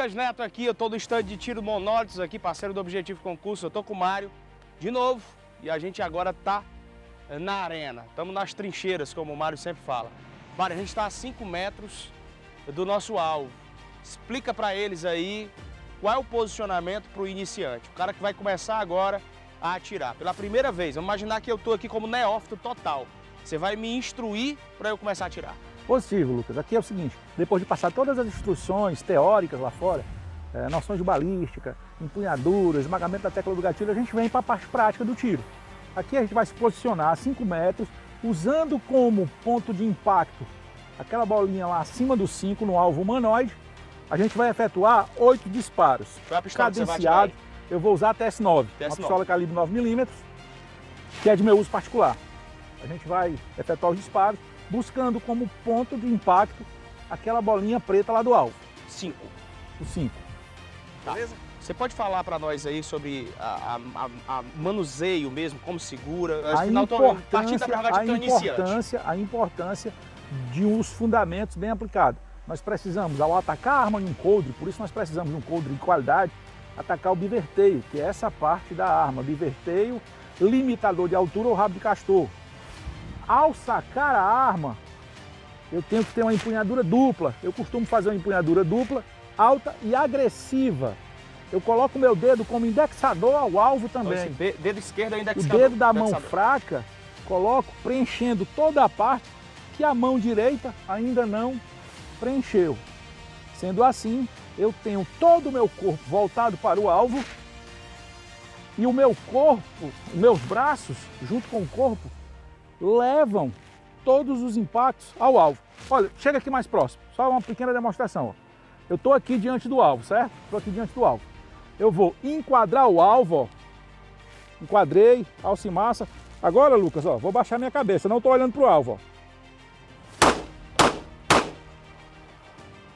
Lucas Neto aqui, eu estou no stand de tiro Monólitos aqui, parceiro do Objetivo Concurso, eu estou com o Mário de novo e a gente agora está eh, na arena, estamos nas trincheiras, como o Mário sempre fala. Mário, a gente está a 5 metros do nosso alvo, explica para eles aí qual é o posicionamento para o iniciante, o cara que vai começar agora a atirar pela primeira vez. Vamos imaginar que eu estou aqui como neófito total, você vai me instruir para eu começar a atirar positivo, Lucas. Aqui é o seguinte, depois de passar todas as instruções teóricas lá fora, é, noções de balística, empunhadura, esmagamento da tecla do gatilho, a gente vem para a parte prática do tiro. Aqui a gente vai se posicionar a 5 metros, usando como ponto de impacto aquela bolinha lá acima do 5 no alvo humanoide, a gente vai efetuar oito disparos. Qual cadenciado. Eu vou usar a TS9, TS9. uma pistola calibre 9mm, que é de meu uso particular. A gente vai efetuar os disparos buscando como ponto de impacto aquela bolinha preta lá do alvo. Cinco. O cinco. Tá. Beleza? Você pode falar para nós aí sobre a, a, a, manuseio mesmo, como segura? A importância, a, importância a importância de uns fundamentos bem aplicados. Nós precisamos, ao atacar a arma em um coldre, por isso nós precisamos de um coldre de qualidade, atacar o biverteio, que é essa parte da arma, biverteio, limitador de altura ou rabo de castor. Ao sacar a arma, eu tenho que ter uma empunhadura dupla. Eu costumo fazer uma empunhadura dupla, alta e agressiva. Eu coloco o meu dedo como indexador ao alvo também. Então, esse dedo esquerdo é indexador. O dedo da indexador. mão fraca, coloco preenchendo toda a parte que a mão direita ainda não preencheu. Sendo assim, eu tenho todo o meu corpo voltado para o alvo e o meu corpo, meus braços, junto com o corpo, levam todos os impactos ao alvo. Olha, chega aqui mais próximo, só uma pequena demonstração. Ó. Eu estou aqui diante do alvo, certo? Estou aqui diante do alvo. Eu vou enquadrar o alvo, ó. enquadrei, massa. Agora, Lucas, ó, vou baixar minha cabeça, não estou olhando para o alvo. Ó.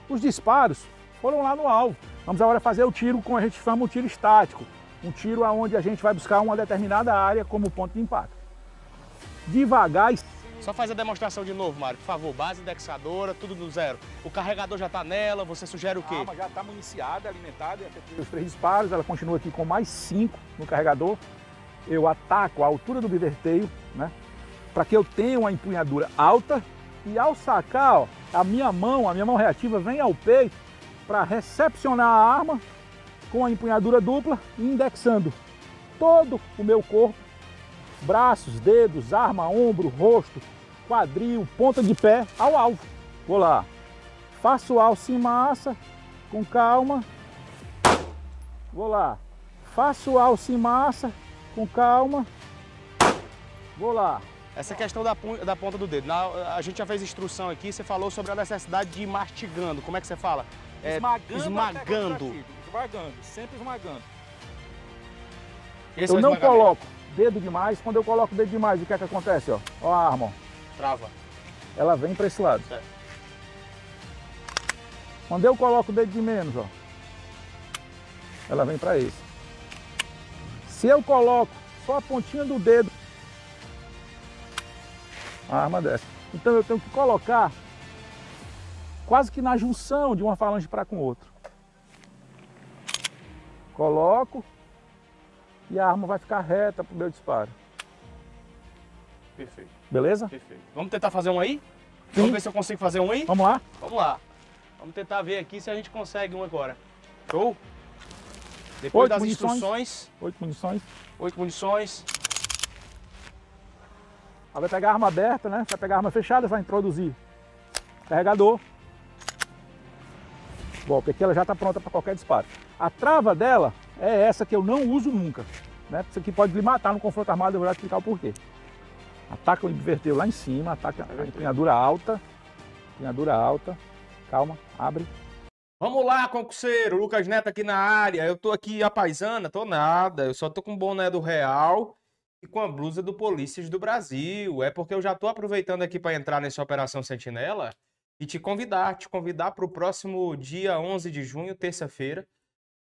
Os disparos foram lá no alvo. Vamos agora fazer o tiro como a gente chama o tiro estático. Um tiro aonde a gente vai buscar uma determinada área como ponto de impacto devagar. Só faz a demonstração de novo, Mário, por favor. Base indexadora, tudo do zero. O carregador já está nela, você sugere o quê? A arma já está municiada, alimentada, os três disparos. Ela continua aqui com mais cinco no carregador. Eu ataco a altura do biverteio, né? Para que eu tenha uma empunhadura alta. E ao sacar, ó, a minha mão, a minha mão reativa vem ao peito para recepcionar a arma com a empunhadura dupla, indexando todo o meu corpo braços, dedos, arma, ombro, rosto, quadril, ponta de pé ao alvo. Vou lá. Faço alce em massa, com calma. Vou lá. Faço alce em massa, com calma. Vou lá. Essa questão da, da ponta do dedo, Na, a gente já fez instrução aqui, você falou sobre a necessidade de ir mastigando. Como é que você fala? É, esmagando. Esmagando. Esmagando, sempre esmagando. Esse eu é não coloco dedo demais. Quando eu coloco o dedo demais, o que é que acontece? Ó, ó a arma. Ó. Trava. Ela vem para esse lado. Certo. Quando eu coloco o dedo de menos, ó, ela vem para esse. Se eu coloco só a pontinha do dedo, a arma desce. Então eu tenho que colocar quase que na junção de uma falange para com outro Coloco, e a arma vai ficar reta para o meu disparo. Perfeito. Beleza? Perfeito. Vamos tentar fazer um aí? Sim. Vamos ver se eu consigo fazer um aí? Vamos lá? Vamos lá. Vamos tentar ver aqui se a gente consegue um agora. Show? Depois Oito das munições. instruções. Oito munições. Oito munições. ela vai pegar a arma aberta, né? Vai pegar a arma fechada, vai introduzir carregador. porque aqui ela já está pronta para qualquer disparo. A trava dela é essa que eu não uso nunca. Né? Isso aqui pode lhe matar no confronto armado, eu vou explicar o porquê. Ataca o inverteu lá em cima, ataca a empunhadura alta, empunhadura alta, calma, abre. Vamos lá, concurseiro, Lucas Neto aqui na área, eu tô aqui a paisana, tô nada, eu só tô com o boné do Real e com a blusa do Polícias do Brasil, é porque eu já tô aproveitando aqui para entrar nessa Operação Sentinela e te convidar, te convidar para o próximo dia 11 de junho, terça-feira,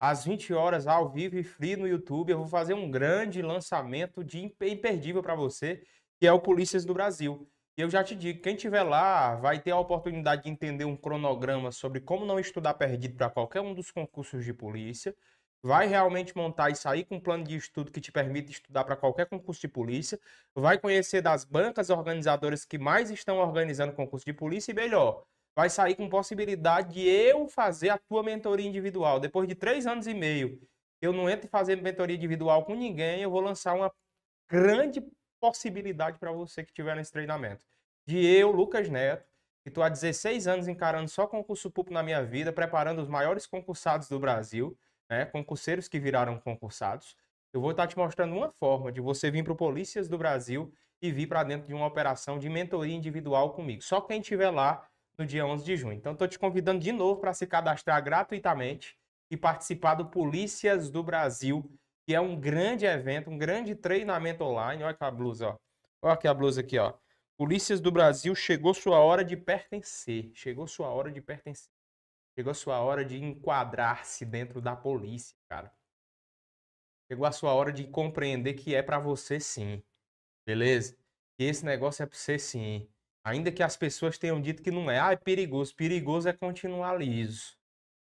às 20 horas, ao vivo e free no YouTube. Eu vou fazer um grande lançamento de imperdível para você, que é o Polícias do Brasil. E eu já te digo, quem tiver lá vai ter a oportunidade de entender um cronograma sobre como não estudar perdido para qualquer um dos concursos de polícia. Vai realmente montar e sair com um plano de estudo que te permite estudar para qualquer concurso de polícia. Vai conhecer das bancas organizadoras que mais estão organizando concurso de polícia e melhor, vai sair com possibilidade de eu fazer a tua mentoria individual. Depois de três anos e meio, eu não entro fazer mentoria individual com ninguém, eu vou lançar uma grande possibilidade para você que estiver nesse treinamento. De eu, Lucas Neto, que estou há 16 anos encarando só concurso público na minha vida, preparando os maiores concursados do Brasil, né, concurseiros que viraram concursados, eu vou estar tá te mostrando uma forma de você vir para o Polícias do Brasil e vir para dentro de uma operação de mentoria individual comigo. Só quem estiver lá no dia 11 de junho. Então, estou te convidando de novo para se cadastrar gratuitamente e participar do Polícias do Brasil, que é um grande evento, um grande treinamento online. Olha que a blusa, ó. Olha aqui a blusa aqui, ó. Polícias do Brasil, chegou sua hora de pertencer. Chegou sua hora de pertencer. Chegou sua hora de enquadrar-se dentro da polícia, cara. Chegou a sua hora de compreender que é para você sim. Beleza? Que esse negócio é para você sim. Ainda que as pessoas tenham dito que não é. Ah, é perigoso. Perigoso é continuar liso.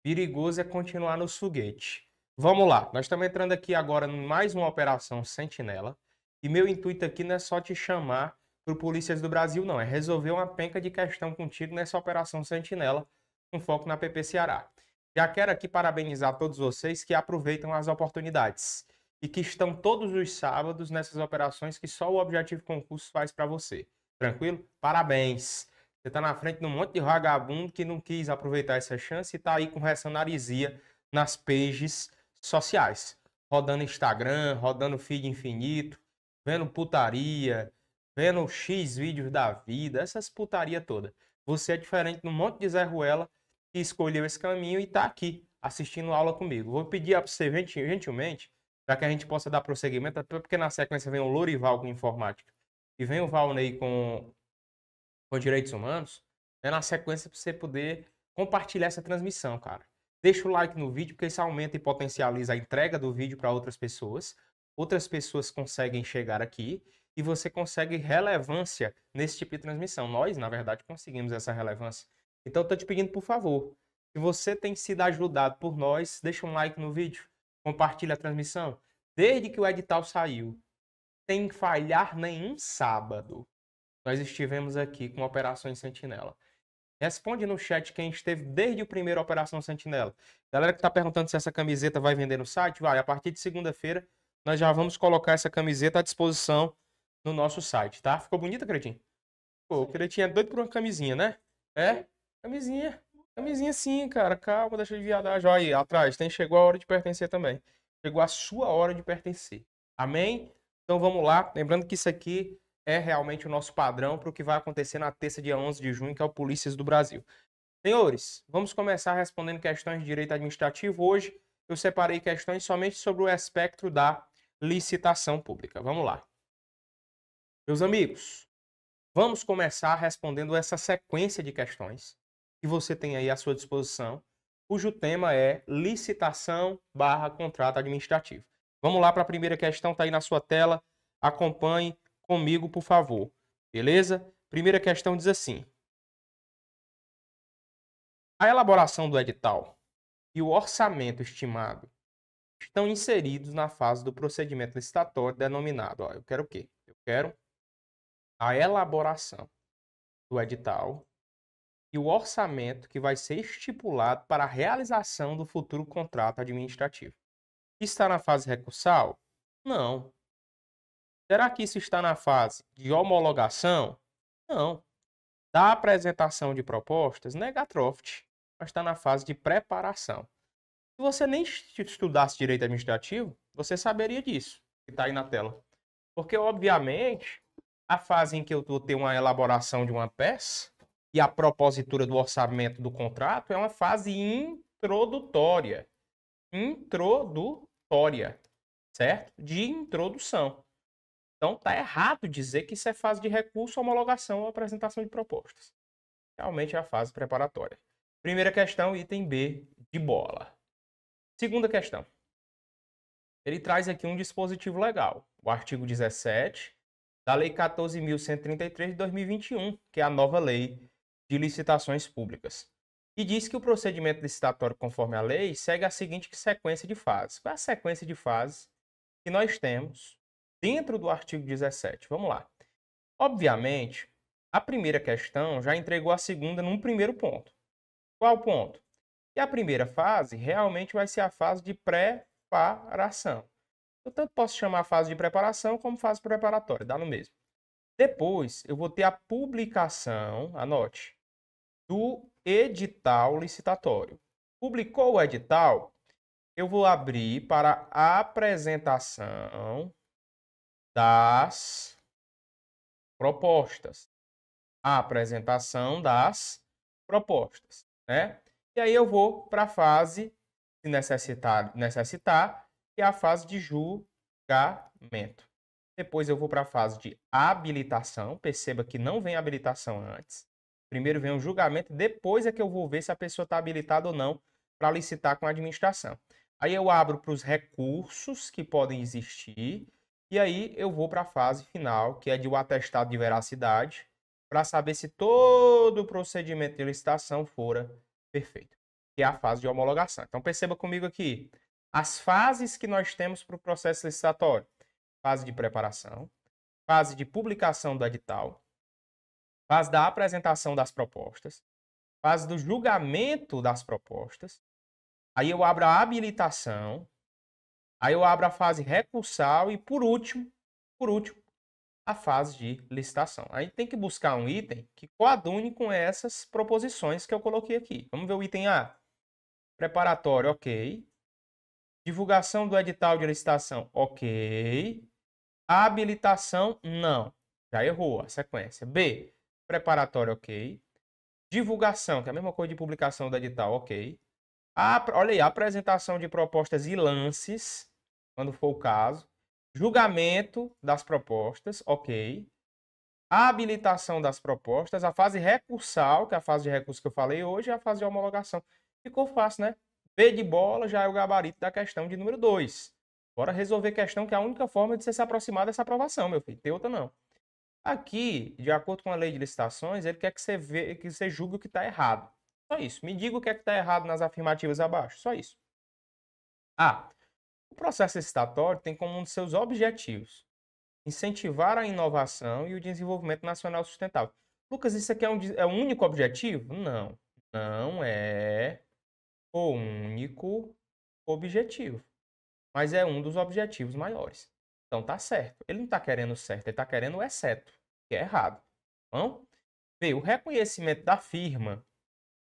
Perigoso é continuar no foguete. Vamos lá. Nós estamos entrando aqui agora em mais uma operação Sentinela. E meu intuito aqui não é só te chamar para Polícias do Brasil, não. É resolver uma penca de questão contigo nessa operação Sentinela, com foco na PP Ceará. Já quero aqui parabenizar todos vocês que aproveitam as oportunidades e que estão todos os sábados nessas operações que só o Objetivo Concurso faz para você. Tranquilo? Parabéns. Você está na frente de um monte de vagabundo que não quis aproveitar essa chance e está aí com reação narizia nas pages sociais. Rodando Instagram, rodando feed infinito, vendo putaria, vendo X vídeos da vida, essas putaria toda. Você é diferente de um monte de Zé Ruela que escolheu esse caminho e está aqui assistindo aula comigo. Vou pedir a você gentilmente, para que a gente possa dar prosseguimento, até porque na sequência vem o Lorival com informática e vem o Valnei com, com direitos humanos, né, na sequência para você poder compartilhar essa transmissão, cara. Deixa o like no vídeo, porque isso aumenta e potencializa a entrega do vídeo para outras pessoas. Outras pessoas conseguem chegar aqui e você consegue relevância nesse tipo de transmissão. Nós, na verdade, conseguimos essa relevância. Então, estou te pedindo, por favor, se você tem sido ajudado por nós, deixa um like no vídeo, compartilha a transmissão. Desde que o edital saiu, sem falhar nenhum sábado, nós estivemos aqui com Operações Sentinela. Responde no chat quem esteve desde o primeiro Operação Sentinela. Galera que está perguntando se essa camiseta vai vender no site, vai. A partir de segunda-feira, nós já vamos colocar essa camiseta à disposição no nosso site, tá? Ficou bonita, Cretinho? Pô, o Cretinho é doido por uma camisinha, né? É? Camisinha. Camisinha sim, cara. Calma, deixa de viadagem. Olha aí, atrás. Tem, chegou a hora de pertencer também. Chegou a sua hora de pertencer. Amém? Então vamos lá, lembrando que isso aqui é realmente o nosso padrão para o que vai acontecer na terça, dia 11 de junho, que é o Polícias do Brasil. Senhores, vamos começar respondendo questões de direito administrativo. Hoje eu separei questões somente sobre o espectro da licitação pública. Vamos lá. Meus amigos, vamos começar respondendo essa sequência de questões que você tem aí à sua disposição, cujo tema é licitação barra contrato administrativo. Vamos lá para a primeira questão, está aí na sua tela. Acompanhe comigo, por favor. Beleza? Primeira questão diz assim: A elaboração do edital e o orçamento estimado estão inseridos na fase do procedimento licitatório denominado. Ó, eu quero o quê? Eu quero a elaboração do edital e o orçamento que vai ser estipulado para a realização do futuro contrato administrativo. Está na fase recursal? Não. Será que isso está na fase de homologação? Não. Da apresentação de propostas, Negatroft, mas está na fase de preparação. Se você nem estudasse direito administrativo, você saberia disso, que está aí na tela. Porque, obviamente, a fase em que eu vou ter uma elaboração de uma peça e a propositura do orçamento do contrato é uma fase introdutória introdutória, certo? De introdução. Então tá errado dizer que isso é fase de recurso, homologação ou apresentação de propostas. Realmente é a fase preparatória. Primeira questão, item B de bola. Segunda questão. Ele traz aqui um dispositivo legal, o artigo 17 da Lei 14.133 de 2021, que é a nova lei de licitações públicas e diz que o procedimento licitatório conforme a lei segue a seguinte sequência de fases. Qual é a sequência de fases que nós temos dentro do artigo 17? Vamos lá. Obviamente, a primeira questão já entregou a segunda num primeiro ponto. Qual ponto? E a primeira fase realmente vai ser a fase de preparação. Eu tanto posso chamar a fase de preparação como fase preparatória, dá no mesmo. Depois, eu vou ter a publicação, anote, do edital licitatório. Publicou o edital, eu vou abrir para apresentação das propostas. A apresentação das propostas, né? E aí eu vou para a fase, se necessitar, necessitar, que é a fase de julgamento. Depois eu vou para a fase de habilitação. Perceba que não vem habilitação antes. Primeiro vem o julgamento, depois é que eu vou ver se a pessoa está habilitada ou não para licitar com a administração. Aí eu abro para os recursos que podem existir e aí eu vou para a fase final, que é de o atestado de veracidade, para saber se todo o procedimento de licitação fora perfeito, que é a fase de homologação. Então perceba comigo aqui as fases que nós temos para o processo licitatório: fase de preparação, fase de publicação do edital, fase da apresentação das propostas, fase do julgamento das propostas, aí eu abro a habilitação, aí eu abro a fase recursal e por último, por último, a fase de licitação. Aí tem que buscar um item que coadune com essas proposições que eu coloquei aqui. Vamos ver o item A. Preparatório, ok. Divulgação do edital de licitação, ok. Habilitação, não. Já errou a sequência. B preparatório, ok. Divulgação, que é a mesma coisa de publicação do edital, ok. A, olha aí, apresentação de propostas e lances, quando for o caso. Julgamento das propostas, ok. A habilitação das propostas, a fase recursal, que é a fase de recurso que eu falei hoje, e é a fase de homologação. Ficou fácil, né? B de bola já é o gabarito da questão de número 2. Bora resolver questão que é a única forma de você se aproximar dessa aprovação, meu filho. Tem outra não. Aqui, de acordo com a lei de licitações, ele quer que você, vê, que você julgue o que está errado. Só isso. Me diga o que é que está errado nas afirmativas abaixo. Só isso. A. O processo licitatório tem como um de seus objetivos incentivar a inovação e o desenvolvimento nacional sustentável. Lucas, isso aqui é, um, é o único objetivo? Não. Não é o único objetivo. Mas é um dos objetivos maiores. Então tá certo. Ele não está querendo certo, ele está querendo o exceto, que é errado. Então, B, o reconhecimento da firma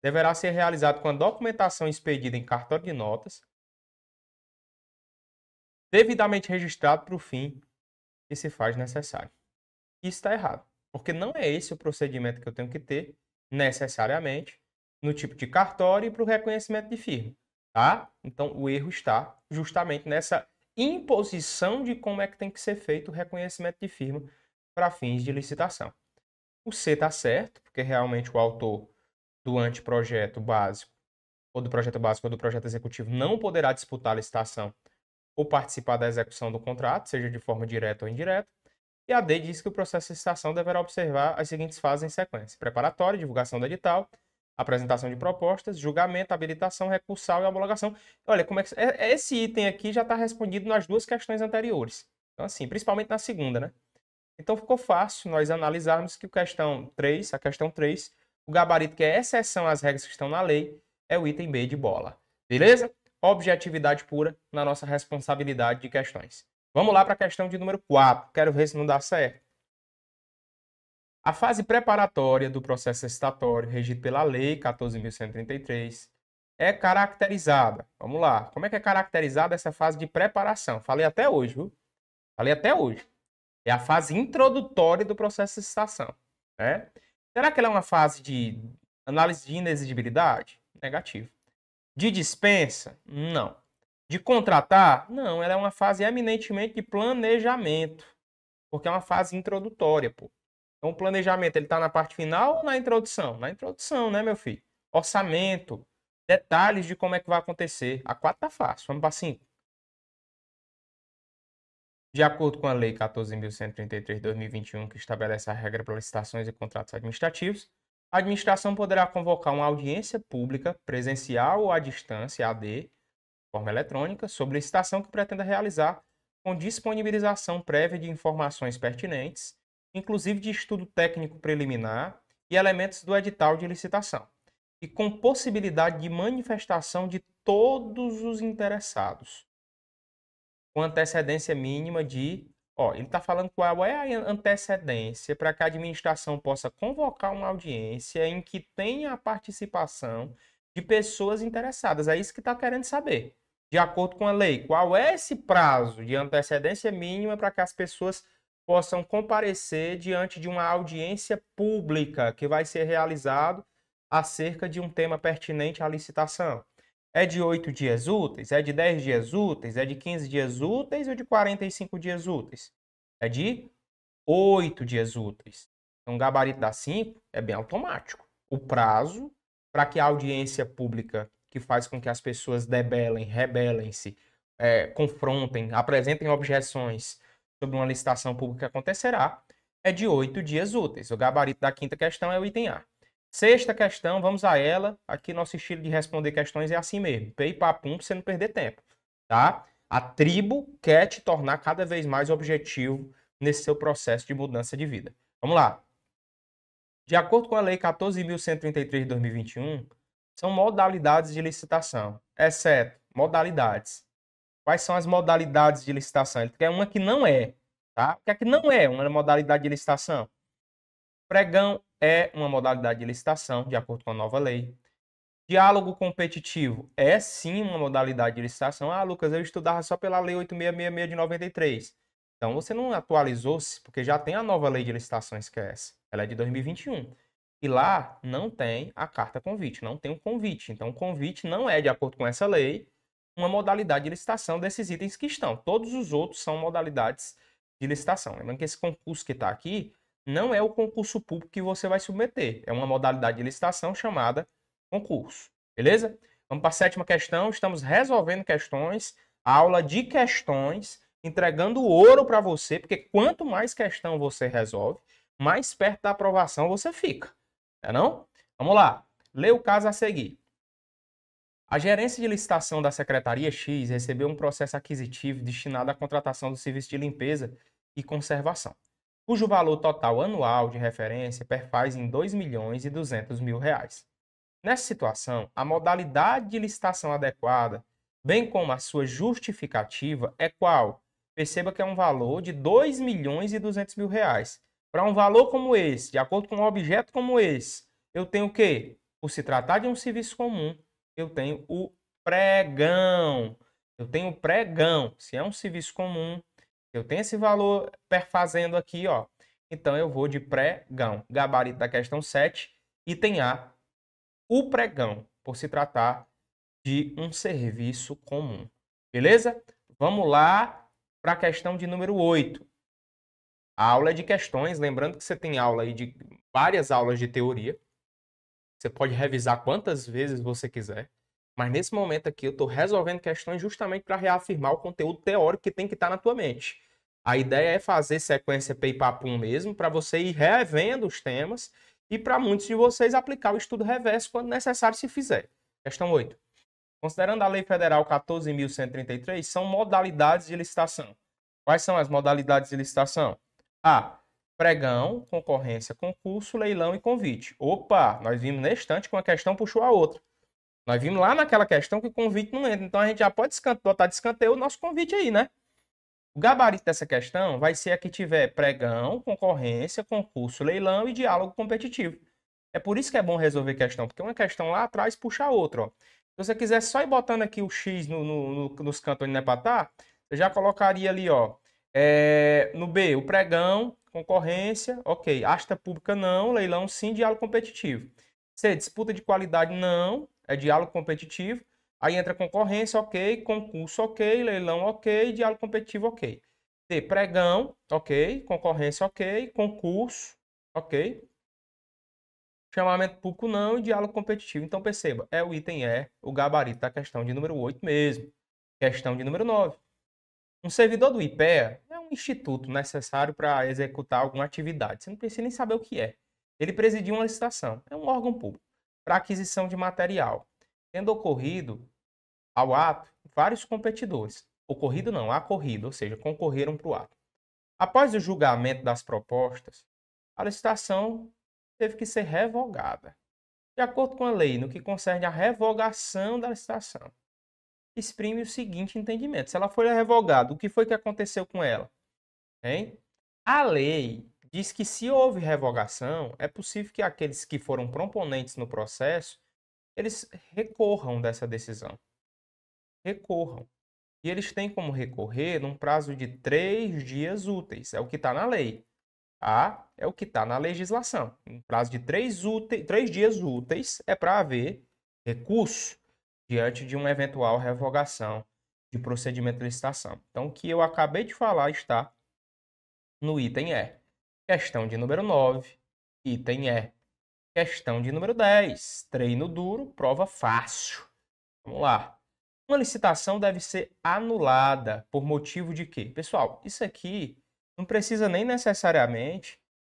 deverá ser realizado com a documentação expedida em cartório de notas, devidamente registrado para o fim que se faz necessário. Isso está errado, porque não é esse o procedimento que eu tenho que ter, necessariamente, no tipo de cartório e para o reconhecimento de firma, tá? Então, o erro está justamente nessa imposição de como é que tem que ser feito o reconhecimento de firma para fins de licitação. O C está certo, porque realmente o autor do anteprojeto básico, ou do projeto básico ou do projeto executivo, não poderá disputar a licitação ou participar da execução do contrato, seja de forma direta ou indireta. E a D diz que o processo de licitação deverá observar as seguintes fases em sequência: preparatório, divulgação do edital, apresentação de propostas, julgamento, habilitação, recursal e homologação. Olha, como é que é, é, esse item aqui já está respondido nas duas questões anteriores. Então, assim, principalmente na segunda, né? Então ficou fácil nós analisarmos que a questão 3, a questão 3, o gabarito que é exceção às regras que estão na lei, é o item B de bola. Beleza? Objetividade pura na nossa responsabilidade de questões. Vamos lá para a questão de número 4. Quero ver se não dá certo. A fase preparatória do processo estatório, regido pela Lei 14.133, é caracterizada. Vamos lá. Como é que é caracterizada essa fase de preparação? Falei até hoje, viu? Falei até hoje. É a fase introdutória do processo de citação. Né? Será que ela é uma fase de análise de inexigibilidade? Negativo. De dispensa? Não. De contratar? Não, ela é uma fase eminentemente de planejamento. Porque é uma fase introdutória, pô. Então, o planejamento, ele está na parte final ou na introdução? Na introdução, né, meu filho? Orçamento, detalhes de como é que vai acontecer. A 4 tá fácil, vamos para 5. De acordo com a Lei 14.133 de 2021, que estabelece a regra para licitações e contratos administrativos, a administração poderá convocar uma audiência pública, presencial ou à distância, AD, de forma eletrônica, sobre licitação que pretenda realizar com disponibilização prévia de informações pertinentes inclusive de estudo técnico preliminar e elementos do edital de licitação, e com possibilidade de manifestação de todos os interessados, com antecedência mínima de. Ó, ele está falando qual é a antecedência para que a administração possa convocar uma audiência em que tenha a participação de pessoas interessadas. É isso que está querendo saber. De acordo com a lei, qual é esse prazo de antecedência mínima para que as pessoas possam comparecer diante de uma audiência pública que vai ser realizado acerca de um tema pertinente à licitação. É de 8 dias úteis? É de 10 dias úteis? É de 15 dias úteis ou de 45 dias úteis? É de 8 dias úteis. Então, o gabarito da 5 é bem automático. O prazo para que a audiência pública, que faz com que as pessoas debelem, rebelem-se, é, confrontem, apresentem objeções sobre uma licitação pública que acontecerá é de oito dias úteis. O gabarito da quinta questão é o item A. Sexta questão, vamos a ela. Aqui nosso estilo de responder questões é assim mesmo. Pei papum para você não perder tempo, tá? A tribo quer te tornar cada vez mais objetivo nesse seu processo de mudança de vida. Vamos lá. De acordo com a Lei 14.133 de 2021, são modalidades de licitação, exceto modalidades quais são as modalidades de licitação. Ele quer uma que não é. Tá? O que é que não é uma modalidade de licitação? Pregão é uma modalidade de licitação, de acordo com a nova lei. Diálogo competitivo é sim uma modalidade de licitação. Ah, Lucas, eu estudava só pela lei 8666 de 93. Então você não atualizou-se, porque já tem a nova lei de licitações que é essa. Ela é de 2021. E lá não tem a carta convite, não tem o um convite. Então o convite não é de acordo com essa lei, uma modalidade de licitação desses itens que estão. Todos os outros são modalidades de licitação. Lembrando que esse concurso que está aqui não é o concurso público que você vai submeter. É uma modalidade de licitação chamada concurso. Beleza? Vamos para a sétima questão. Estamos resolvendo questões. Aula de questões. Entregando ouro para você, porque quanto mais questão você resolve, mais perto da aprovação você fica. é não? Vamos lá. Lê o caso a seguir. A gerência de licitação da Secretaria X recebeu um processo aquisitivo destinado à contratação do serviço de limpeza e conservação, cujo valor total anual de referência perfaz em R$ 2.200.000. milhões e mil reais. Nessa situação, a modalidade de licitação adequada, bem como a sua justificativa, é qual? Perceba que é um valor de R$ 2.200.000. milhões e mil reais. Para um valor como esse, de acordo com um objeto como esse, eu tenho o quê? Por se tratar de um serviço comum, eu tenho o pregão. Eu tenho o pregão. Se é um serviço comum, eu tenho esse valor perfazendo aqui, ó. Então eu vou de pregão. Gabarito da questão 7, item A. O pregão, por se tratar de um serviço comum. Beleza? Vamos lá para a questão de número 8. A aula é de questões, lembrando que você tem aula aí de várias aulas de teoria. Você pode revisar quantas vezes você quiser. Mas nesse momento aqui eu estou resolvendo questões justamente para reafirmar o conteúdo teórico que tem que estar tá na tua mente. A ideia é fazer sequência pei papum mesmo, para você ir revendo os temas e para muitos de vocês aplicar o estudo reverso quando necessário se fizer. Questão 8. Considerando a Lei Federal 14.133, são modalidades de licitação. Quais são as modalidades de licitação? A pregão, concorrência, concurso, leilão e convite. Opa, nós vimos na estante que uma questão puxou a outra. Nós vimos lá naquela questão que o convite não entra. Então a gente já pode descante, botar de escanteio o nosso convite aí, né? O gabarito dessa questão vai ser a que tiver pregão, concorrência, concurso, leilão e diálogo competitivo. É por isso que é bom resolver questão, porque uma questão lá atrás puxa a outra. Ó. Se você quiser só ir botando aqui o X no, no, no, nos cantos onde não é para estar, tá, você já colocaria ali, ó. É, no B, o pregão, Concorrência, ok. Asta pública não, leilão sim, diálogo competitivo. C, disputa de qualidade não, é diálogo competitivo. Aí entra concorrência, ok. Concurso, ok. Leilão, ok. Diálogo competitivo, ok. D, pregão, ok. Concorrência, ok. Concurso, ok. Chamamento público não e diálogo competitivo. Então perceba, é o item E, o gabarito da questão de número 8 mesmo. Questão de número 9. Um servidor do IPEA instituto necessário para executar alguma atividade. Você não precisa nem saber o que é. Ele presidiu uma licitação, é um órgão público, para aquisição de material, tendo ocorrido ao ato vários competidores. Ocorrido não, acorrido, ou seja, concorreram para o ato. Após o julgamento das propostas, a licitação teve que ser revogada, de acordo com a lei, no que concerne à revogação da licitação. Exprime o seguinte entendimento: se ela foi revogada, o que foi que aconteceu com ela? Hein? A lei diz que se houve revogação, é possível que aqueles que foram proponentes no processo, eles recorram dessa decisão. Recorram. E eles têm como recorrer num prazo de três dias úteis. É o que está na lei. A é o que está na legislação. Em prazo de três, úteis, três dias úteis é para haver recurso diante de uma eventual revogação de procedimento de licitação. Então, o que eu acabei de falar está no item E. Questão de número 9, item E. Questão de número 10, treino duro, prova fácil. Vamos lá. Uma licitação deve ser anulada por motivo de quê? Pessoal, isso aqui não precisa nem necessariamente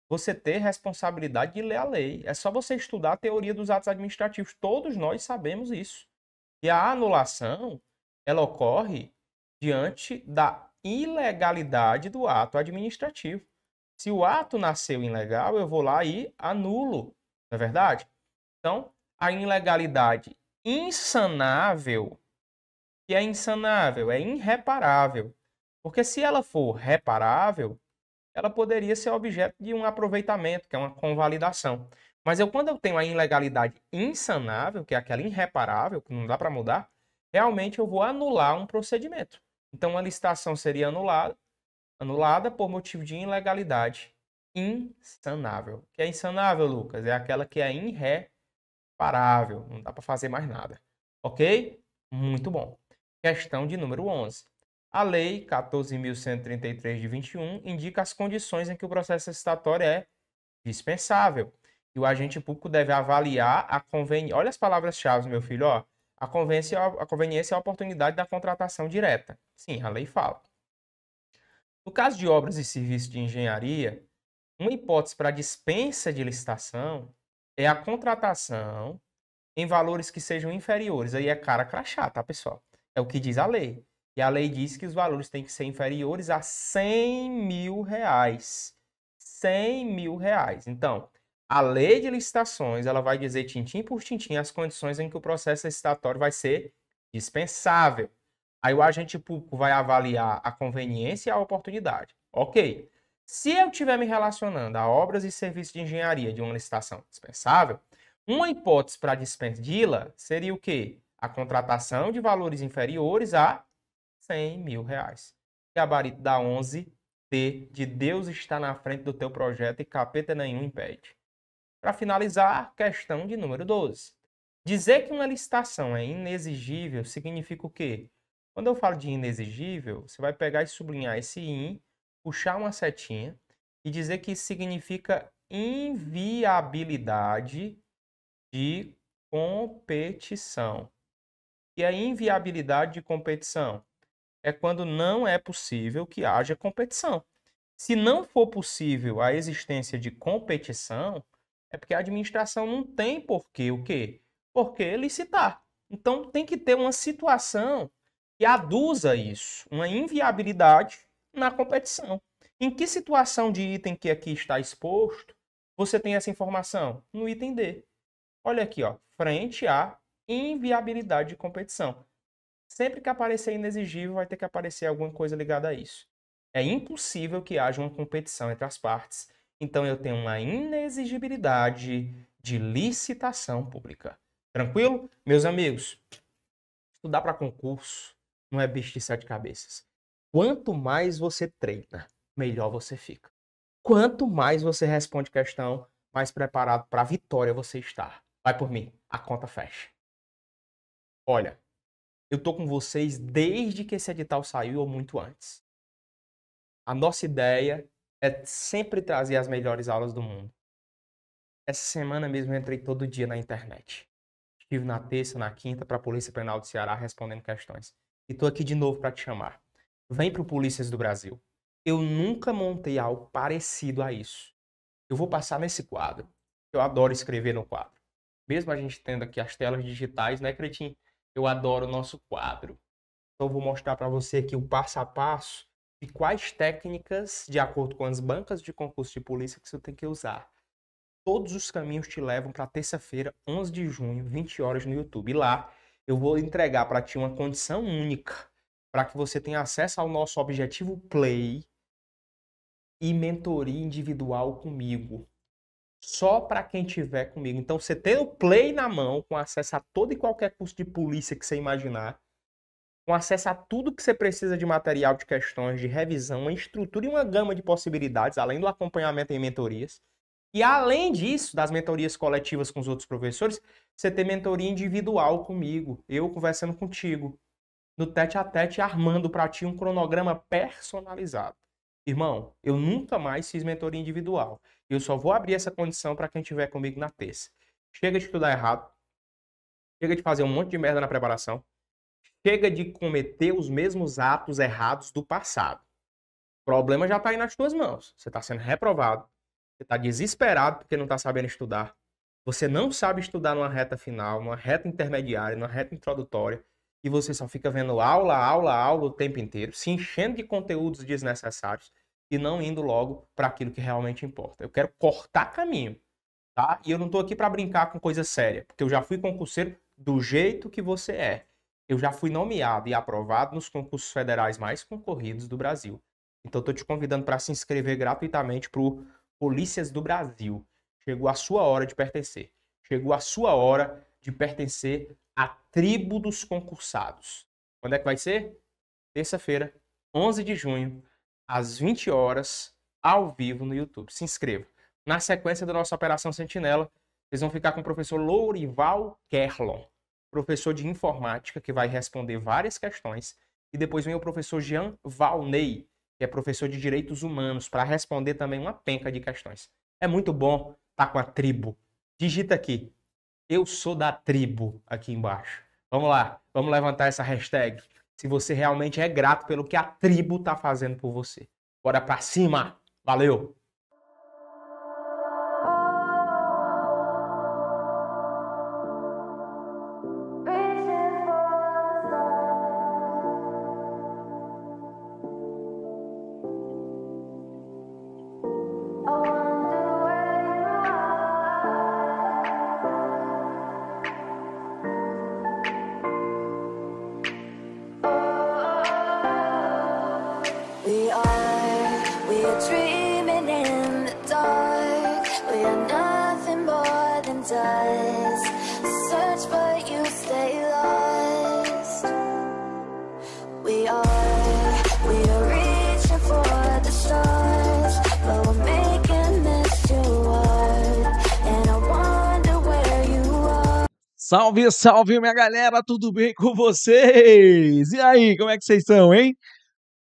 você ter responsabilidade de ler a lei. É só você estudar a teoria dos atos administrativos. Todos nós sabemos isso. E a anulação, ela ocorre diante da ilegalidade do ato administrativo. Se o ato nasceu ilegal, eu vou lá e anulo, não é verdade? Então, a ilegalidade insanável, que é insanável, é irreparável. Porque se ela for reparável, ela poderia ser objeto de um aproveitamento, que é uma convalidação. Mas eu, quando eu tenho a ilegalidade insanável, que é aquela irreparável, que não dá para mudar, realmente eu vou anular um procedimento. Então, a licitação seria anulada, anulada por motivo de ilegalidade insanável. O que é insanável, Lucas? É aquela que é irreparável. Não dá para fazer mais nada. Ok? Muito bom. Questão de número 11. A Lei 14.133 de 21 indica as condições em que o processo licitatório é dispensável. E o agente público deve avaliar a conveniência. Olha as palavras-chave, meu filho. Ó. A conveniência, a conveniência é a oportunidade da contratação direta. Sim, a lei fala. No caso de obras e serviços de engenharia, uma hipótese para dispensa de licitação é a contratação em valores que sejam inferiores. Aí é cara crachá, tá, pessoal? É o que diz a lei. E a lei diz que os valores têm que ser inferiores a 100 mil reais. 100 mil reais. Então, a lei de licitações ela vai dizer tintim por tintim as condições em que o processo licitatório vai ser dispensável. Aí o agente público vai avaliar a conveniência e a oportunidade. Ok. Se eu estiver me relacionando a obras e serviços de engenharia de uma licitação dispensável, uma hipótese para dispensá la seria o quê? A contratação de valores inferiores a 100 mil reais. Gabarito da 11 t de Deus está na frente do teu projeto e capeta nenhum impede. Para finalizar, questão de número 12. Dizer que uma licitação é inexigível significa o quê? Quando eu falo de inexigível, você vai pegar e sublinhar esse in, puxar uma setinha e dizer que isso significa inviabilidade de competição. E a inviabilidade de competição é quando não é possível que haja competição. Se não for possível a existência de competição, é porque a administração não tem porquê o quê? Porque licitar. Então tem que ter uma situação que aduza isso, uma inviabilidade na competição. Em que situação de item que aqui está exposto você tem essa informação? No item D. Olha aqui, ó, frente à inviabilidade de competição. Sempre que aparecer inexigível, vai ter que aparecer alguma coisa ligada a isso. É impossível que haja uma competição entre as partes então eu tenho uma inexigibilidade de licitação pública. Tranquilo? Meus amigos, estudar para concurso não é bicho de sete cabeças. Quanto mais você treina, melhor você fica. Quanto mais você responde questão, mais preparado para a vitória você está. Vai por mim, a conta fecha. Olha, eu estou com vocês desde que esse edital saiu ou muito antes. A nossa ideia é sempre trazer as melhores aulas do mundo. Essa semana mesmo eu entrei todo dia na internet. Estive na terça, na quinta, para a Polícia Penal do Ceará respondendo questões. E tô aqui de novo para te chamar. Vem para o Polícias do Brasil. Eu nunca montei algo parecido a isso. Eu vou passar nesse quadro. Eu adoro escrever no quadro. Mesmo a gente tendo aqui as telas digitais, né, Cretim? Eu adoro o nosso quadro. Então, eu vou mostrar para você aqui o passo a passo e quais técnicas, de acordo com as bancas de concurso de polícia, que você tem que usar. Todos os caminhos te levam para terça-feira, 11 de junho, 20 horas no YouTube. E lá eu vou entregar para ti uma condição única para que você tenha acesso ao nosso objetivo Play e mentoria individual comigo. Só para quem tiver comigo. Então, você tem o Play na mão, com acesso a todo e qualquer curso de polícia que você imaginar, com acesso a tudo que você precisa de material de questões, de revisão, uma estrutura e uma gama de possibilidades, além do acompanhamento em mentorias. E além disso, das mentorias coletivas com os outros professores, você tem mentoria individual comigo, eu conversando contigo, no tete a tete, armando para ti um cronograma personalizado. Irmão, eu nunca mais fiz mentoria individual. Eu só vou abrir essa condição para quem estiver comigo na terça. Chega de estudar errado. Chega de fazer um monte de merda na preparação. Chega de cometer os mesmos atos errados do passado. O problema já está aí nas tuas mãos. Você está sendo reprovado, você está desesperado porque não está sabendo estudar, você não sabe estudar numa reta final, numa reta intermediária, numa reta introdutória, e você só fica vendo aula, aula, aula o tempo inteiro, se enchendo de conteúdos desnecessários e não indo logo para aquilo que realmente importa. Eu quero cortar caminho, tá? E eu não estou aqui para brincar com coisa séria, porque eu já fui concurseiro do jeito que você é eu já fui nomeado e aprovado nos concursos federais mais concorridos do Brasil. Então estou te convidando para se inscrever gratuitamente para o Polícias do Brasil. Chegou a sua hora de pertencer. Chegou a sua hora de pertencer à tribo dos concursados. Quando é que vai ser? Terça-feira, 11 de junho, às 20 horas, ao vivo no YouTube. Se inscreva. Na sequência da nossa Operação Sentinela, vocês vão ficar com o professor Lourival Kerlon professor de informática, que vai responder várias questões. E depois vem o professor Jean Valney, que é professor de direitos humanos, para responder também uma penca de questões. É muito bom estar tá com a tribo. Digita aqui. Eu sou da tribo aqui embaixo. Vamos lá, vamos levantar essa hashtag. Se você realmente é grato pelo que a tribo está fazendo por você. Bora pra cima. Valeu. Salve, salve minha galera, tudo bem com vocês? E aí, como é que vocês estão, hein?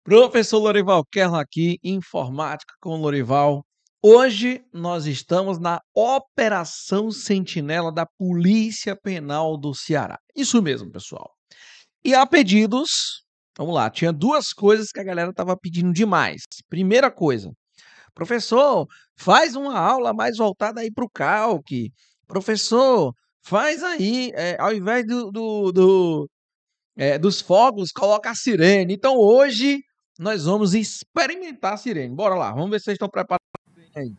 Professor Lorival Kerlo aqui, Informática com Lorival. Hoje nós estamos na Operação Sentinela da Polícia Penal do Ceará. Isso mesmo, pessoal. E há pedidos, vamos lá, tinha duas coisas que a galera estava pedindo demais. Primeira coisa, professor, faz uma aula mais voltada aí para o calc Professor, Faz aí, é, ao invés do, do, do é, dos fogos, coloca a sirene. Então hoje nós vamos experimentar a sirene. Bora lá, vamos ver se vocês estão preparados aí.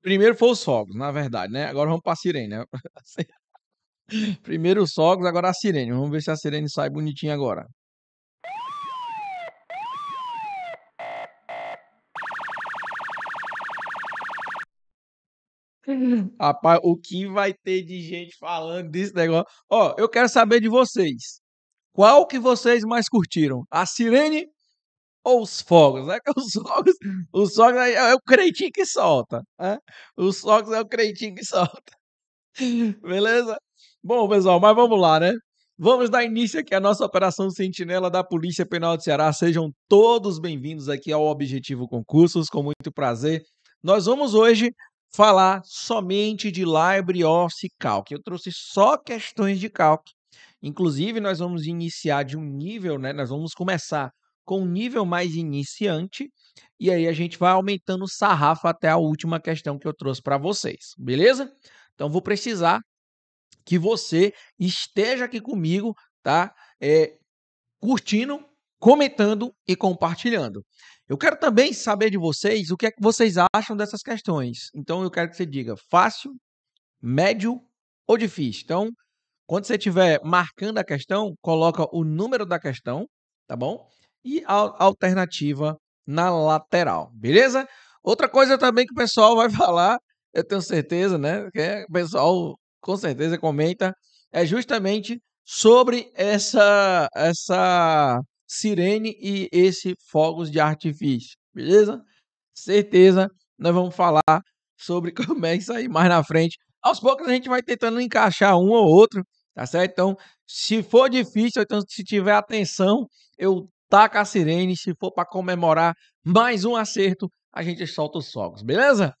Primeiro foi os fogos, na verdade, né? Agora vamos para a sirene, né? Primeiro os fogos, agora a sirene. Vamos ver se a sirene sai bonitinha agora. Rapaz, o que vai ter de gente falando desse negócio? Ó, eu quero saber de vocês. Qual que vocês mais curtiram? A sirene ou os fogos, né? Os fogos, os fogos é, é o creitinho que solta, né? Os fogos é o creitinho que solta. Beleza? Bom, pessoal, mas vamos lá, né? Vamos dar início aqui à nossa Operação Sentinela da Polícia Penal do Ceará. Sejam todos bem-vindos aqui ao Objetivo Concursos, com muito prazer. Nós vamos hoje falar somente de LibreOffice Calc. Eu trouxe só questões de Calc. Inclusive, nós vamos iniciar de um nível, né? Nós vamos começar com um nível mais iniciante e aí a gente vai aumentando o sarrafo até a última questão que eu trouxe para vocês, beleza? Então, vou precisar que você esteja aqui comigo, tá? É, curtindo, comentando e compartilhando. Eu quero também saber de vocês o que é que vocês acham dessas questões. Então eu quero que você diga fácil, médio ou difícil. Então, quando você estiver marcando a questão, coloca o número da questão, tá bom? E a alternativa na lateral, beleza? Outra coisa também que o pessoal vai falar, eu tenho certeza, né? Que é, o pessoal com certeza comenta, é justamente sobre essa essa Sirene e esse Fogos de Artifício, beleza? Certeza, nós vamos falar sobre como é isso aí mais na frente. Aos poucos a gente vai tentando encaixar um ou outro, tá certo? Então, se for difícil, então se tiver atenção, eu taco a sirene. Se for para comemorar mais um acerto, a gente solta os fogos, beleza?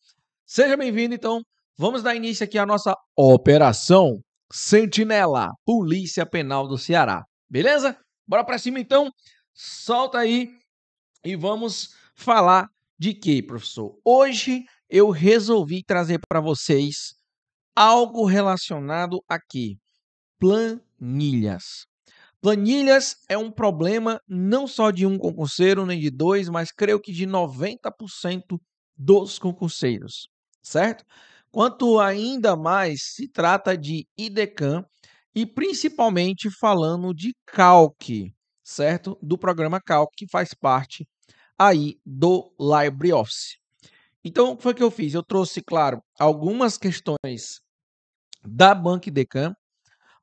Seja bem-vindo, então. Vamos dar início aqui à nossa Operação Sentinela, Polícia Penal do Ceará, beleza? Bora para cima então? Solta aí e vamos falar de quê, professor? Hoje eu resolvi trazer para vocês algo relacionado aqui: planilhas. Planilhas é um problema não só de um concurseiro, nem de dois, mas creio que de 90% dos concurseiros, certo? Quanto ainda mais se trata de IDECAM, e principalmente falando de calc, certo? Do programa calc que faz parte aí do LibreOffice. Então, o que foi que eu fiz? Eu trouxe, claro, algumas questões da Banca Decam,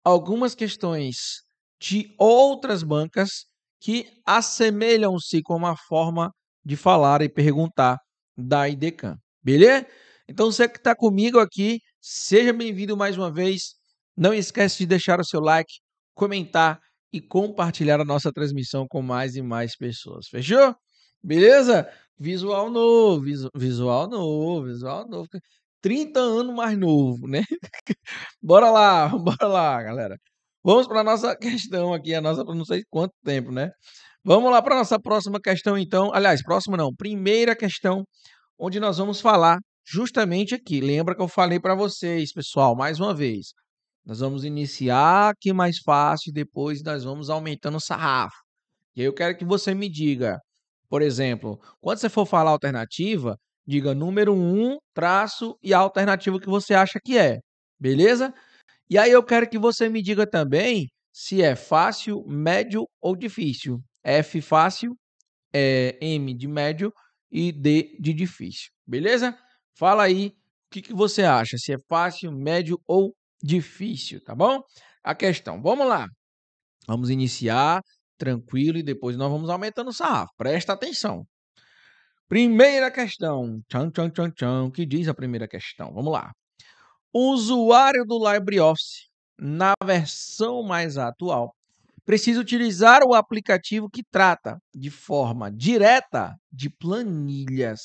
algumas questões de outras bancas que assemelham-se com uma forma de falar e perguntar da IDECAM, beleza? Então, você que está comigo aqui, seja bem-vindo mais uma vez não esquece de deixar o seu like, comentar e compartilhar a nossa transmissão com mais e mais pessoas. Fechou? Beleza? Visual novo, visu, visual novo, visual novo. 30 anos mais novo, né? bora lá, bora lá, galera. Vamos para a nossa questão aqui, a nossa, não sei quanto tempo, né? Vamos lá para a nossa próxima questão, então. Aliás, próxima não, primeira questão, onde nós vamos falar justamente aqui. Lembra que eu falei para vocês, pessoal, mais uma vez. Nós vamos iniciar aqui mais fácil, depois nós vamos aumentando o sarrafo. E aí eu quero que você me diga, por exemplo, quando você for falar alternativa, diga número 1, um, traço e a alternativa que você acha que é, beleza? E aí eu quero que você me diga também se é fácil, médio ou difícil. F fácil, é, M de médio e D de difícil, beleza? Fala aí o que, que você acha, se é fácil, médio ou difícil, tá bom? A questão, vamos lá. Vamos iniciar tranquilo e depois nós vamos aumentando o sarrafo. Presta atenção. Primeira questão. Tchan, tchan, tchan, tchan. que diz a primeira questão? Vamos lá. O usuário do LibreOffice, na versão mais atual, precisa utilizar o aplicativo que trata de forma direta de planilhas.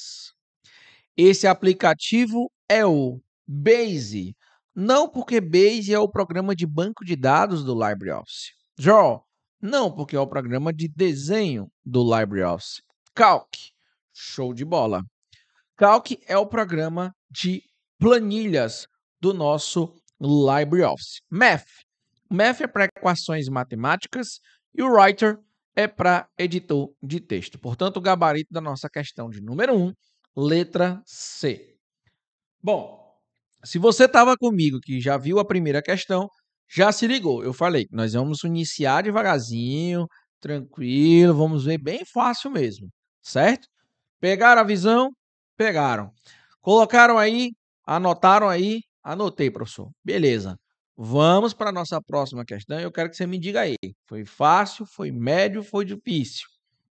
Esse aplicativo é o Base, não porque Base é o programa de banco de dados do LibreOffice. Draw. Não porque é o programa de desenho do LibreOffice. Calc. Show de bola. Calc é o programa de planilhas do nosso LibreOffice. Math. Math é para equações matemáticas e o Writer é para editor de texto. Portanto, o gabarito da nossa questão de número 1, um, letra C. Bom, se você estava comigo que já viu a primeira questão, já se ligou. Eu falei que nós vamos iniciar devagarzinho, tranquilo, vamos ver bem fácil mesmo, certo? Pegaram a visão? Pegaram. Colocaram aí, anotaram aí, anotei, professor. Beleza. Vamos para a nossa próxima questão. Eu quero que você me diga aí. Foi fácil, foi médio, foi difícil,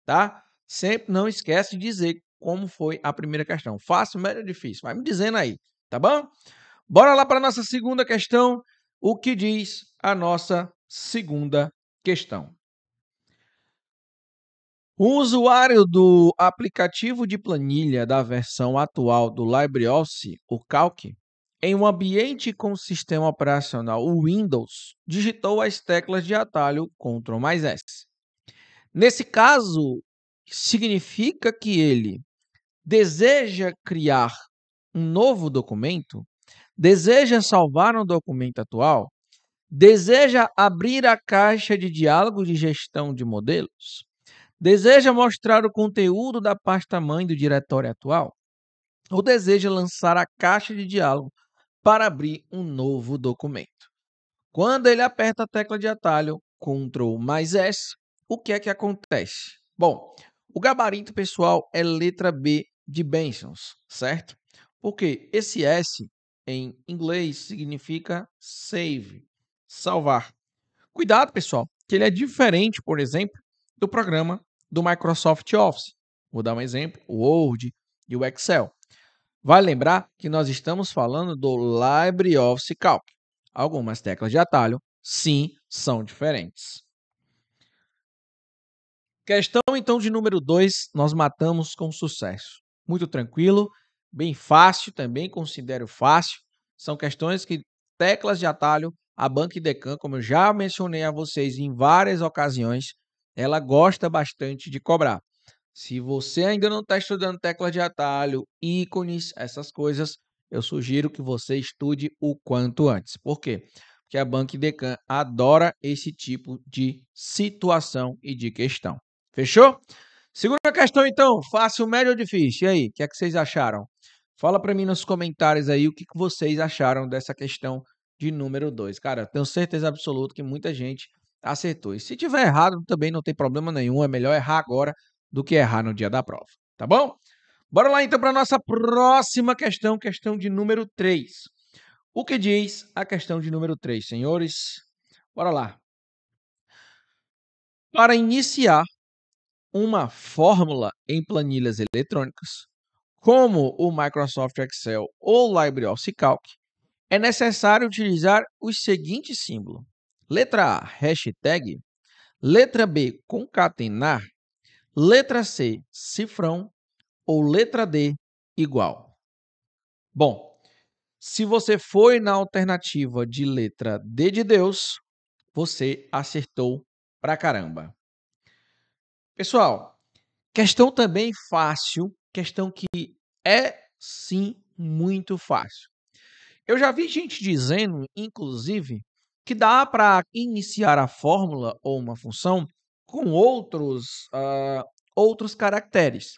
tá? Sempre não esquece de dizer como foi a primeira questão. Fácil, médio ou difícil? Vai me dizendo aí, tá bom? Bora lá para a nossa segunda questão. O que diz a nossa segunda questão? Um usuário do aplicativo de planilha da versão atual do LibreOffice, o Calc, em um ambiente com sistema operacional Windows, digitou as teclas de atalho Ctrl mais S. Nesse caso, significa que ele deseja criar um novo documento Deseja salvar um documento atual? Deseja abrir a caixa de diálogo de gestão de modelos? Deseja mostrar o conteúdo da pasta-mãe do diretório atual? Ou deseja lançar a caixa de diálogo para abrir um novo documento? Quando ele aperta a tecla de atalho Ctrl mais S, o que é que acontece? Bom, o gabarito pessoal é letra B de Bensons, certo? Porque esse S em inglês significa save, salvar. Cuidado, pessoal, que ele é diferente, por exemplo, do programa do Microsoft Office. Vou dar um exemplo: o Word e o Excel. Vale lembrar que nós estamos falando do LibreOffice Calc. Algumas teclas de atalho, sim, são diferentes. Questão então de número 2, nós matamos com sucesso. Muito tranquilo bem fácil, também considero fácil. São questões que teclas de atalho, a Banca Decan, como eu já mencionei a vocês em várias ocasiões, ela gosta bastante de cobrar. Se você ainda não está estudando teclas de atalho, ícones, essas coisas, eu sugiro que você estude o quanto antes. Por quê? Porque a Banca Decan adora esse tipo de situação e de questão. Fechou? Segunda questão, então. Fácil, médio ou difícil? E aí, o que é que vocês acharam? Fala para mim nos comentários aí o que, que vocês acharam dessa questão de número 2. Cara, tenho certeza absoluta que muita gente acertou. E se tiver errado, também não tem problema nenhum. É melhor errar agora do que errar no dia da prova. Tá bom? Bora lá então para nossa próxima questão, questão de número 3. O que diz a questão de número 3, senhores? Bora lá. Para iniciar uma fórmula em planilhas eletrônicas, como o Microsoft Excel ou LibreOffice Calc, é necessário utilizar os seguintes símbolos: letra A, hashtag, letra B, concatenar, letra C, cifrão ou letra D, igual. Bom, se você foi na alternativa de letra D de Deus, você acertou pra caramba. Pessoal, questão também fácil questão que é sim muito fácil. Eu já vi gente dizendo, inclusive, que dá para iniciar a fórmula ou uma função com outros, uh, outros caracteres.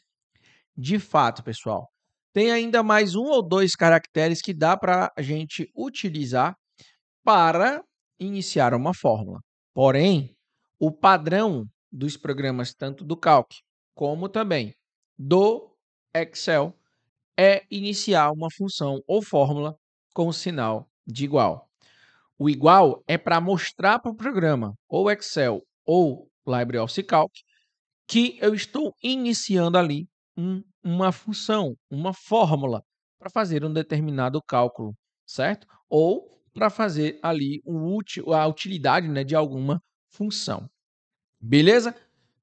De fato, pessoal, tem ainda mais um ou dois caracteres que dá para a gente utilizar para iniciar uma fórmula. Porém, o padrão dos programas, tanto do Calc como também do Excel é iniciar uma função ou fórmula com o sinal de igual. O igual é para mostrar para o programa, ou Excel ou LibreOffice Calc, que eu estou iniciando ali um, uma função, uma fórmula para fazer um determinado cálculo, certo? Ou para fazer ali um útil, a utilidade né, de alguma função. Beleza?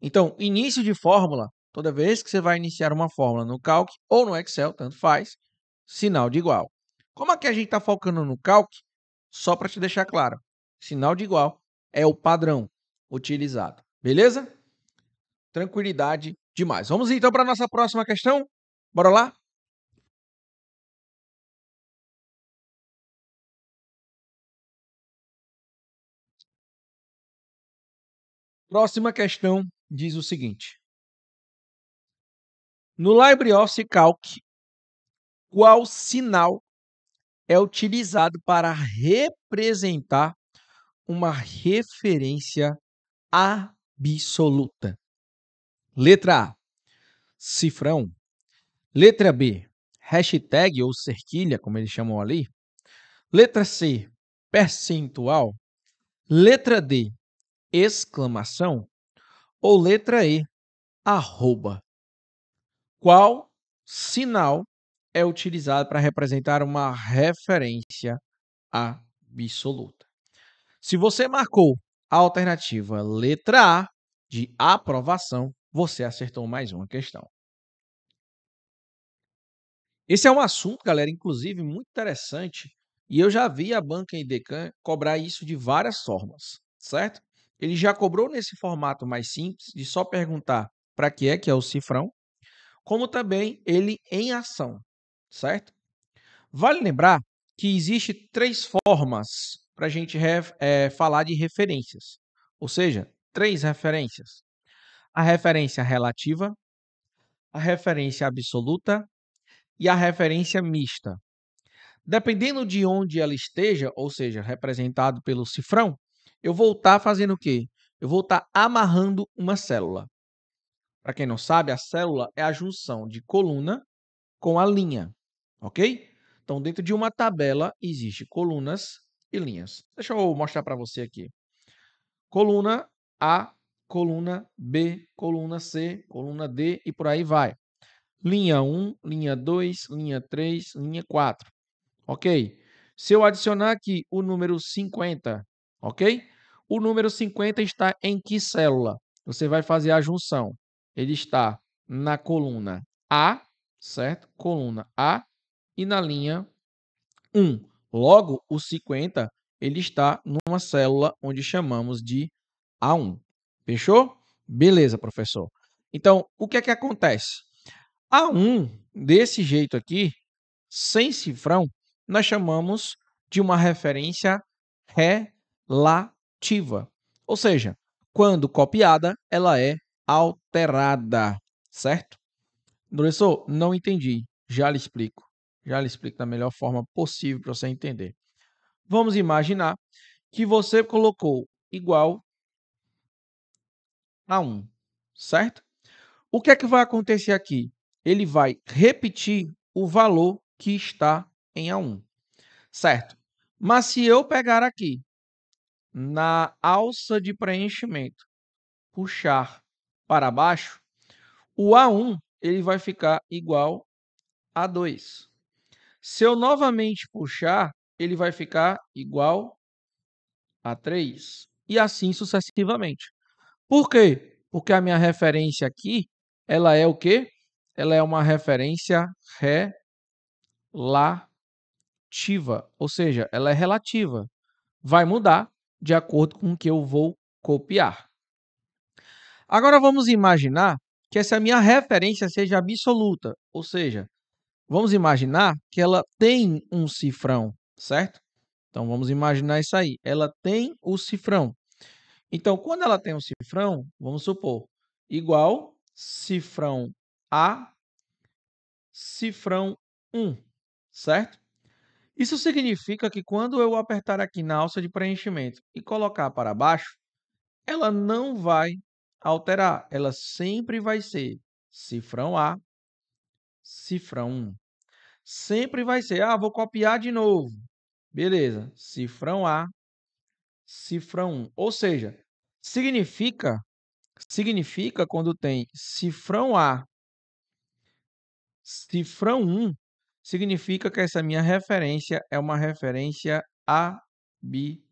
Então, início de fórmula Toda vez que você vai iniciar uma fórmula no Calc ou no Excel, tanto faz, sinal de igual. Como aqui a gente está focando no Calc, só para te deixar claro, sinal de igual é o padrão utilizado. Beleza? Tranquilidade demais. Vamos então para a nossa próxima questão? Bora lá? Próxima questão diz o seguinte: no LibreOffice Calc, qual sinal é utilizado para representar uma referência absoluta? Letra A, cifrão. Letra B, hashtag ou cerquilha, como eles chamam ali. Letra C, percentual. Letra D, exclamação. Ou letra E, arroba. Qual sinal é utilizado para representar uma referência absoluta? Se você marcou a alternativa letra A de aprovação, você acertou mais uma questão. Esse é um assunto, galera, inclusive muito interessante, e eu já vi a banca Idecan cobrar isso de várias formas, certo? Ele já cobrou nesse formato mais simples de só perguntar para que é que é o cifrão, como também ele em ação, certo? Vale lembrar que existe três formas para a gente é, falar de referências, ou seja, três referências: a referência relativa, a referência absoluta e a referência mista. Dependendo de onde ela esteja, ou seja, representado pelo cifrão, eu vou estar tá fazendo o quê? Eu vou estar tá amarrando uma célula. Para quem não sabe, a célula é a junção de coluna com a linha, ok? Então, dentro de uma tabela existe colunas e linhas. Deixa eu mostrar para você aqui. Coluna A, coluna B, coluna C, coluna D e por aí vai. Linha 1, linha 2, linha 3, linha 4. Ok? Se eu adicionar aqui o número 50, ok? O número 50 está em que célula? Você vai fazer a junção ele está na coluna A, certo? Coluna A e na linha 1. Logo, o 50 ele está numa célula onde chamamos de A1. Fechou? Beleza, professor. Então, o que é que acontece? A1, desse jeito aqui, sem cifrão, nós chamamos de uma referência relativa. Ou seja, quando copiada, ela é alterada, certo? Professor, não entendi. Já lhe explico. Já lhe explico da melhor forma possível para você entender. Vamos imaginar que você colocou igual a 1, certo? O que é que vai acontecer aqui? Ele vai repetir o valor que está em A1, certo? Mas se eu pegar aqui, na alça de preenchimento, puxar para baixo, o A1 ele vai ficar igual a 2. Se eu novamente puxar, ele vai ficar igual a 3. E assim sucessivamente. Por quê? Porque a minha referência aqui, ela é o quê? Ela é uma referência relativa, ou seja, ela é relativa. Vai mudar de acordo com o que eu vou copiar. Agora vamos imaginar que essa minha referência seja absoluta, ou seja, vamos imaginar que ela tem um cifrão, certo? Então vamos imaginar isso aí. Ela tem o cifrão. Então, quando ela tem o cifrão, vamos supor, igual cifrão A, cifrão 1, certo? Isso significa que quando eu apertar aqui na alça de preenchimento e colocar para baixo, ela não vai alterar. Ela sempre vai ser cifrão A, cifrão 1. Sempre vai ser, ah, vou copiar de novo. Beleza, cifrão A, cifrão 1. Ou seja, significa significa quando tem cifrão A, cifrão 1, significa que essa minha referência é uma referência absoluta.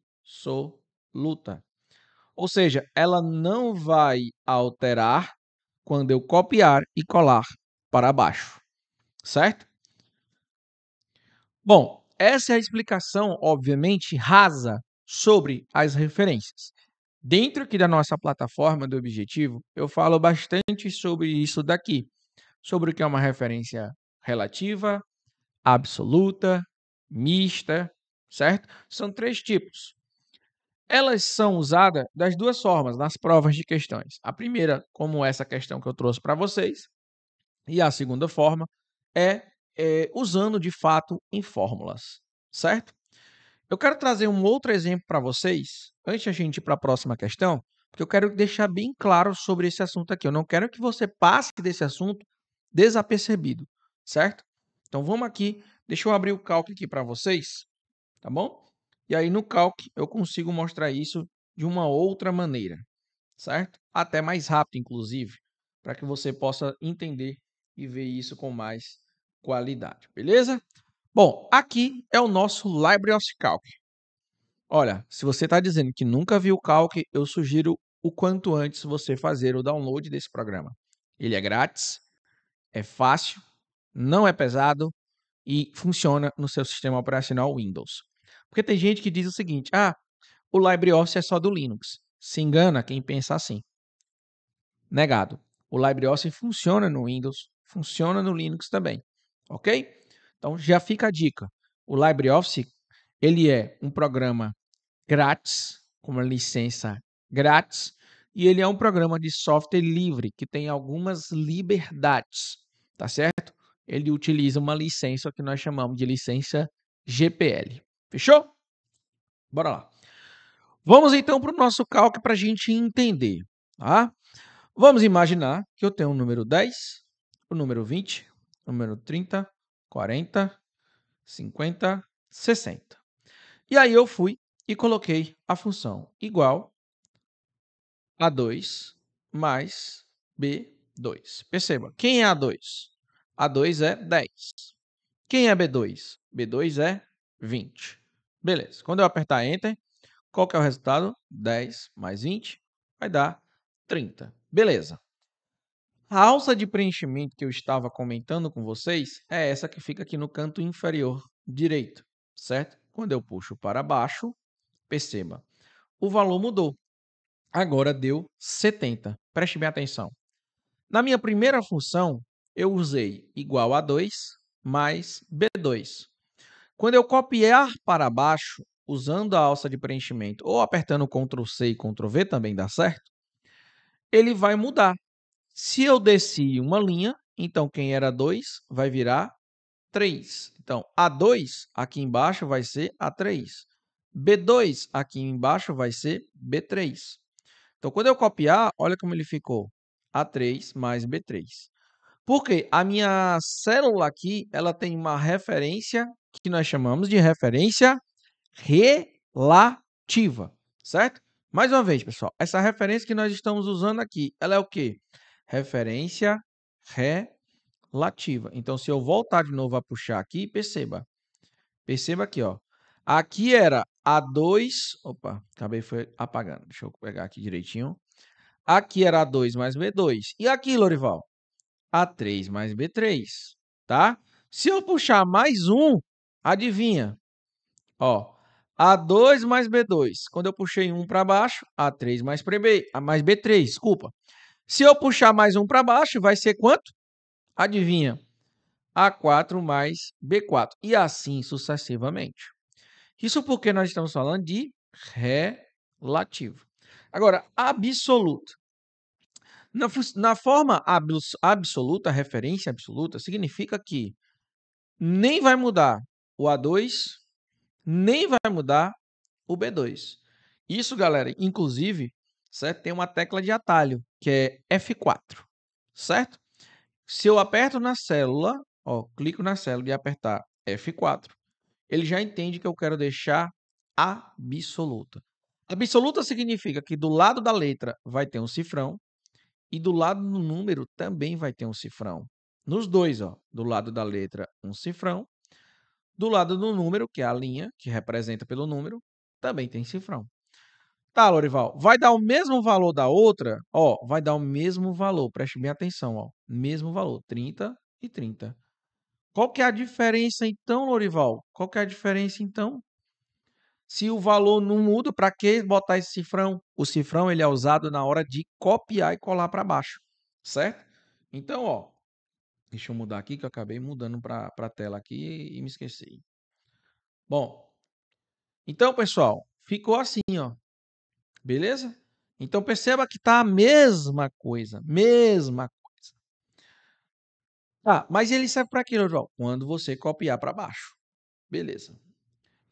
Ou seja, ela não vai alterar quando eu copiar e colar para baixo, certo? Bom, essa é a explicação, obviamente, rasa sobre as referências. Dentro aqui da nossa plataforma do objetivo, eu falo bastante sobre isso daqui, sobre o que é uma referência relativa, absoluta, mista, certo? São três tipos. Elas são usadas das duas formas nas provas de questões. A primeira, como essa questão que eu trouxe para vocês, e a segunda forma é, é usando de fato em fórmulas, certo? Eu quero trazer um outro exemplo para vocês, antes a gente ir para a próxima questão, porque eu quero deixar bem claro sobre esse assunto aqui. Eu não quero que você passe desse assunto desapercebido, certo? Então vamos aqui, deixa eu abrir o cálculo aqui para vocês, tá bom? E aí no Calc eu consigo mostrar isso de uma outra maneira, certo? Até mais rápido, inclusive, para que você possa entender e ver isso com mais qualidade, beleza? Bom, aqui é o nosso LibreOffice Calc. Olha, se você está dizendo que nunca viu o Calc, eu sugiro o quanto antes você fazer o download desse programa. Ele é grátis, é fácil, não é pesado e funciona no seu sistema operacional Windows. Porque tem gente que diz o seguinte: ah, o LibreOffice é só do Linux. Se engana quem pensa assim. Negado. O LibreOffice funciona no Windows, funciona no Linux também, ok? Então já fica a dica. O LibreOffice ele é um programa grátis, com uma licença grátis, e ele é um programa de software livre que tem algumas liberdades, tá certo? Ele utiliza uma licença que nós chamamos de licença GPL. Fechou? Bora lá. Vamos então para o nosso cálculo para a gente entender. Tá? Vamos imaginar que eu tenho o um número 10, o um número 20, o um número 30, 40, 50, 60. E aí eu fui e coloquei a função igual a 2 mais B2. Perceba, quem é A2? A2 é 10. Quem é B2? B2 é 20. Beleza. Quando eu apertar Enter, qual que é o resultado? 10 mais 20 vai dar 30. Beleza. A alça de preenchimento que eu estava comentando com vocês é essa que fica aqui no canto inferior direito, certo? Quando eu puxo para baixo, perceba, o valor mudou. Agora deu 70. Preste bem atenção. Na minha primeira função, eu usei igual a 2 mais B2. Quando eu copiar para baixo, usando a alça de preenchimento ou apertando Ctrl C e Ctrl V também dá certo, ele vai mudar. Se eu desci uma linha, então quem era 2 vai virar 3. Então, A2 aqui embaixo vai ser A3. B2 aqui embaixo vai ser B3. Então, quando eu copiar, olha como ele ficou. A3 mais B3. Porque a minha célula aqui, ela tem uma referência que nós chamamos de referência relativa, certo? Mais uma vez, pessoal, essa referência que nós estamos usando aqui, ela é o quê? Referência relativa. Então, se eu voltar de novo a puxar aqui, perceba. Perceba aqui, ó. Aqui era A2, opa, acabei foi apagando. Deixa eu pegar aqui direitinho. Aqui era A2 mais B2. E aqui, Lorival? A3 mais B3, tá? Se eu puxar mais um, adivinha? Ó, A2 mais B2. Quando eu puxei um para baixo, A3 ah, mais, B, mais B3, desculpa. Se eu puxar mais um para baixo, vai ser quanto? Adivinha? A4 mais B4. E assim sucessivamente. Isso porque nós estamos falando de relativo. Agora, absoluto. Na, na forma absoluta, referência absoluta, significa que nem vai mudar o A2, nem vai mudar o B2. Isso, galera, inclusive, certo? tem uma tecla de atalho, que é F4, certo? Se eu aperto na célula, ó, clico na célula e apertar F4, ele já entende que eu quero deixar absoluta. Absoluta significa que do lado da letra vai ter um cifrão e do lado do número também vai ter um cifrão. Nos dois, ó, do lado da letra, um cifrão. Do lado do número, que é a linha que representa pelo número, também tem cifrão. Tá, Lorival, vai dar o mesmo valor da outra? Ó, vai dar o mesmo valor, preste bem atenção, ó. Mesmo valor, 30 e 30. Qual que é a diferença então, Lorival? Qual que é a diferença então? Se o valor não muda, para que botar esse cifrão? O cifrão ele é usado na hora de copiar e colar para baixo, certo? Então, ó, deixa eu mudar aqui que eu acabei mudando para a tela aqui e me esqueci. Bom, então, pessoal, ficou assim, ó. Beleza? Então perceba que tá a mesma coisa, mesma coisa. ah, mas ele serve para quê, João? Quando você copiar para baixo. Beleza.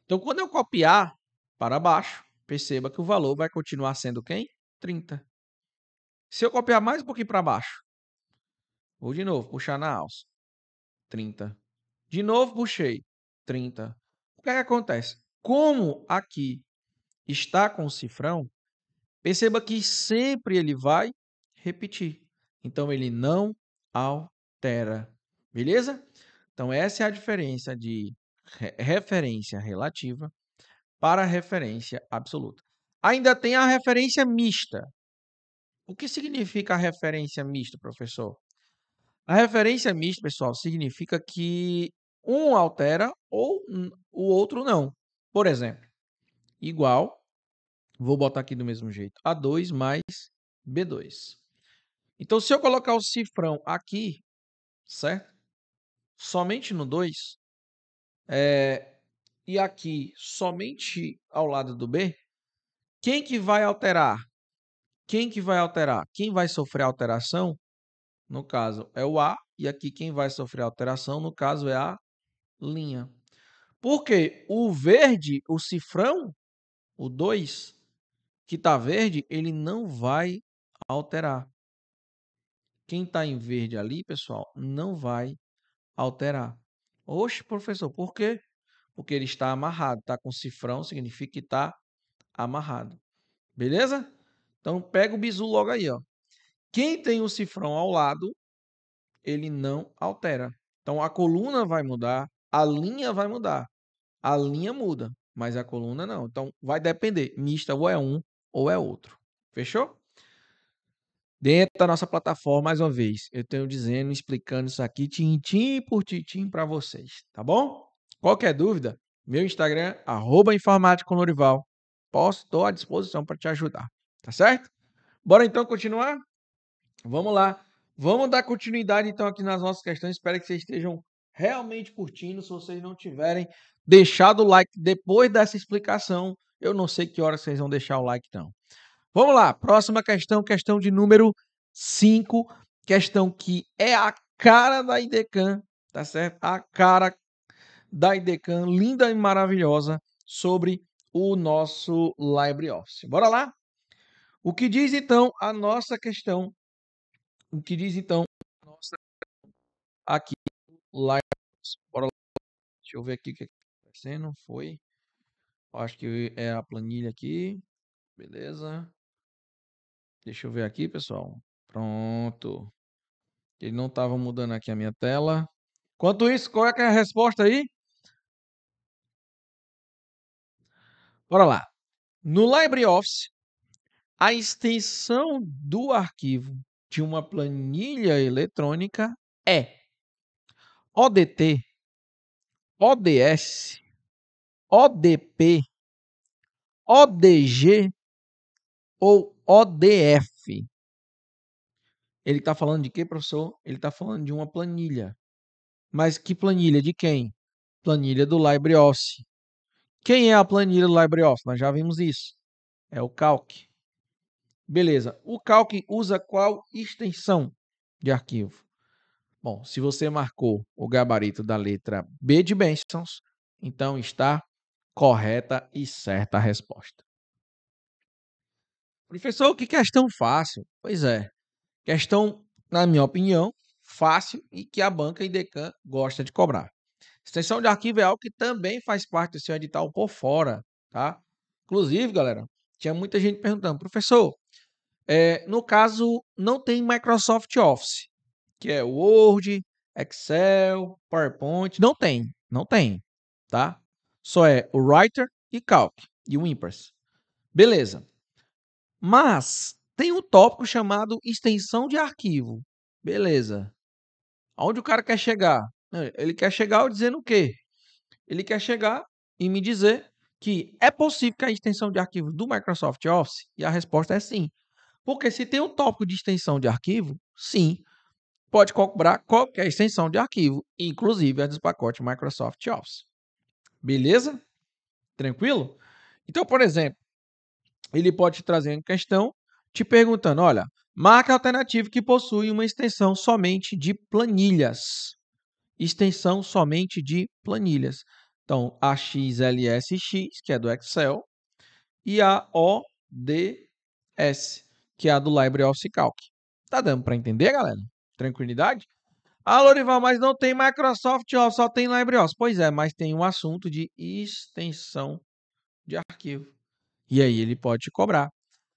Então, quando eu copiar para baixo, perceba que o valor vai continuar sendo quem? 30. Se eu copiar mais um pouquinho para baixo, vou de novo puxar na alça. 30. De novo puxei. 30. O que, é que acontece? Como aqui está com o cifrão, perceba que sempre ele vai repetir. Então, ele não altera. Beleza? Então, essa é a diferença de referência relativa para referência absoluta. Ainda tem a referência mista. O que significa a referência mista, professor? A referência mista, pessoal, significa que um altera ou o outro não. Por exemplo, igual, vou botar aqui do mesmo jeito, A2 mais B2. Então, se eu colocar o cifrão aqui, certo? Somente no 2, é, e aqui somente ao lado do B, quem que vai alterar? Quem que vai alterar? Quem vai sofrer alteração? No caso, é o A, e aqui quem vai sofrer alteração, no caso, é a linha. Porque o verde, o cifrão, o 2, que está verde, ele não vai alterar. Quem está em verde ali, pessoal, não vai alterar. Oxe, professor, por quê? Porque ele está amarrado. Está com cifrão, significa que está amarrado. Beleza? Então pega o bizu logo aí, ó. Quem tem o cifrão ao lado, ele não altera. Então a coluna vai mudar, a linha vai mudar. A linha muda, mas a coluna não. Então vai depender, mista ou é um ou é outro. Fechou? Dentro da nossa plataforma, mais uma vez, eu tenho dizendo, explicando isso aqui, tintim por tintim para vocês, tá bom? Qualquer dúvida, meu Instagram, arroba informático Lorival. Posso, estou à disposição para te ajudar, tá certo? Bora então continuar? Vamos lá. Vamos dar continuidade então aqui nas nossas questões. Espero que vocês estejam realmente curtindo. Se vocês não tiverem deixado o like depois dessa explicação, eu não sei que hora vocês vão deixar o like, não. Vamos lá, próxima questão, questão de número 5, questão que é a cara da IDECAN, tá certo? A cara da IDECAN, linda e maravilhosa, sobre o nosso LibreOffice. Bora lá? O que diz então a nossa questão? O que diz então a nossa aqui LibreOffice? Bora lá. Deixa eu ver aqui o que é está acontecendo. Foi. Acho que é a planilha aqui. Beleza. Deixa eu ver aqui, pessoal. Pronto. Ele não estava mudando aqui a minha tela. Quanto isso, qual é, é a resposta aí? Bora lá. No LibreOffice, a extensão do arquivo de uma planilha eletrônica é ODT, ODS, ODP, ODG ou ODF. Ele está falando de quê, professor? Ele está falando de uma planilha. Mas que planilha? De quem? Planilha do LibreOffice. Quem é a planilha do LibreOffice? Nós já vimos isso. É o Calc. Beleza. O Calc usa qual extensão de arquivo? Bom, se você marcou o gabarito da letra B de Bensons, então está correta e certa a resposta. Professor, que questão fácil. Pois é. Questão, na minha opinião, fácil e que a banca Idecan gosta de cobrar. Extensão de arquivo é algo que também faz parte do seu edital por fora, tá? Inclusive, galera, tinha muita gente perguntando, professor, é, no caso, não tem Microsoft Office, que é Word, Excel, PowerPoint, não tem, não tem, tá? Só é o Writer e Calc e o Impress. Beleza. Mas tem um tópico chamado extensão de arquivo. Beleza. Aonde o cara quer chegar? Ele quer chegar dizendo o quê? Ele quer chegar e me dizer que é possível que a extensão de arquivo do Microsoft Office? E a resposta é sim. Porque se tem um tópico de extensão de arquivo, sim, pode cobrar qualquer extensão de arquivo, inclusive a dos pacotes Microsoft Office. Beleza? Tranquilo? Então, por exemplo, ele pode te trazer uma questão te perguntando, olha, marca alternativa que possui uma extensão somente de planilhas. Extensão somente de planilhas. Então, a XLSX, que é do Excel, e a ODS, que é a do LibreOffice Calc. Tá dando para entender, galera? Tranquilidade? Ah, Lorival, mas não tem Microsoft Office, só tem LibreOffice. Pois é, mas tem um assunto de extensão de arquivo. E aí ele pode cobrar.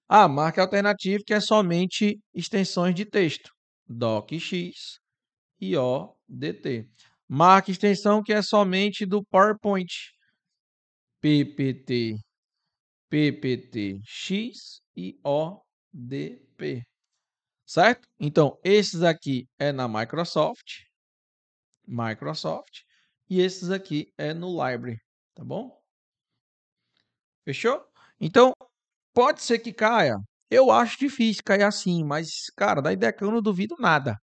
Ah, marca alternativo que é somente extensões de texto. DocX e ODT. Marca extensão que é somente do PowerPoint. PPT, PPTX e ODP. Certo? Então, esses aqui é na Microsoft. Microsoft. E esses aqui é no Library. Tá bom? Fechou? Então, pode ser que caia. Eu acho difícil cair assim, mas, cara, da ideia que eu não duvido nada.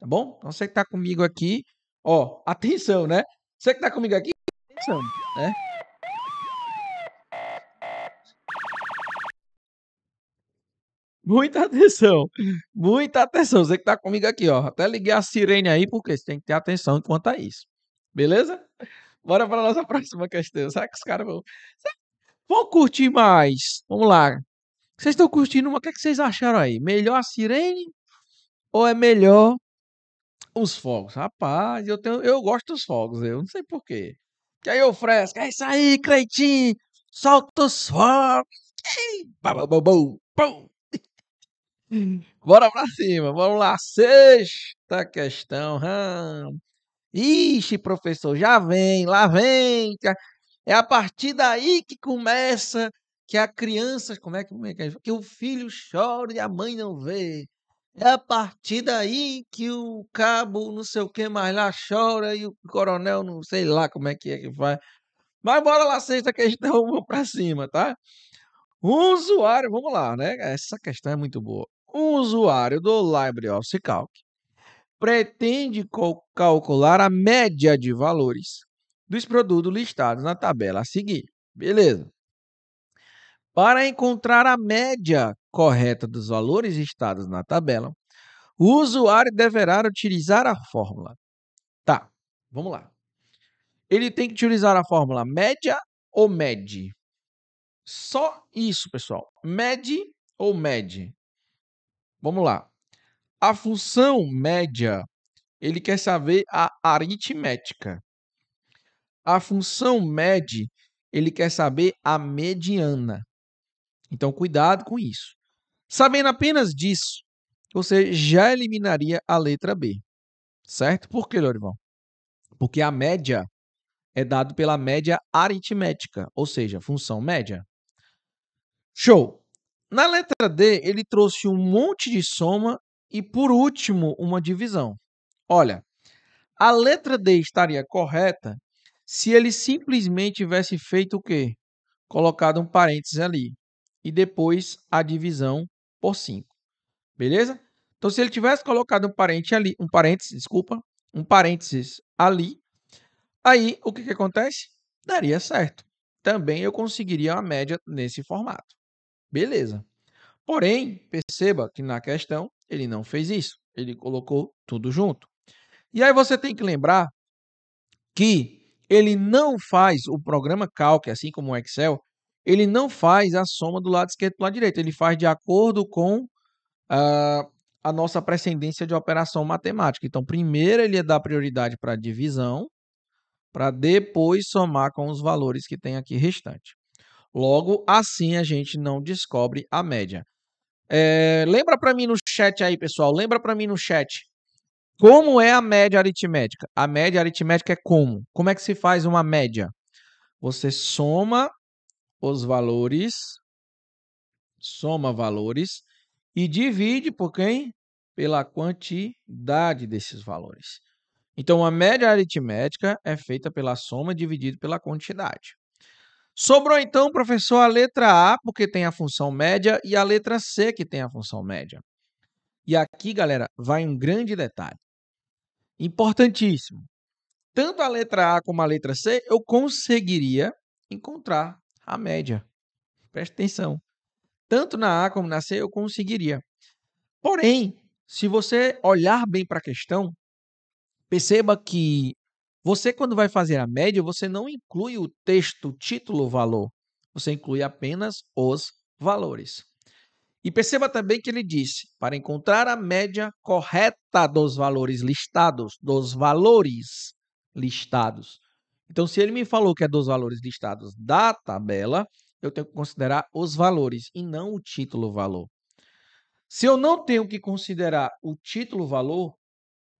Tá bom? Então, você que tá comigo aqui, ó, atenção, né? Você que tá comigo aqui, atenção, né? Muita atenção, muita atenção. Você que tá comigo aqui, ó. Até liguei a sirene aí, porque você tem que ter atenção enquanto isso. Beleza? Bora para nossa próxima questão. Será que os caras vão. Será Vamos curtir mais. Vamos lá. Vocês estão curtindo uma? O que, é que vocês acharam aí? Melhor a sirene ou é melhor os fogos? Rapaz, eu, tenho, eu gosto dos fogos, eu não sei porquê. Que aí eu fresco, é isso aí, Cleitinho, solta os fogos. Bora pra cima, vamos lá. Sexta questão. Hum. Ixi, professor, já vem, lá vem. É a partir daí que começa que a criança, como é que, como é que, é? que o filho chora e a mãe não vê. É a partir daí que o cabo não sei o que mais lá chora e o coronel não sei lá como é que é que vai. Mas bora lá, sexta questão, vamos para cima, tá? Um usuário, vamos lá, né? Essa questão é muito boa. Um usuário do LibreOffice Calc pretende calcular a média de valores dos produtos listados na tabela a seguir. Beleza. Para encontrar a média correta dos valores listados na tabela, o usuário deverá utilizar a fórmula. Tá, vamos lá. Ele tem que utilizar a fórmula média ou MED? Só isso, pessoal. MED ou MED? Vamos lá. A função média, ele quer saber a aritmética. A função mede, ele quer saber a mediana. Então, cuidado com isso. Sabendo apenas disso, você já eliminaria a letra B. Certo? Por quê Lorival? Porque a média é dado pela média aritmética, ou seja, função média. Show! Na letra D, ele trouxe um monte de soma e, por último, uma divisão. Olha, a letra D estaria correta se ele simplesmente tivesse feito o quê? Colocado um parênteses ali e depois a divisão por 5. Beleza? Então, se ele tivesse colocado um parênteses ali, um parênteses, desculpa, um parênteses ali, aí o que, que acontece? Daria certo. Também eu conseguiria a média nesse formato. Beleza. Porém, perceba que na questão ele não fez isso. Ele colocou tudo junto. E aí você tem que lembrar que ele não faz o programa Calc, assim como o Excel, ele não faz a soma do lado esquerdo para o lado direito, ele faz de acordo com uh, a nossa precedência de operação matemática. Então, primeiro ele ia dar prioridade para a divisão, para depois somar com os valores que tem aqui restante. Logo, assim a gente não descobre a média. É, lembra para mim no chat aí, pessoal. Lembra para mim no chat. Como é a média aritmética? A média aritmética é como? Como é que se faz uma média? Você soma os valores, soma valores e divide por quem? Pela quantidade desses valores. Então, a média aritmética é feita pela soma dividido pela quantidade. Sobrou então, professor, a letra A, porque tem a função média, e a letra C, que tem a função média. E aqui, galera, vai um grande detalhe importantíssimo. Tanto a letra A como a letra C, eu conseguiria encontrar a média. Preste atenção. Tanto na A como na C, eu conseguiria. Porém, se você olhar bem para a questão, perceba que você, quando vai fazer a média, você não inclui o texto, título, valor. Você inclui apenas os valores. E perceba também que ele disse: para encontrar a média correta dos valores listados, dos valores listados. Então, se ele me falou que é dos valores listados da tabela, eu tenho que considerar os valores e não o título valor. Se eu não tenho que considerar o título valor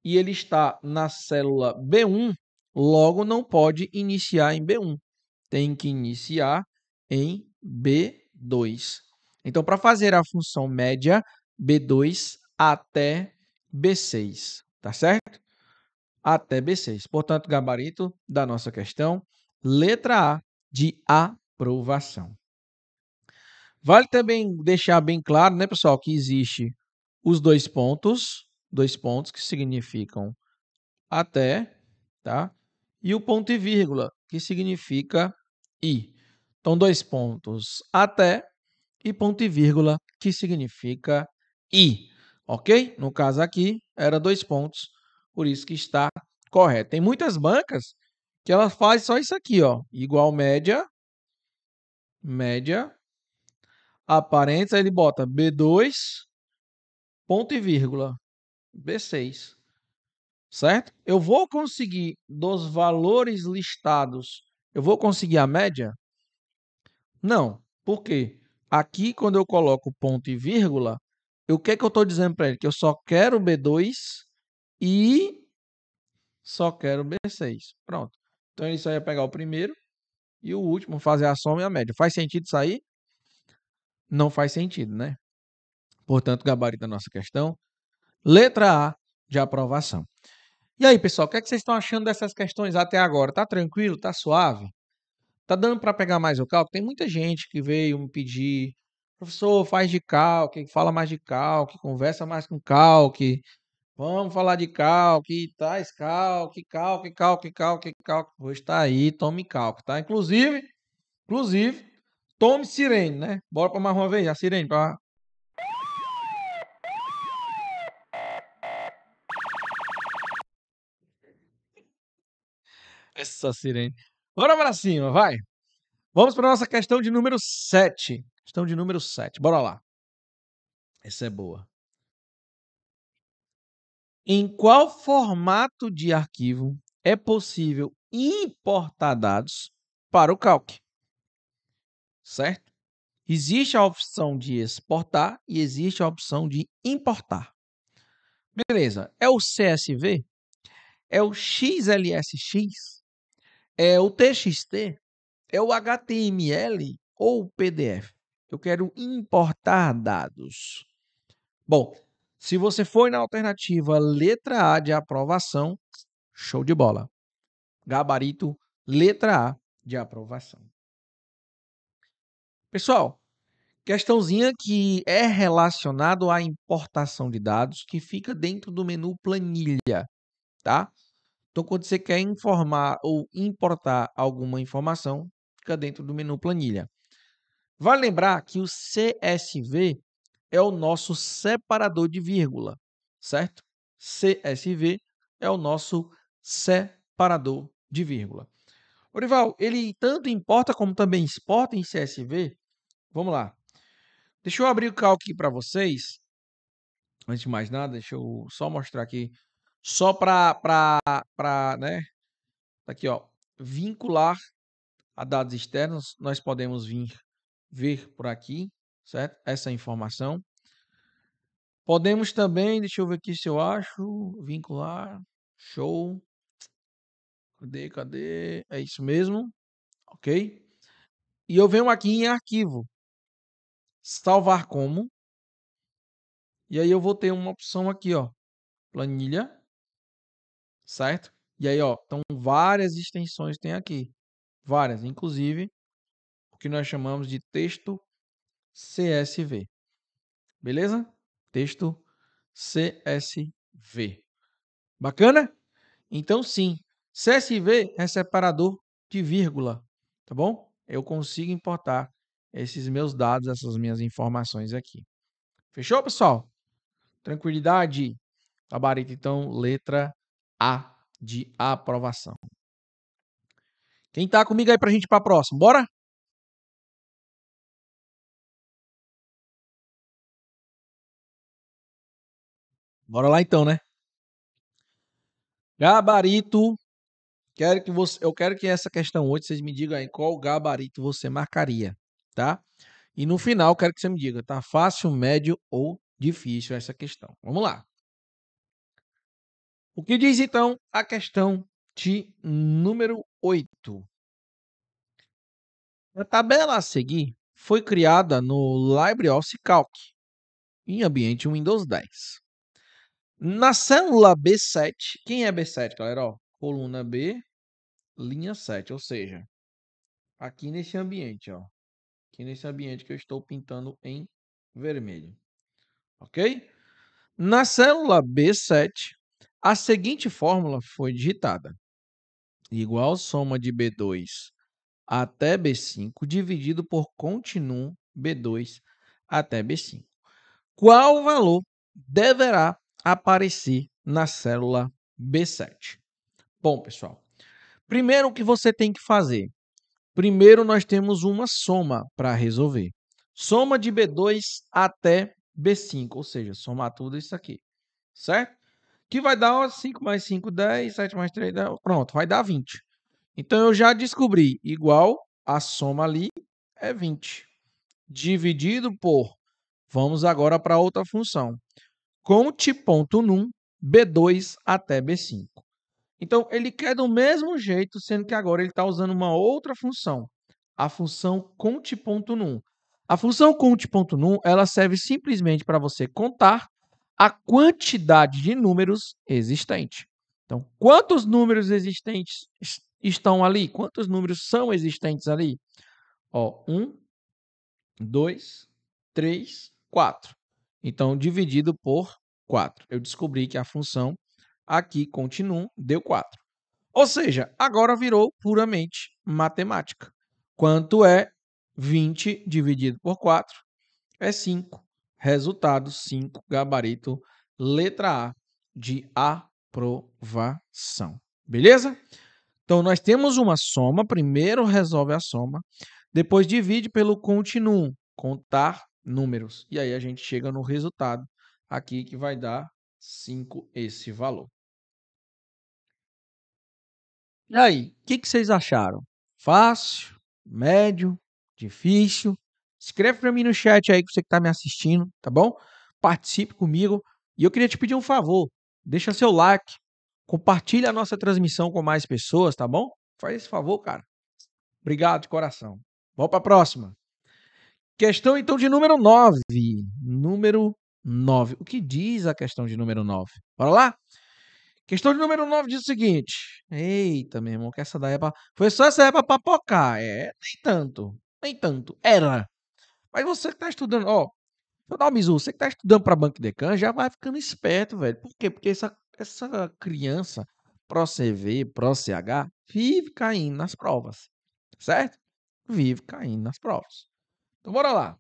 e ele está na célula B1, logo não pode iniciar em B1. Tem que iniciar em B2. Então, para fazer a função média B2 até B6, tá certo? Até B6. Portanto, gabarito da nossa questão, letra A de aprovação. Vale também deixar bem claro, né, pessoal, que existe os dois pontos, dois pontos que significam até, tá? E o ponto e vírgula, que significa i. Então, dois pontos até e ponto e vírgula, que significa I. Ok? No caso aqui, era dois pontos, por isso que está correto. Tem muitas bancas que ela faz só isso aqui, ó. Igual média, média, aparência, ele bota B2, ponto e vírgula, B6. Certo? Eu vou conseguir dos valores listados, eu vou conseguir a média? Não. Por quê? Aqui, quando eu coloco ponto e vírgula, o que, é que eu estou dizendo para ele? Que eu só quero B2 e só quero B6. Pronto. Então ele só ia pegar o primeiro e o último, fazer a soma e a média. Faz sentido isso aí? Não faz sentido, né? Portanto, gabarito da nossa questão. Letra A de aprovação. E aí, pessoal, o que, é que vocês estão achando dessas questões até agora? Tá tranquilo? Tá suave? Tá dando para pegar mais o cálculo? Tem muita gente que veio me pedir, professor, faz de cálculo, fala mais de cálculo, conversa mais com cálculo. vamos falar de cálculo, traz calque, cálculo, cálculo, cálculo, cálculo. vou estar tá aí, tome cálculo, tá? Inclusive, inclusive, tome sirene, né? Bora para mais uma vez a sirene, para Essa sirene. Bora para cima, vai. Vamos para nossa questão de número 7. Questão de número 7. Bora lá. Essa é boa. Em qual formato de arquivo é possível importar dados para o Calc? Certo? Existe a opção de exportar e existe a opção de importar. Beleza. É o CSV? É o XLSX? É, o TXT é o HTML ou PDF. Eu quero importar dados. Bom, se você for na alternativa letra A de aprovação, show de bola. Gabarito letra A de aprovação. Pessoal, questãozinha que é relacionado à importação de dados que fica dentro do menu planilha, tá? Então, quando você quer informar ou importar alguma informação, fica dentro do menu planilha. Vale lembrar que o CSV é o nosso separador de vírgula, certo? CSV é o nosso separador de vírgula. Orival, ele tanto importa como também exporta em CSV? Vamos lá. Deixa eu abrir o calque para vocês. Antes de mais nada, deixa eu só mostrar aqui só para né, tá aqui ó, vincular a dados externos, nós podemos vir ver por aqui, certo? Essa informação. Podemos também, deixa eu ver aqui se eu acho, vincular, show. Cadê, cadê? É isso mesmo, ok? E eu venho aqui em arquivo, salvar como. E aí eu vou ter uma opção aqui, ó, planilha, certo? E aí, ó, então várias extensões tem aqui. Várias, inclusive o que nós chamamos de texto CSV. Beleza? Texto CSV. Bacana? Então sim, CSV é separador de vírgula, tá bom? Eu consigo importar esses meus dados, essas minhas informações aqui. Fechou, pessoal? Tranquilidade? Tabarito, então, letra a de aprovação. Quem tá comigo aí pra gente ir pra próxima? Bora? Bora lá então, né? Gabarito. Quero que você, eu quero que essa questão hoje vocês me digam aí qual gabarito você marcaria, tá? E no final quero que você me diga, tá fácil, médio ou difícil essa questão. Vamos lá. O que diz então a questão de número 8? A tabela a seguir foi criada no LibreOffice Calc, em ambiente Windows 10. Na célula B7, quem é B7, galera? Ó, coluna B, linha 7, ou seja, aqui nesse ambiente, ó, aqui nesse ambiente que eu estou pintando em vermelho, ok? Na célula B7, a seguinte fórmula foi digitada: igual soma de B2 até B5 dividido por contínuo B2 até B5. Qual valor deverá aparecer na célula B7? Bom, pessoal, primeiro o que você tem que fazer? Primeiro nós temos uma soma para resolver. Soma de B2 até B5, ou seja, somar tudo isso aqui, certo? Que vai dar 5 mais 5, 10, 7 mais 3, 10. Pronto, vai dar 20. Então eu já descobri igual a soma ali é 20. Dividido por. Vamos agora para outra função. Conte ponto num B2 até B5. Então ele quer do mesmo jeito, sendo que agora ele está usando uma outra função, a função conte ponto num. A função conte.num, ela serve simplesmente para você contar a quantidade de números existente. Então, quantos números existentes estão ali? Quantos números são existentes ali? Ó, um, dois, três, quatro. Então, dividido por 4. Eu descobri que a função aqui continua deu 4. Ou seja, agora virou puramente matemática. Quanto é 20 dividido por 4? É 5. Resultado 5, gabarito letra A de aprovação. Beleza? Então nós temos uma soma, primeiro resolve a soma, depois divide pelo contínuo contar números. E aí a gente chega no resultado aqui que vai dar 5 esse valor. E aí, o que, que vocês acharam? Fácil, médio, difícil? Escreve para mim no chat aí que você que tá me assistindo, tá bom? Participe comigo. E eu queria te pedir um favor. Deixa seu like, compartilha a nossa transmissão com mais pessoas, tá bom? Faz esse favor, cara. Obrigado de coração. Vamos para a próxima. Questão então de número 9. Número 9. O que diz a questão de número 9? Bora lá? Questão de número 9 diz o seguinte. Eita, meu irmão, que essa daí é pra... Foi só essa época pra papocar. É, nem tanto. Nem tanto. Era. Mas você que está estudando, ó, eu dar um bizu, você que está estudando para Banco de Can, já vai ficando esperto, velho. Por quê? Porque essa, essa criança, pró-CV, pró-CH, vive caindo nas provas, certo? Vive caindo nas provas. Então, bora lá.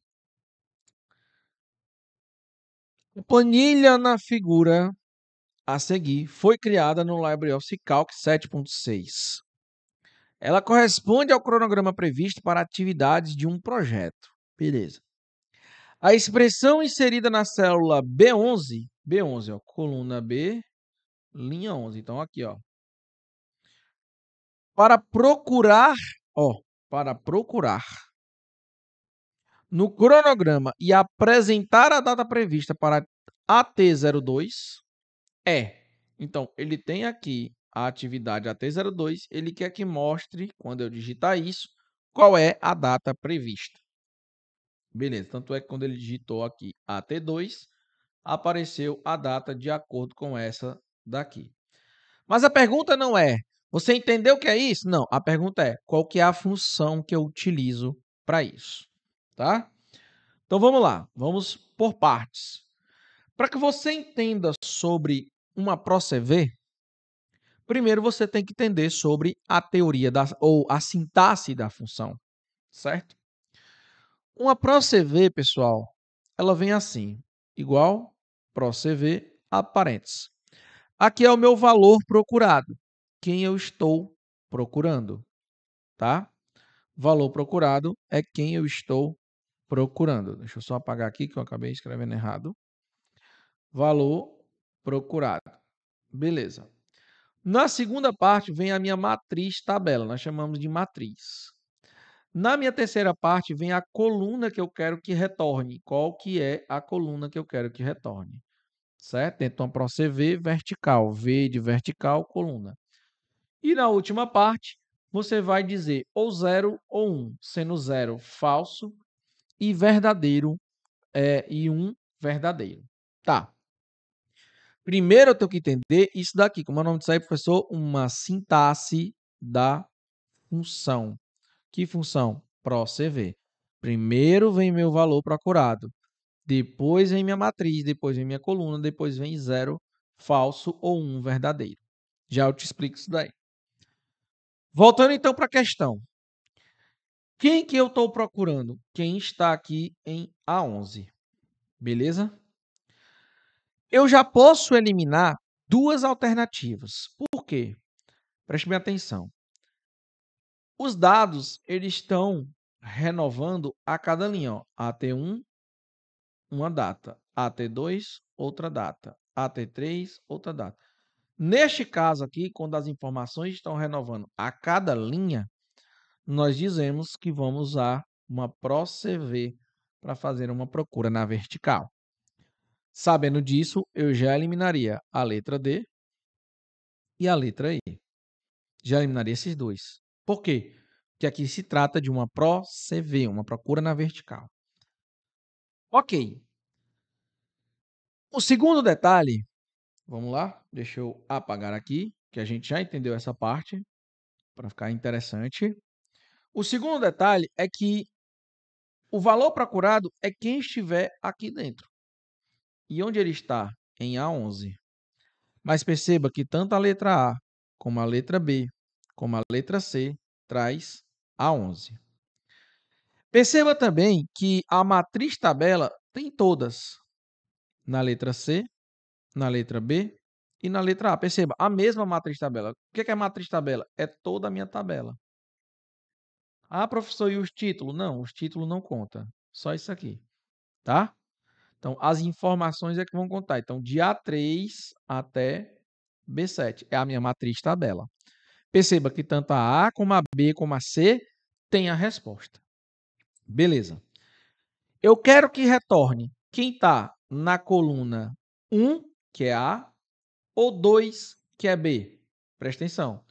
A planilha na figura a seguir foi criada no LibreOffice Calc 7.6. Ela corresponde ao cronograma previsto para atividades de um projeto. Beleza. A expressão inserida na célula B11, B11, ó, coluna B, linha 11. Então, aqui, ó. Para procurar, ó, para procurar no cronograma e apresentar a data prevista para AT02 é. Então, ele tem aqui a atividade AT02, ele quer que mostre, quando eu digitar isso, qual é a data prevista. Beleza, tanto é que quando ele digitou aqui AT2, apareceu a data de acordo com essa daqui. Mas a pergunta não é, você entendeu o que é isso? Não, a pergunta é, qual que é a função que eu utilizo para isso, tá? Então vamos lá, vamos por partes. Para que você entenda sobre uma ProCV, primeiro você tem que entender sobre a teoria da, ou a sintaxe da função, certo? Uma ProCV, pessoal, ela vem assim, igual ProCV aparentes. Aqui é o meu valor procurado, quem eu estou procurando, tá? Valor procurado é quem eu estou procurando. Deixa eu só apagar aqui que eu acabei escrevendo errado. Valor procurado. Beleza. Na segunda parte vem a minha matriz tabela, nós chamamos de matriz. Na minha terceira parte vem a coluna que eu quero que retorne. Qual que é a coluna que eu quero que retorne? Certo? Então, para você ver, vertical. V de vertical, coluna. E na última parte, você vai dizer ou zero ou um, sendo zero, falso e verdadeiro é, e um, verdadeiro. Tá. Primeiro eu tenho que entender isso daqui. Como é o nome disso aí, professor? Uma sintaxe da função. Que função? ProCV. Primeiro vem meu valor procurado, depois vem minha matriz, depois vem minha coluna, depois vem zero falso ou um verdadeiro. Já eu te explico isso daí. Voltando então para a questão. Quem que eu estou procurando? Quem está aqui em A11. Beleza? Eu já posso eliminar duas alternativas. Por quê? Preste bem atenção. Os dados, eles estão renovando a cada linha. Ó. AT1, uma data. AT2, outra data. AT3, outra data. Neste caso aqui, quando as informações estão renovando a cada linha, nós dizemos que vamos usar uma ProCV para fazer uma procura na vertical. Sabendo disso, eu já eliminaria a letra D e a letra E. Já eliminaria esses dois. Por quê? Porque aqui se trata de uma PRO-CV, uma procura na vertical. Ok. O segundo detalhe, vamos lá, deixa eu apagar aqui, que a gente já entendeu essa parte, para ficar interessante. O segundo detalhe é que o valor procurado é quem estiver aqui dentro. E onde ele está? Em A11. Mas perceba que tanto a letra A como a letra B como a letra C traz a 11. Perceba também que a matriz tabela tem todas na letra C, na letra B e na letra A. Perceba, a mesma matriz tabela. O é que é, matriz tabela? É toda a minha tabela. Ah, professor, e os títulos? Não, os títulos não conta. Só isso aqui, tá? Então, as informações é que vão contar. Então, de A3 até B7 é a minha matriz tabela. Perceba que tanto a A como a B como a C têm a resposta. Beleza. Eu quero que retorne quem está na coluna 1, que é A, ou 2, que é B. Presta atenção.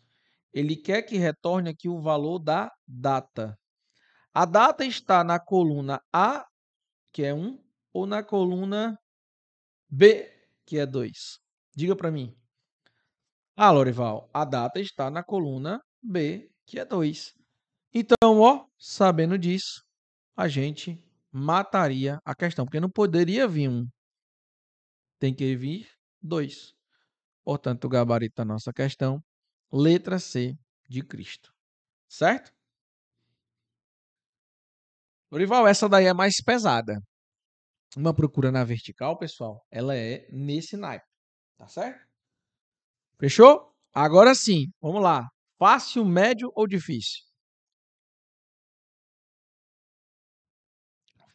Ele quer que retorne aqui o valor da data. A data está na coluna A, que é 1, ou na coluna B, que é 2? Diga para mim. Ah, Lorival, a data está na coluna B, que é 2. Então, ó, sabendo disso, a gente mataria a questão, porque não poderia vir um. Tem que vir dois. Portanto, o gabarito da nossa questão, letra C de Cristo. Certo? Lorival, essa daí é mais pesada. Uma procura na vertical, pessoal, ela é nesse naipe, tá certo? Fechou? Agora sim, vamos lá. Fácil, médio ou difícil?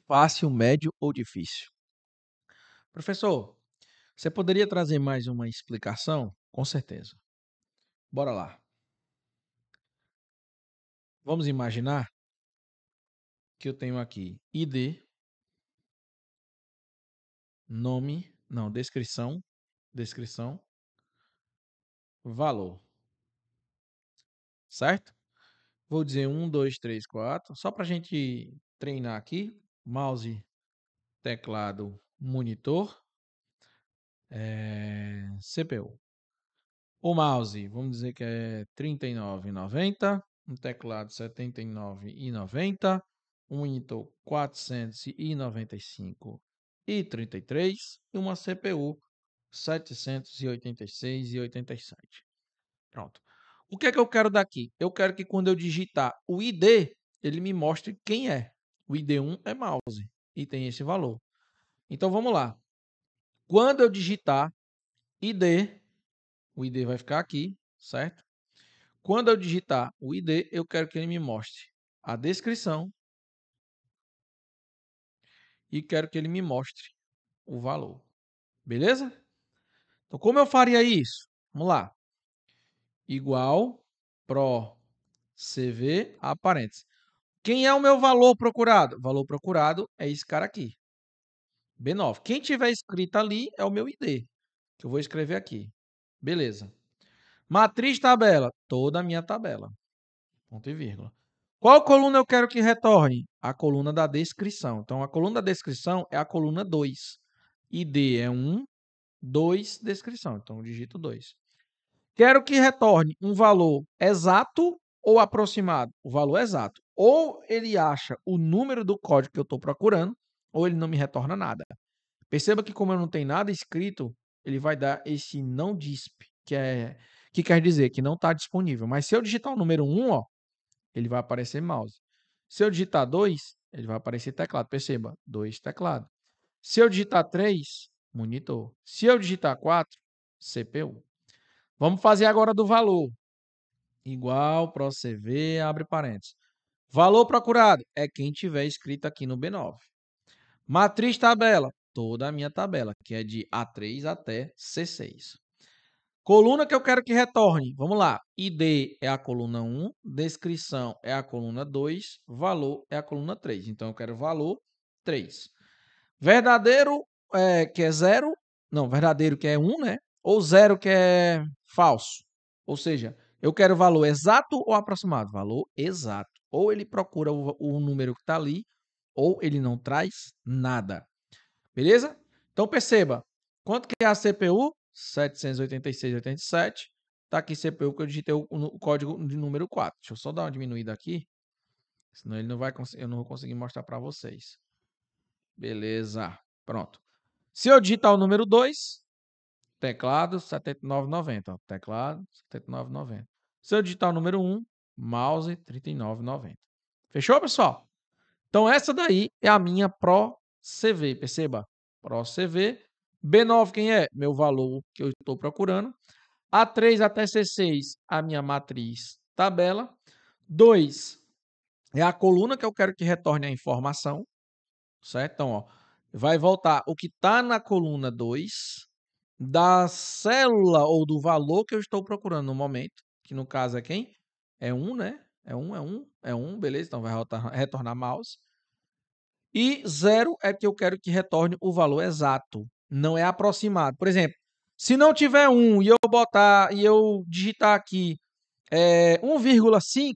Fácil, médio ou difícil? Professor, você poderia trazer mais uma explicação? Com certeza. Bora lá. Vamos imaginar que eu tenho aqui ID, nome, não, descrição, descrição, valor. Certo? Vou dizer 1, 2, 3, 4. Só para a gente treinar aqui. Mouse, teclado, monitor, é, eh, CPU. O mouse, vamos dizer que é R$ 39,90. Um teclado R$ 79,90. Um monitor R$ 495,33. E uma CPU 786 e 87. Pronto. O que é que eu quero daqui? Eu quero que quando eu digitar o ID, ele me mostre quem é. O ID1 é mouse e tem esse valor. Então vamos lá. Quando eu digitar ID, o ID vai ficar aqui, certo? Quando eu digitar o ID, eu quero que ele me mostre a descrição e quero que ele me mostre o valor. Beleza? Então, como eu faria isso? Vamos lá. Igual pro CV a parênteses. Quem é o meu valor procurado? Valor procurado é esse cara aqui. B9. Quem tiver escrito ali é o meu ID, que eu vou escrever aqui. Beleza. Matriz tabela, toda a minha tabela. Ponto e vírgula. Qual coluna eu quero que retorne? A coluna da descrição. Então, a coluna da descrição é a coluna 2. ID é 1, 2 descrição. Então, digito 2. Quero que retorne um valor exato ou aproximado. O valor exato. Ou ele acha o número do código que eu estou procurando, ou ele não me retorna nada. Perceba que, como eu não tenho nada escrito, ele vai dar esse não disp, que é que quer dizer que não está disponível. Mas se eu digitar o número 1, ó, ele vai aparecer mouse. Se eu digitar 2, ele vai aparecer teclado. Perceba, 2 teclado. Se eu digitar 3, monitor. Se eu digitar 4, CPU. Vamos fazer agora do valor. Igual, CV. abre parênteses. Valor procurado é quem tiver escrito aqui no B9. Matriz tabela, toda a minha tabela, que é de A3 até C6. Coluna que eu quero que retorne, vamos lá. ID é a coluna 1, descrição é a coluna 2, valor é a coluna 3. Então eu quero valor 3. Verdadeiro é, que é zero, não, verdadeiro que é um, né? Ou zero que é falso. Ou seja, eu quero o valor exato ou aproximado? Valor exato. Ou ele procura o, o número que está ali, ou ele não traz nada. Beleza? Então perceba, quanto que é a CPU? 786,87. Está aqui CPU que eu digitei o, o, código de número 4. Deixa eu só dar uma diminuída aqui, senão ele não vai eu não vou conseguir mostrar para vocês. Beleza. Pronto. Se eu digitar o número 2, teclado 7990, ó, teclado 7990. Se eu digitar o número 1, mouse 3990. Fechou, pessoal? Então essa daí é a minha Pro CV, perceba? Pro CV. B9 quem é? Meu valor que eu estou procurando. A3 até C6, a minha matriz tabela. 2 é a coluna que eu quero que retorne a informação, certo? Então, ó, vai voltar o que está na coluna 2 da célula ou do valor que eu estou procurando no momento, que no caso é quem? É 1, um, né? É 1, um, é 1, um, é 1, beleza, então vai retornar mouse. E 0 é que eu quero que retorne o valor exato, não é aproximado. Por exemplo, se não tiver 1 e eu botar e eu digitar aqui é, 1,5,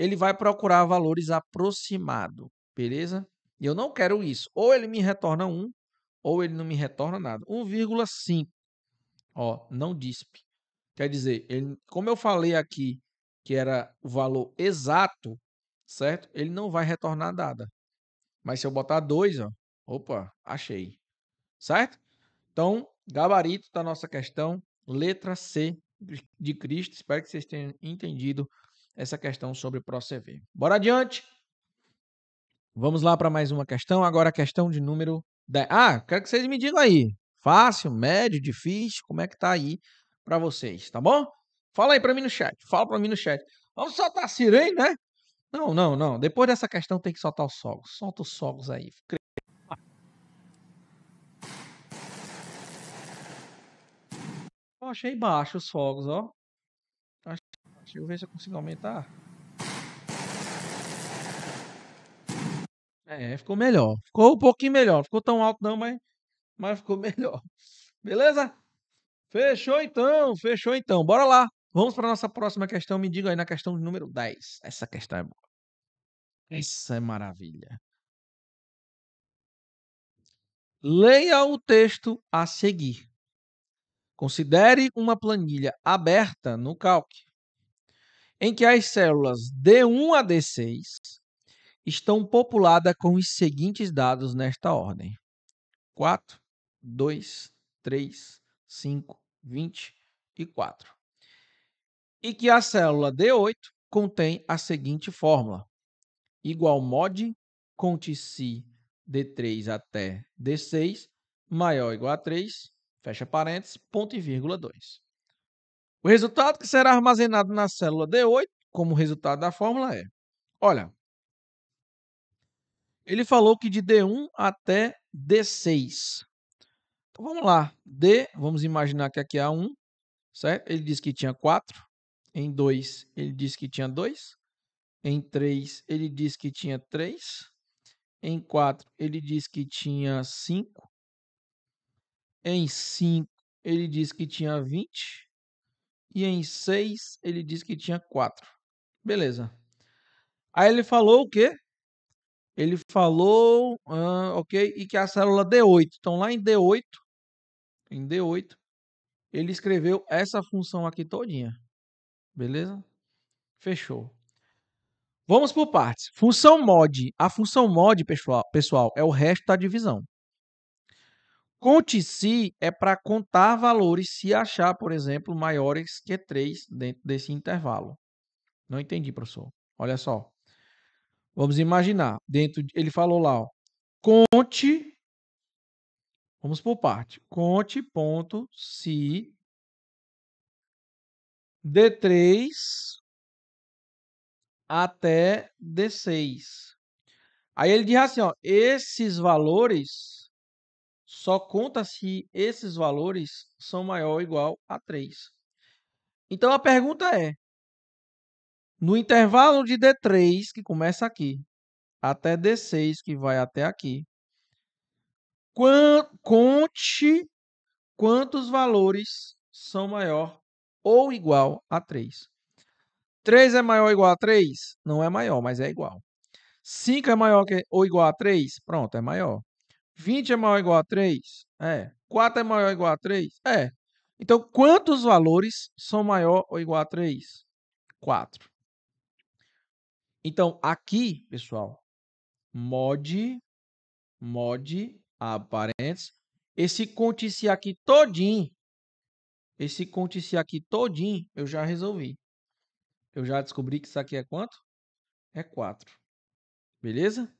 ele vai procurar valores aproximados, beleza? E eu não quero isso. Ou ele me retorna 1, ou ele não me retorna nada. 1,5. Ó, não DISP. Quer dizer, ele, como eu falei aqui que era o valor exato, certo? Ele não vai retornar nada. Mas se eu botar 2, ó, opa, achei. Certo? Então, gabarito da nossa questão, letra C de Cristo. Espero que vocês tenham entendido essa questão sobre o ProCV. Bora adiante! Vamos lá para mais uma questão. Agora a questão de número 10. Ah, quero é que vocês me digam aí. Fácil, médio, difícil, como é que tá aí para vocês, tá bom? Fala aí para mim no chat. Fala para mim no chat. Vamos soltar a sirene, né? Não, não, não. Depois dessa questão tem que soltar os fogos. Solta os sogros aí. Eu achei baixo os fogos, ó. Deixa eu ver se eu consigo aumentar. É, ficou melhor. Ficou um pouquinho melhor. Ficou tão alto não, mas, mas ficou melhor. Beleza? Fechou então, fechou então. Bora lá. Vamos para nossa próxima questão. Me diga aí na questão número 10. Essa questão é boa. Essa é maravilha. Leia o texto a seguir. Considere uma planilha aberta no Calc, em que as células D1 a D6 estão populadas com os seguintes dados nesta ordem: 4, 2, 3, 5, 20 e 4. E que a célula D8 contém a seguinte fórmula: igual mod contici D3 até D6 maior ou igual a 3, fecha parênteses, ponto e vírgula 2. O resultado que será armazenado na célula D8, como resultado da fórmula, é: olha, ele falou que de D1 até D6. Então vamos lá. D, vamos imaginar que aqui é a 1, certo? Ele disse que tinha 4. Em 2, ele disse que tinha 2. Em 3, ele disse que tinha 3. Em 4, ele disse que tinha 5. Em 5, ele disse que tinha 20. E em 6, ele disse que tinha 4. Beleza. Aí ele falou o quê? Ele falou, ok, e que a célula D8. Então, lá em D8, em D8, ele escreveu essa função aqui todinha. Beleza? Fechou. Vamos por partes. Função mod. A função mod, pessoal, pessoal é o resto da divisão. Conte se é para contar valores se achar, por exemplo, maiores que 3 dentro desse intervalo. Não entendi, professor. Olha só. Vamos imaginar, dentro de, ele falou lá, ó, conte Vamos por parte. Conte ponto se D3 até D6. Aí ele diz assim, ó, esses valores só conta se esses valores são maior ou igual a 3. Então a pergunta é: no intervalo de D3, que começa aqui, até D6, que vai até aqui, conte quantos valores são maior ou igual a 3. 3 é maior ou igual a 3? Não é maior, mas é igual. 5 é, é, é maior ou igual a 3? Pronto, é maior. 20 é maior ou igual a 3? É. 4 é maior ou igual a 3? É. Então, quantos valores são maior ou igual a 3? 4. Então, aqui, pessoal, mod, mod, abre parênteses, esse conte-se aqui todinho, esse conte-se aqui todinho, eu já resolvi. Eu já descobri que isso aqui é quanto? É 4. Beleza?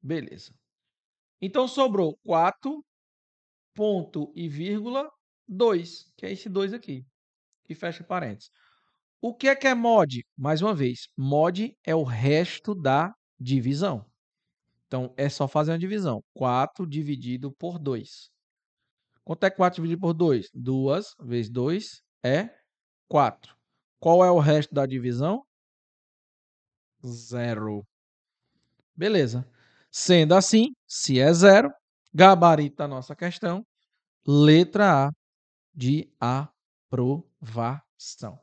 Beleza. Então, sobrou 4, ponto e vírgula, 2, que é esse 2 aqui, que fecha parênteses. O que é que é mod? Mais uma vez, mod é o resto da divisão. Então, é só fazer uma divisão. 4 dividido por 2. Quanto é 4 dividido por 2? 2 vezes 2 é 4. Qual é o resto da divisão? Zero. Beleza. Sendo assim, se é zero, gabarito a nossa questão. Letra A de aprovação.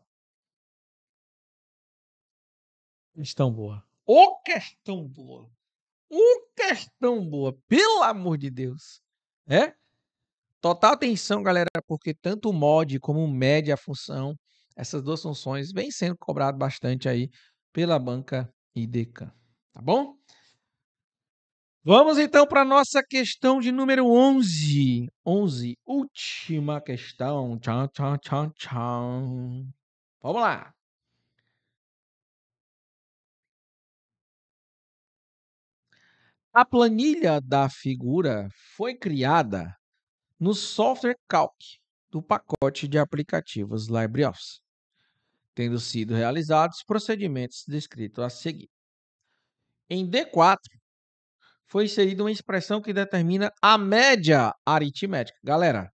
Questão boa. Ô oh, questão boa. Um questão boa, pelo amor de Deus. É? Total atenção, galera, porque tanto o mod como o média a função, essas duas funções vem sendo cobrado bastante aí pela banca IDK, tá bom? Vamos então para nossa questão de número 11. 11, última questão. Tchau, tchau, tchau, tchau. Vamos lá. A planilha da figura foi criada no software Calc do pacote de aplicativos LibreOffice, tendo sido realizados procedimentos descritos a seguir. Em D4, foi inserida uma expressão que determina a média aritmética. Galera,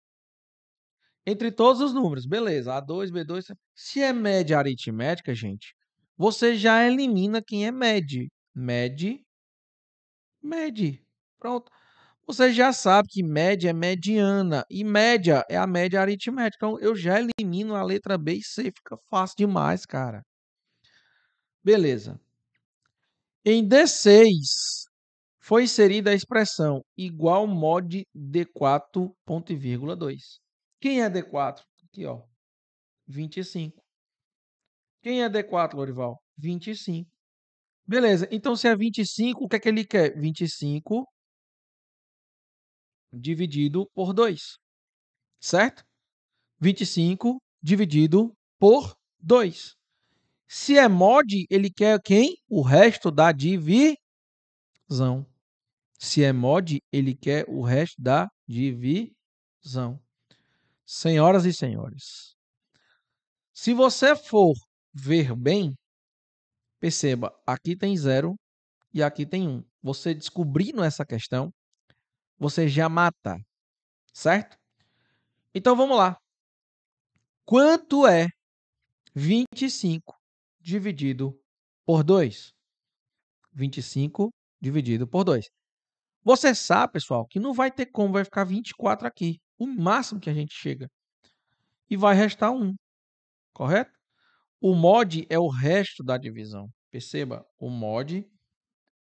entre todos os números, beleza, A2, B2, se é média aritmética, gente, você já elimina quem é médio. Mede Mede. Pronto. Você já sabe que média é mediana e média é a média aritmética. Então eu já elimino a letra B e C, fica fácil demais, cara. Beleza. Em D6 foi inserida a expressão igual mod d 42 Quem é D4? Aqui, ó. 25. Quem é D4, Lorival? 25. Beleza, então se é 25, o que é que ele quer? 25 dividido por 2, certo? 25 dividido por 2. Se é mod, ele quer quem? O resto da divisão. Se é mod, ele quer o resto da divisão. Senhoras e senhores, se você for ver bem, Perceba, aqui tem zero e aqui tem um. Você descobrindo essa questão, você já mata, certo? Então vamos lá. Quanto é 25 dividido por 2? 25 dividido por 2. Você sabe, pessoal, que não vai ter como, vai ficar 24 aqui. O máximo que a gente chega. E vai restar 1, correto? O mod é o resto da divisão. Perceba, o mod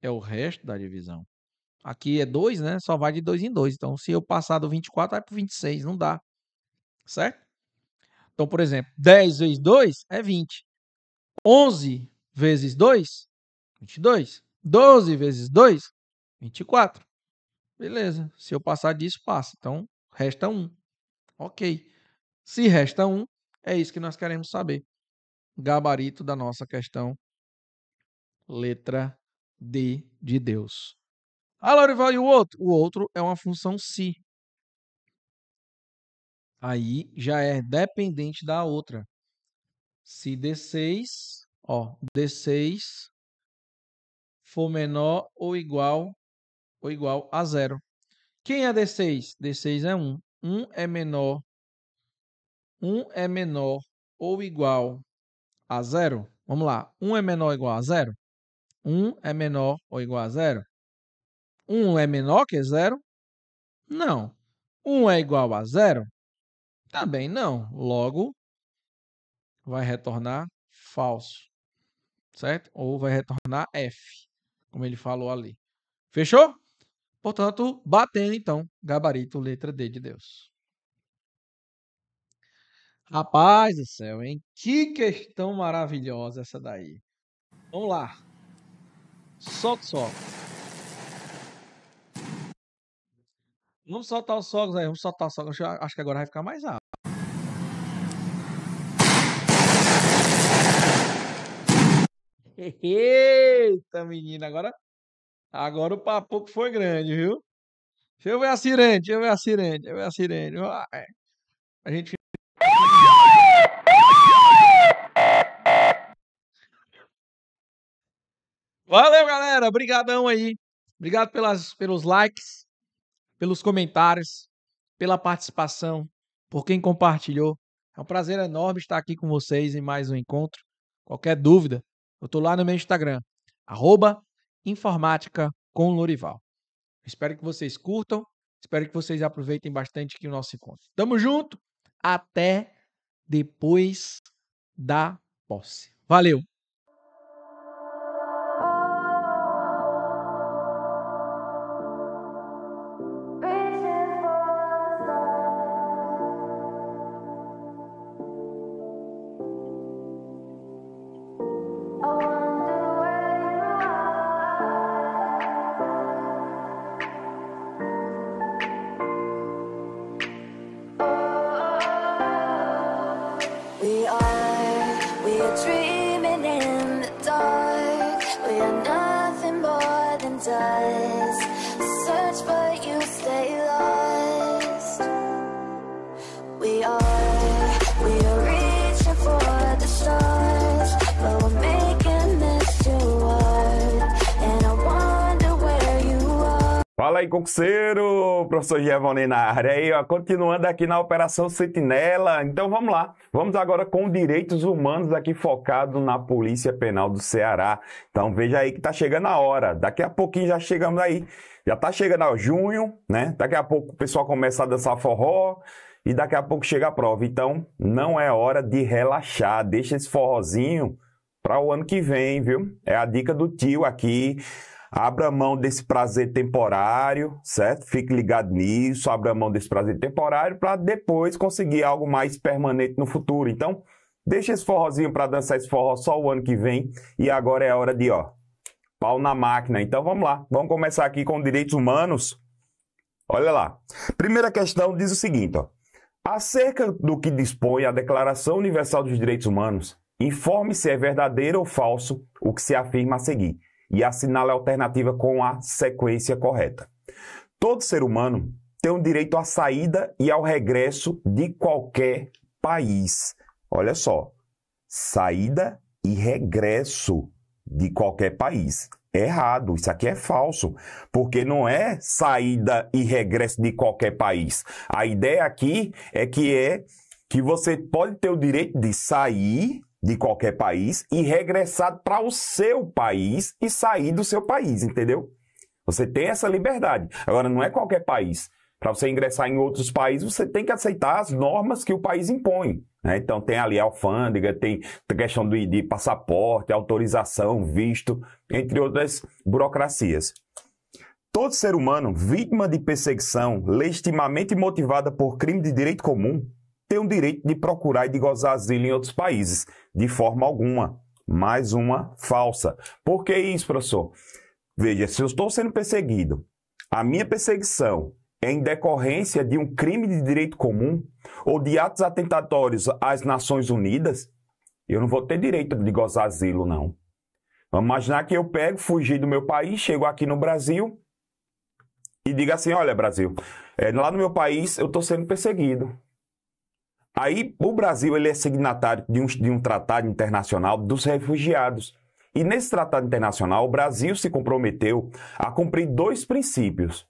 é o resto da divisão. Aqui é 2, né? Só vai de 2 em 2. Então, se eu passar do 24, vai para o 26. Não dá. Certo? Então, por exemplo, 10 vezes 2 é 20. 11 vezes 2, 22. 12 vezes 2, 24. Beleza. Se eu passar disso, passa. Então, resta 1. Ok. Se resta 1, é isso que nós queremos saber gabarito da nossa questão, letra D de Deus. Ah, Lorival, e o outro? O outro é uma função si. Aí já é dependente da outra. Se D6, ó, D6 for menor ou igual ou igual a zero. Quem é D6? D6 é 1. 1 é menor. 1 é menor ou igual a zero? Vamos lá. 1 é menor ou igual a zero? 1 é menor ou igual a zero? 1 é menor que zero? Não. 1 é igual a zero? Também não. Logo, vai retornar falso, certo? Ou vai retornar F, como ele falou ali. Fechou? Portanto, batendo então, gabarito letra D de Deus. Rapaz do céu, hein? Que questão maravilhosa essa daí. Vamos lá. Solta o sol. Vamos soltar os solos aí, vamos soltar os solos. Acho que agora vai ficar mais alto. Eita, menina, agora, agora o papo foi grande, viu? Deixa eu ver a sirene, deixa eu ver a sirene, deixa eu ver a sirene. A gente Valeu, galera. Obrigadão aí. Obrigado pelas, pelos likes, pelos comentários, pela participação, por quem compartilhou. É um prazer enorme estar aqui com vocês em mais um encontro. Qualquer dúvida, eu tô lá no meu Instagram, arroba informática com Lorival. Espero que vocês curtam, espero que vocês aproveitem bastante aqui o nosso encontro. Tamo junto, até depois da posse. Valeu! concurseiro, professor Giovanni na área. ó, continuando aqui na Operação Sentinela. Então vamos lá. Vamos agora com direitos humanos aqui focado na Polícia Penal do Ceará. Então veja aí que tá chegando a hora. Daqui a pouquinho já chegamos aí. Já tá chegando ao junho, né? Daqui a pouco o pessoal começa a dançar forró e daqui a pouco chega a prova. Então não é hora de relaxar. Deixa esse forrozinho para o ano que vem, viu? É a dica do tio aqui. Abra mão desse prazer temporário, certo? Fique ligado nisso, abra mão desse prazer temporário para depois conseguir algo mais permanente no futuro. Então, deixa esse forrozinho para dançar esse forró só o ano que vem e agora é a hora de, ó, pau na máquina. Então, vamos lá. Vamos começar aqui com direitos humanos. Olha lá. Primeira questão diz o seguinte, ó: Acerca do que dispõe a Declaração Universal dos Direitos Humanos, informe se é verdadeiro ou falso o que se afirma a seguir e assinale a alternativa com a sequência correta. Todo ser humano tem o direito à saída e ao regresso de qualquer país. Olha só, saída e regresso de qualquer país. errado, isso aqui é falso, porque não é saída e regresso de qualquer país. A ideia aqui é que é que você pode ter o direito de sair de qualquer país e regressar para o seu país e sair do seu país, entendeu? Você tem essa liberdade. Agora, não é qualquer país. Para você ingressar em outros países, você tem que aceitar as normas que o país impõe. Né? Então, tem ali a alfândega, tem questão de, de passaporte, autorização, visto, entre outras burocracias. Todo ser humano vítima de perseguição legitimamente motivada por crime de direito comum tem o direito de procurar e de gozar asilo em outros países, de forma alguma. Mais uma falsa. Por que isso, professor? Veja, se eu estou sendo perseguido, a minha perseguição é em decorrência de um crime de direito comum ou de atos atentatórios às Nações Unidas, eu não vou ter direito de gozar asilo, não. Vamos imaginar que eu pego, fugi do meu país, chego aqui no Brasil e diga assim: olha, Brasil, é, lá no meu país eu estou sendo perseguido. Aí o Brasil ele é signatário de um, de um tratado internacional dos refugiados. E nesse tratado internacional, o Brasil se comprometeu a cumprir dois princípios.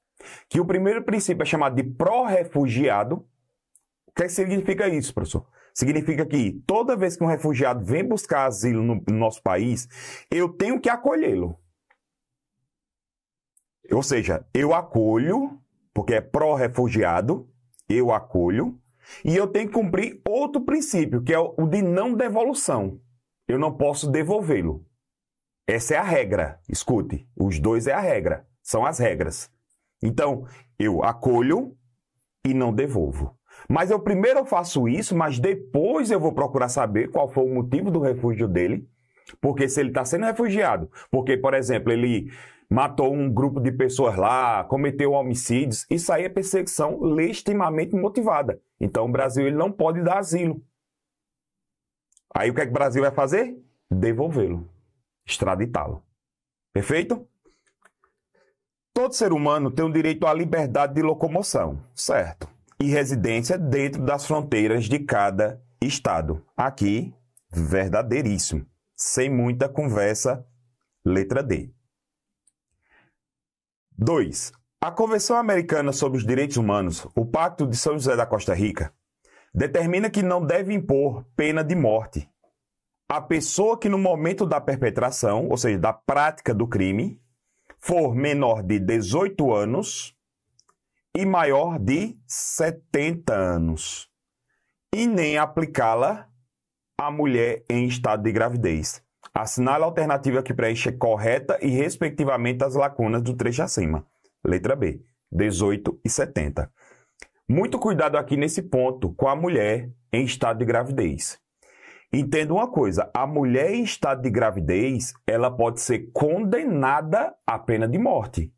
Que o primeiro princípio é chamado de pró-refugiado. O que é significa isso, professor? Significa que toda vez que um refugiado vem buscar asilo no, no nosso país, eu tenho que acolhê-lo. Ou seja, eu acolho, porque é pró-refugiado, eu acolho, e eu tenho que cumprir outro princípio, que é o de não devolução. Eu não posso devolvê-lo. Essa é a regra. Escute, os dois é a regra, são as regras. Então, eu acolho e não devolvo. Mas eu primeiro faço isso, mas depois eu vou procurar saber qual foi o motivo do refúgio dele, porque se ele está sendo refugiado, porque, por exemplo, ele matou um grupo de pessoas lá, cometeu homicídios. Isso aí é perseguição legitimamente motivada. Então o Brasil ele não pode dar asilo. Aí o que, é que o Brasil vai fazer? Devolvê-lo, extraditá-lo. Perfeito? Todo ser humano tem o direito à liberdade de locomoção, certo? E residência dentro das fronteiras de cada estado. Aqui, verdadeiríssimo. Sem muita conversa, letra D. 2. A Convenção Americana sobre os Direitos Humanos, o Pacto de São José da Costa Rica, determina que não deve impor pena de morte à pessoa que no momento da perpetração, ou seja, da prática do crime, for menor de 18 anos e maior de 70 anos, e nem aplicá-la à mulher em estado de gravidez. Assinale a alternativa que preenche correta e, respectivamente, as lacunas do trecho acima. Letra B, 18 e 70. Muito cuidado aqui nesse ponto com a mulher em estado de gravidez. Entenda uma coisa, a mulher em estado de gravidez, ela pode ser condenada à pena de morte.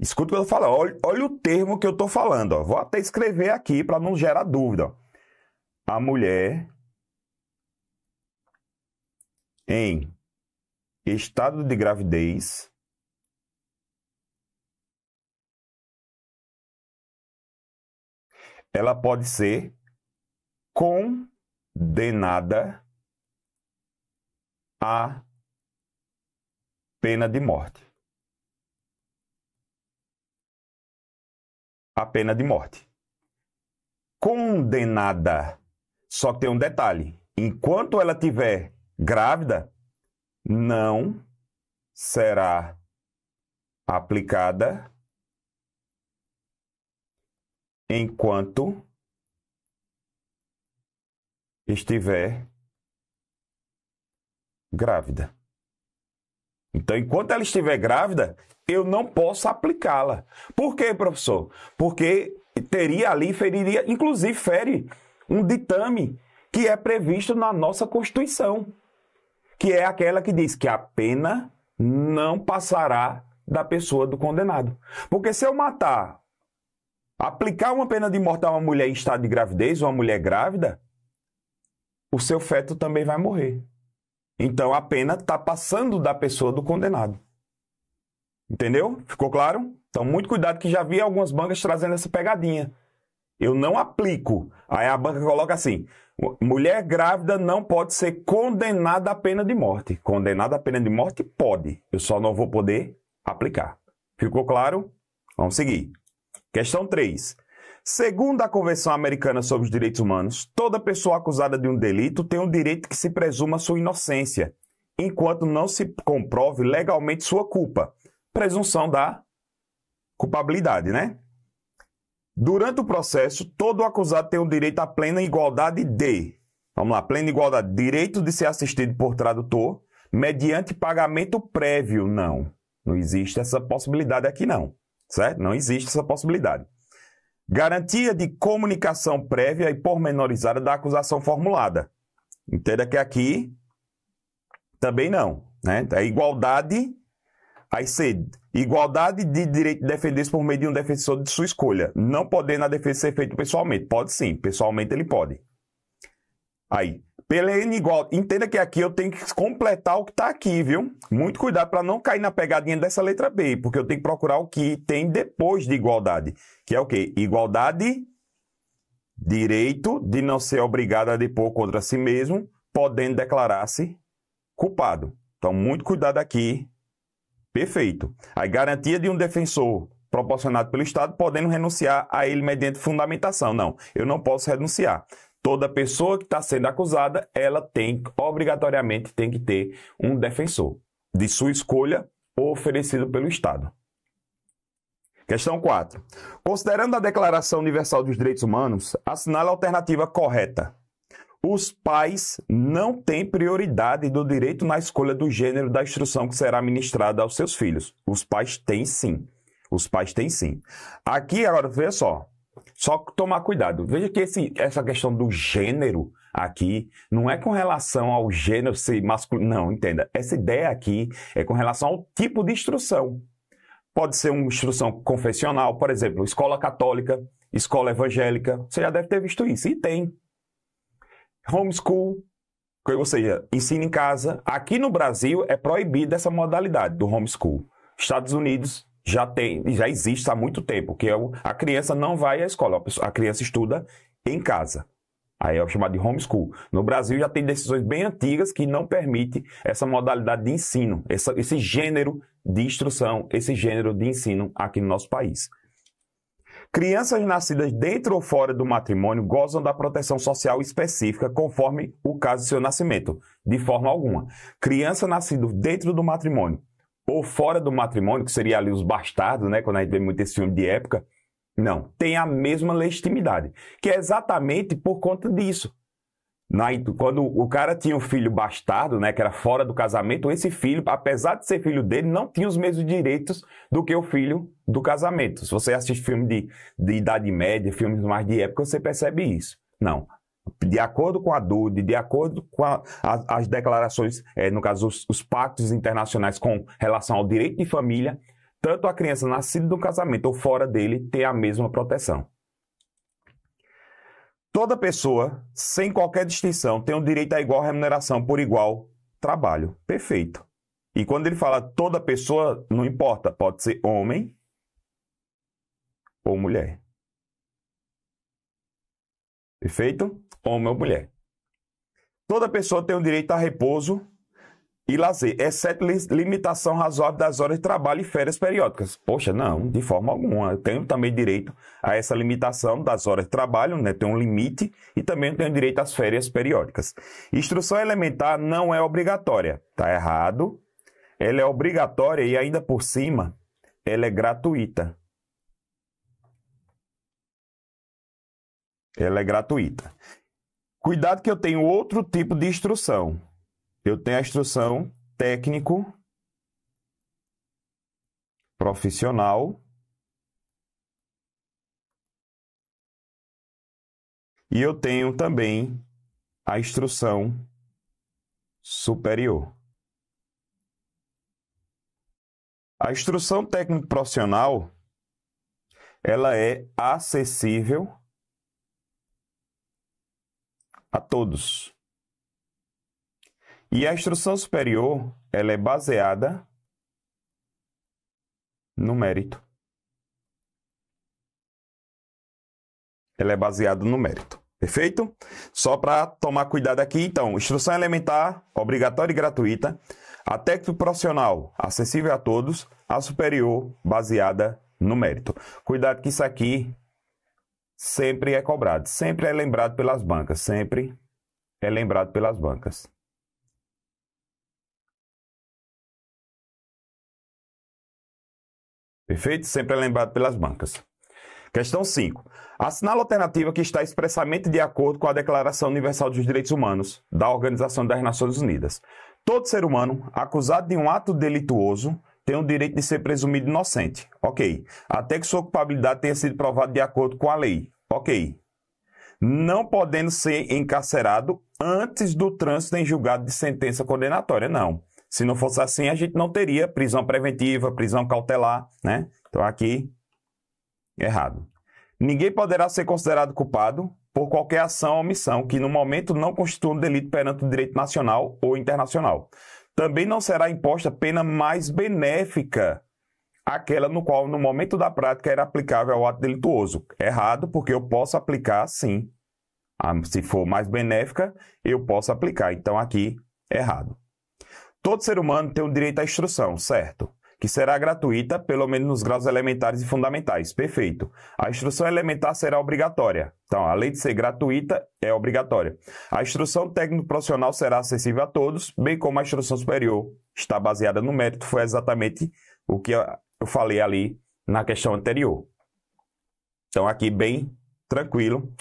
Escuta o que eu falo, olha, olha o termo que eu estou falando. Ó. Vou até escrever aqui para não gerar dúvida. A mulher em estado de gravidez. Ela pode ser condenada à pena de morte. A pena de morte. Condenada. Só que tem um detalhe: enquanto ela tiver grávida não será aplicada enquanto estiver grávida. Então, enquanto ela estiver grávida, eu não posso aplicá-la. Por quê, professor? Porque teria ali, feriria, inclusive fere um ditame que é previsto na nossa Constituição que é aquela que diz que a pena não passará da pessoa do condenado. Porque se eu matar, aplicar uma pena de morte a uma mulher em estado de gravidez, ou uma mulher grávida, o seu feto também vai morrer. Então a pena está passando da pessoa do condenado. Entendeu? Ficou claro? Então, muito cuidado que já vi algumas bancas trazendo essa pegadinha. Eu não aplico. Aí a banca coloca assim: Mulher grávida não pode ser condenada à pena de morte. Condenada à pena de morte pode, eu só não vou poder aplicar. Ficou claro? Vamos seguir. Questão 3. Segundo a Convenção Americana sobre os Direitos Humanos, toda pessoa acusada de um delito tem o direito que se presuma sua inocência, enquanto não se comprove legalmente sua culpa. Presunção da culpabilidade, né? Durante o processo, todo acusado tem o direito à plena igualdade de. Vamos lá, plena igualdade. Direito de ser assistido por tradutor mediante pagamento prévio. Não. Não existe essa possibilidade aqui, não. Certo? Não existe essa possibilidade. Garantia de comunicação prévia e pormenorizada da acusação formulada. Entenda que aqui também não. Né? É igualdade. Aí ser Igualdade de direito de defender-se por meio de um defensor de sua escolha, não podendo a defesa ser feita pessoalmente. Pode sim, pessoalmente ele pode. Aí, pela N igual, entenda que aqui eu tenho que completar o que está aqui, viu? Muito cuidado para não cair na pegadinha dessa letra B, porque eu tenho que procurar o que tem depois de igualdade, que é o quê? Igualdade, direito de não ser obrigado a depor contra si mesmo, podendo declarar-se culpado. Então, muito cuidado aqui Perfeito. A garantia de um defensor proporcionado pelo Estado, podendo renunciar a ele mediante fundamentação. Não, eu não posso renunciar. Toda pessoa que está sendo acusada, ela tem, obrigatoriamente, tem que ter um defensor de sua escolha oferecido pelo Estado. Questão 4. Considerando a Declaração Universal dos Direitos Humanos, assinale a alternativa correta os pais não têm prioridade do direito na escolha do gênero da instrução que será ministrada aos seus filhos. Os pais têm sim. Os pais têm sim. Aqui, agora, veja só. Só tomar cuidado. Veja que esse, essa questão do gênero aqui não é com relação ao gênero se masculino. Não, entenda. Essa ideia aqui é com relação ao tipo de instrução. Pode ser uma instrução confessional, por exemplo, escola católica, escola evangélica. Você já deve ter visto isso. E tem homeschool, ou seja, ensino em casa. Aqui no Brasil é proibida essa modalidade do homeschool. Estados Unidos já tem, já existe há muito tempo, que é a criança não vai à escola, a criança estuda em casa. Aí é o chamado de homeschool. No Brasil já tem decisões bem antigas que não permite essa modalidade de ensino, esse gênero de instrução, esse gênero de ensino aqui no nosso país. Crianças nascidas dentro ou fora do matrimônio gozam da proteção social específica conforme o caso de seu nascimento, de forma alguma. Criança nascida dentro do matrimônio ou fora do matrimônio, que seria ali os bastardos, né, quando a gente vê muito esse filme de época, não, tem a mesma legitimidade, que é exatamente por conta disso, na, quando o cara tinha um filho bastardo, né, que era fora do casamento, esse filho, apesar de ser filho dele, não tinha os mesmos direitos do que o filho do casamento. Se você assiste filme de, de Idade Média, filmes mais de época, você percebe isso. Não. De acordo com a DUD, de acordo com a, as, as, declarações, é, no caso, os, os pactos internacionais com relação ao direito de família, tanto a criança nascida do casamento ou fora dele tem a mesma proteção. Toda pessoa, sem qualquer distinção, tem o direito a igual remuneração por igual trabalho. Perfeito. E quando ele fala toda pessoa, não importa, pode ser homem ou mulher. Perfeito? Homem ou mulher. Toda pessoa tem o direito a repouso e lazer, exceto limitação razoável das horas de trabalho e férias periódicas. Poxa, não, de forma alguma. Eu tenho também direito a essa limitação das horas de trabalho, né? Tem um limite e também tenho direito às férias periódicas. Instrução elementar não é obrigatória, tá errado. Ela é obrigatória e ainda por cima, ela é gratuita. Ela é gratuita. Cuidado que eu tenho outro tipo de instrução eu tenho a instrução técnico, profissional. E eu tenho também a instrução superior. A instrução técnico profissional ela é acessível a todos. E a instrução superior, ela é baseada no mérito. Ela é baseada no mérito. Perfeito? Só para tomar cuidado aqui, então, instrução elementar, obrigatória e gratuita, a técnica profissional, acessível a todos, a superior, baseada no mérito. Cuidado que isso aqui sempre é cobrado, sempre é lembrado pelas bancas, sempre é lembrado pelas bancas. Perfeito? Sempre é lembrado pelas bancas. Questão 5. Assinala a alternativa que está expressamente de acordo com a Declaração Universal dos Direitos Humanos da Organização das Nações Unidas. Todo ser humano acusado de um ato delituoso tem o direito de ser presumido inocente. Ok. Até que sua culpabilidade tenha sido provada de acordo com a lei. Ok. Não podendo ser encarcerado antes do trânsito em julgado de sentença condenatória, não. Se não fosse assim, a gente não teria prisão preventiva, prisão cautelar, né? Então aqui, errado. Ninguém poderá ser considerado culpado por qualquer ação ou omissão que no momento não constitua um delito perante o direito nacional ou internacional. Também não será imposta pena mais benéfica aquela no qual no momento da prática era aplicável ao ato delituoso. Errado, porque eu posso aplicar sim. Ah, se for mais benéfica, eu posso aplicar. Então aqui, errado. Todo ser humano tem o direito à instrução, certo? Que será gratuita, pelo menos nos graus elementares e fundamentais. Perfeito. A instrução elementar será obrigatória. Então, além de ser gratuita, é obrigatória. A instrução técnico-profissional será acessível a todos, bem como a instrução superior está baseada no mérito. Foi exatamente o que eu falei ali na questão anterior. Então, aqui bem tranquilo.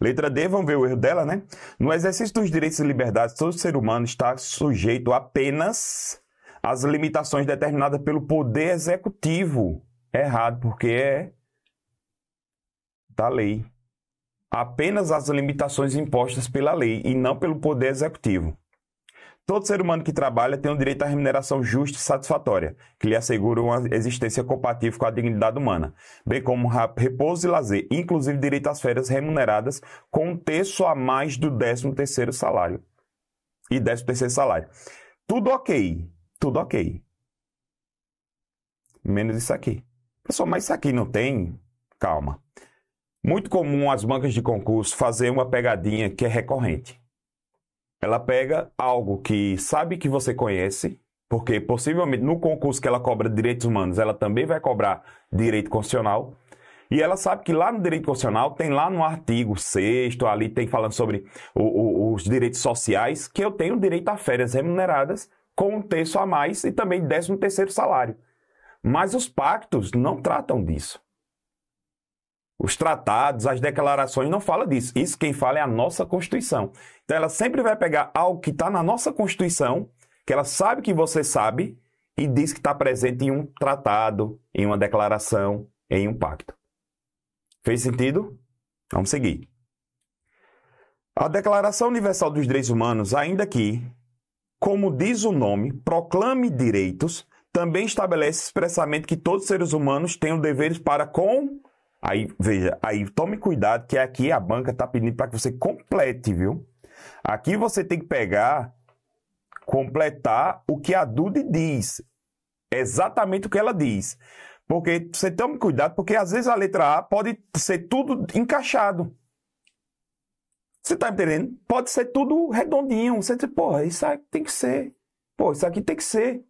Letra D, vamos ver o erro dela, né? No exercício dos direitos e liberdades, todo ser humano está sujeito apenas às limitações determinadas pelo poder executivo. Errado, porque é da lei. Apenas às limitações impostas pela lei e não pelo poder executivo. Todo ser humano que trabalha tem o direito à remuneração justa e satisfatória, que lhe assegura uma existência compatível com a dignidade humana, bem como repouso e lazer, inclusive direito às férias remuneradas com um terço a mais do 13º salário. E 13º salário. Tudo ok. Tudo ok. Menos isso aqui. Pessoal, mas isso aqui não tem? Calma. Muito comum as bancas de concurso fazer uma pegadinha que é recorrente. Ela pega algo que sabe que você conhece, porque possivelmente no concurso que ela cobra direitos humanos, ela também vai cobrar direito constitucional. E ela sabe que lá no direito constitucional tem lá no artigo 6 ali tem falando sobre o, o, os direitos sociais, que eu tenho direito a férias remuneradas com um terço a mais e também décimo terceiro salário. Mas os pactos não tratam disso. Os tratados, as declarações não falam disso. Isso quem fala é a nossa Constituição. Então ela sempre vai pegar algo que está na nossa Constituição, que ela sabe que você sabe, e diz que está presente em um tratado, em uma declaração, em um pacto. Fez sentido? Vamos seguir. A Declaração Universal dos Direitos Humanos, ainda que, como diz o nome, proclame direitos, também estabelece expressamente que todos os seres humanos têm o dever para com. Aí, veja, aí tome cuidado que aqui a banca está pedindo para que você complete, viu? Aqui você tem que pegar, completar o que a Dude diz. Exatamente o que ela diz. Porque você toma cuidado, porque às vezes a letra A pode ser tudo encaixado. Você tá entendendo? Pode ser tudo redondinho. Você diz, porra, isso aqui tem que ser. Pô, isso aqui tem que ser.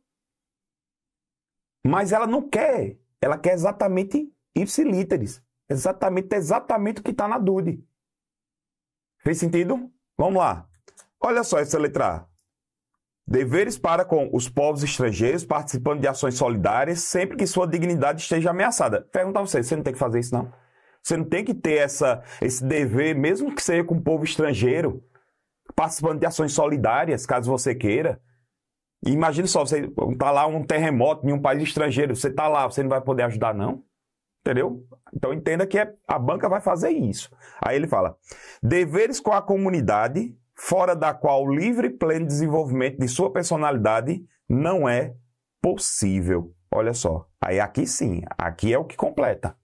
Mas ela não quer. Ela quer exatamente ipsilíteres. Exatamente, exatamente o que está na Dude. Fez sentido? Vamos lá. Olha só essa letra A. Deveres para com os povos estrangeiros participando de ações solidárias sempre que sua dignidade esteja ameaçada. Pergunta você, você não tem que fazer isso não? Você não tem que ter essa, esse dever, mesmo que seja com o povo estrangeiro, participando de ações solidárias, caso você queira. Imagina imagine só, você tá lá um terremoto em um país estrangeiro, você tá lá, você não vai poder ajudar não? Entendeu? Então entenda que é, a banca vai fazer isso. Aí ele fala: deveres com a comunidade fora da qual o livre e pleno desenvolvimento de sua personalidade não é possível. Olha só, aí aqui sim, aqui é o que completa.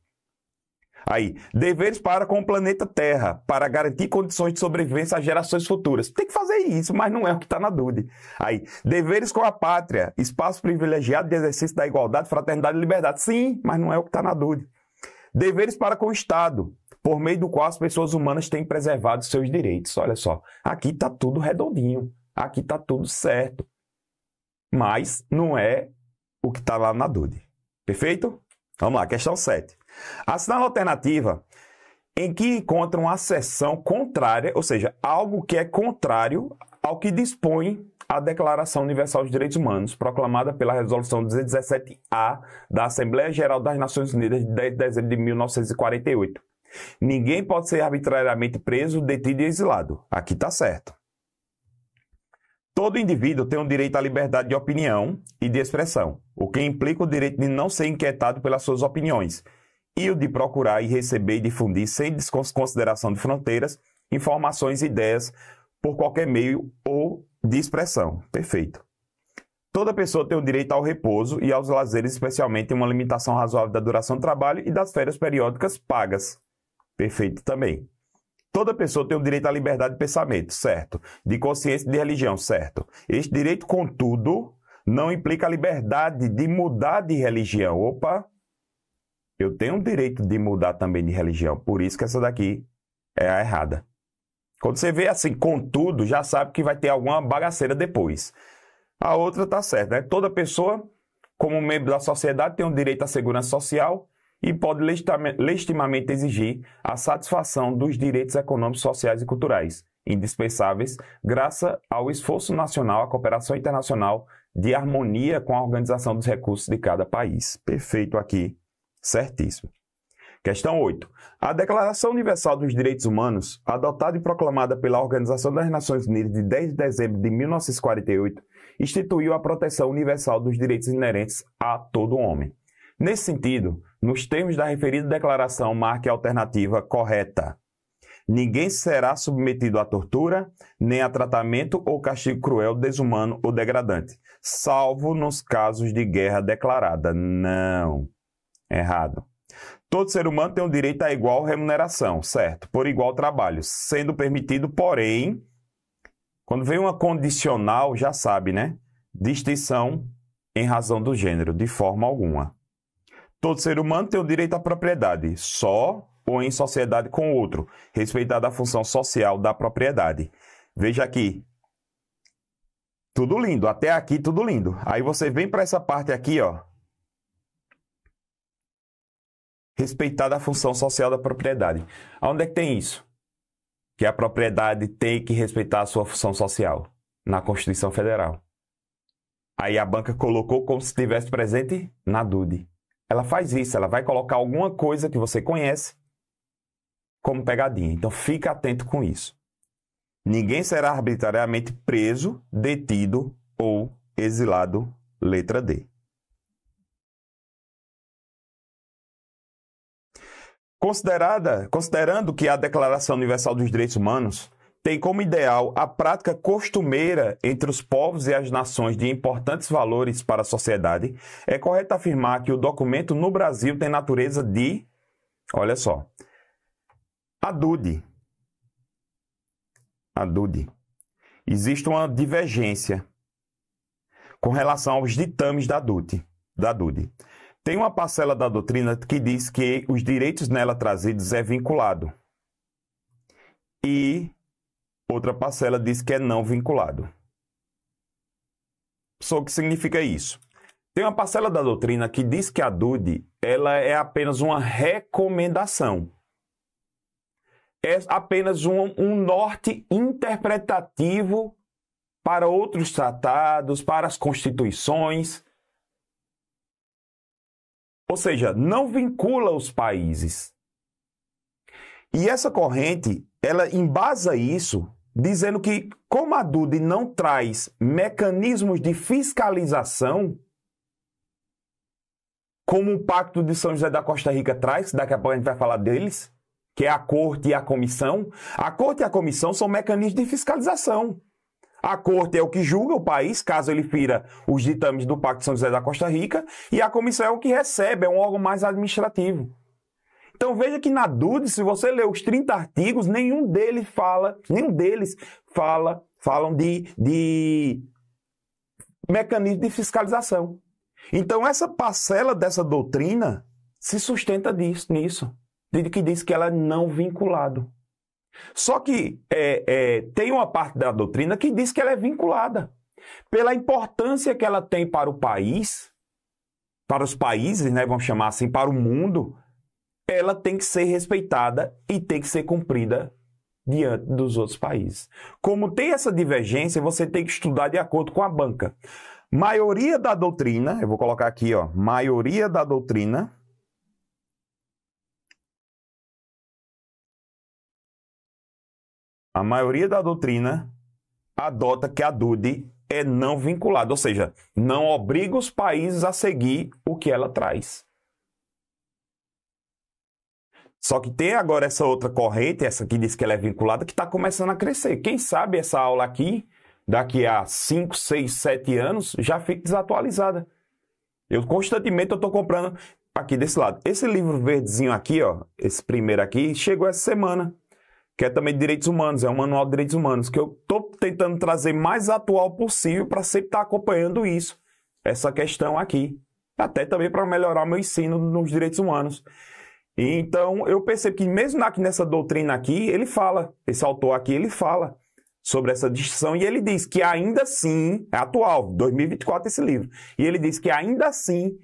Aí, deveres para com o planeta Terra, para garantir condições de sobrevivência às gerações futuras. Tem que fazer isso, mas não é o que está na dúvida. Aí, deveres com a pátria, espaço privilegiado de exercício da igualdade, fraternidade e liberdade. Sim, mas não é o que está na dúvida. Deveres para com o Estado, por meio do qual as pessoas humanas têm preservado seus direitos. Olha só, aqui está tudo redondinho, aqui está tudo certo. Mas não é o que está lá na Dúvida. Perfeito? Vamos lá, questão 7. Assinar a alternativa em que encontram a seção contrária, ou seja, algo que é contrário ao que dispõe a Declaração Universal dos Direitos Humanos, proclamada pela Resolução 217-A da Assembleia Geral das Nações Unidas de 10 de dezembro de 1948 Ninguém pode ser arbitrariamente preso, detido e exilado. Aqui está certo. Todo indivíduo tem o um direito à liberdade de opinião e de expressão, o que implica o direito de não ser inquietado pelas suas opiniões e o de procurar e receber e difundir, sem desconsideração de fronteiras, informações e ideias por qualquer meio ou de expressão. Perfeito. Toda pessoa tem o direito ao repouso e aos lazeres, especialmente em uma limitação razoável da duração do trabalho e das férias periódicas pagas. Perfeito também. Toda pessoa tem o direito à liberdade de pensamento, certo? De consciência e de religião, certo? Este direito, contudo, não implica a liberdade de mudar de religião. Opa! Eu tenho o direito de mudar também de religião. Por isso que essa daqui é a errada. Quando você vê assim, contudo, já sabe que vai ter alguma bagaceira depois. A outra tá certa, né? Toda pessoa, como membro da sociedade, tem o direito à segurança social e pode legitimamente exigir a satisfação dos direitos econômicos, sociais e culturais, indispensáveis graças ao esforço nacional, à cooperação internacional de harmonia com a organização dos recursos de cada país. Perfeito aqui, certíssimo. Questão 8. A Declaração Universal dos Direitos Humanos, adotada e proclamada pela Organização das Nações Unidas de 10 de dezembro de 1948, instituiu a proteção universal dos direitos inerentes a todo homem. Nesse sentido, nos termos da referida declaração, marque a alternativa correta. Ninguém será submetido à tortura, nem a tratamento ou castigo cruel, desumano ou degradante, salvo nos casos de guerra declarada. Não. Errado. Todo ser humano tem o direito a igual remuneração, certo? Por igual trabalho, sendo permitido, porém, quando vem uma condicional, já sabe, né? Distinção em razão do gênero, de forma alguma. Todo ser humano tem o direito à propriedade, só ou em sociedade com o outro, respeitada a função social da propriedade. Veja aqui. Tudo lindo, até aqui tudo lindo. Aí você vem para essa parte aqui, ó. Respeitada a função social da propriedade. Onde é que tem isso? Que a propriedade tem que respeitar a sua função social na Constituição Federal. Aí a banca colocou como se estivesse presente na DUDE ela faz isso, ela vai colocar alguma coisa que você conhece como pegadinha. Então fica atento com isso. Ninguém será arbitrariamente preso, detido ou exilado, letra D. Considerada, considerando que a Declaração Universal dos Direitos Humanos tem como ideal a prática costumeira entre os povos e as nações de importantes valores para a sociedade, é correto afirmar que o documento no Brasil tem natureza de. Olha só. Adude. Adude. Existe uma divergência com relação aos ditames da Dude. Da Tem uma parcela da doutrina que diz que os direitos nela trazidos é vinculado. E Outra parcela diz que é não vinculado. Só que significa isso? Tem uma parcela da doutrina que diz que a DUD ela é apenas uma recomendação. É apenas um, um norte interpretativo para outros tratados, para as constituições. Ou seja, não vincula os países. E essa corrente ela embasa isso dizendo que, como a DUD não traz mecanismos de fiscalização, como o Pacto de São José da Costa Rica traz, daqui a pouco a gente vai falar deles, que é a Corte e a Comissão. A Corte e a Comissão são mecanismos de fiscalização. A corte é o que julga o país, caso ele fira os ditames do Pacto de São José da Costa Rica, e a comissão é o que recebe, é um órgão mais administrativo. Então veja que na Dude, se você ler os 30 artigos, nenhum deles fala, nenhum deles fala, falam de, de mecanismo de fiscalização. Então essa parcela dessa doutrina se sustenta disso, nisso, de que diz que ela é não vinculado. Só que é, é, tem uma parte da doutrina que diz que ela é vinculada. Pela importância que ela tem para o país, para os países, né, vamos chamar assim, para o mundo, ela tem que ser respeitada e tem que ser cumprida diante dos outros países. Como tem essa divergência, você tem que estudar de acordo com a banca. Maioria da doutrina, eu vou colocar aqui, ó, maioria da doutrina A maioria da doutrina adota que a DUD é não vinculada, ou seja, não obriga os países a seguir o que ela traz. Só que tem agora essa outra corrente, essa que diz que ela é vinculada, que está começando a crescer. Quem sabe essa aula aqui, daqui a 5, 6, 7 anos, já fica desatualizada. Eu constantemente eu estou comprando aqui desse lado. Esse livro verdezinho aqui, ó, esse primeiro aqui, chegou essa semana, que é também de direitos humanos, é um manual de direitos humanos, que eu estou tentando trazer mais atual possível para sempre estar tá acompanhando isso, essa questão aqui. Até também para melhorar o meu ensino nos direitos humanos então eu percebo que mesmo aqui nessa doutrina aqui, ele fala, esse autor aqui, ele fala sobre essa distinção e ele diz que ainda assim, é atual, 2024 esse livro, e ele diz que ainda assim,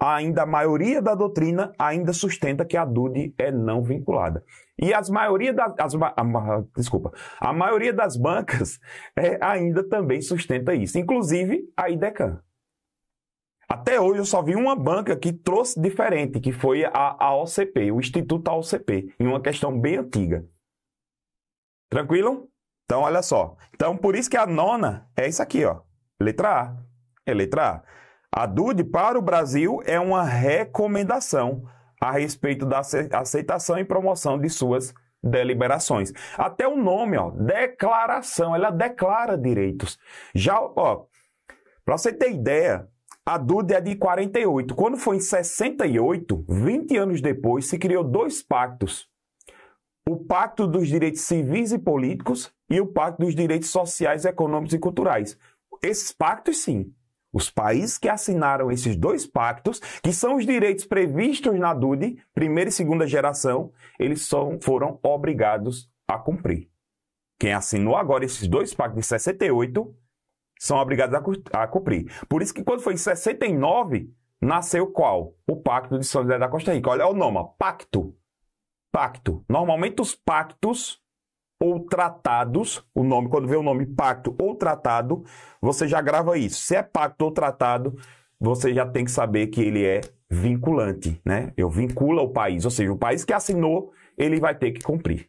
ainda a maioria da doutrina ainda sustenta que a DUD é não vinculada. E as maioria das, as, a, desculpa, a maioria das bancas é, ainda também sustenta isso, inclusive a IDECAN. Até hoje eu só vi uma banca que trouxe diferente, que foi a AOCP, o Instituto AOCP, em uma questão bem antiga. Tranquilo? Então, olha só. Então, por isso que a nona é isso aqui, ó. Letra A. É letra A. A DUD para o Brasil é uma recomendação a respeito da aceitação e promoção de suas deliberações. Até o nome, ó, declaração, ela declara direitos. Já, ó, para você ter ideia, a Duda é de 48. Quando foi em 68, 20 anos depois, se criou dois pactos. O Pacto dos Direitos Civis e Políticos e o Pacto dos Direitos Sociais, Econômicos e Culturais. Esses pactos, sim. Os países que assinaram esses dois pactos, que são os direitos previstos na DUDE, primeira e segunda geração, eles são, foram obrigados a cumprir. Quem assinou agora esses dois pactos de 68 são obrigados a, a cumprir. Por isso que quando foi em 69, nasceu qual? O Pacto de solidariedade da Costa Rica. Olha é o nome, pacto. Pacto. Normalmente os pactos ou tratados, o nome, quando vê o nome pacto ou tratado, você já grava isso. Se é pacto ou tratado, você já tem que saber que ele é vinculante, né? Eu vincula o país, ou seja, o país que assinou, ele vai ter que cumprir.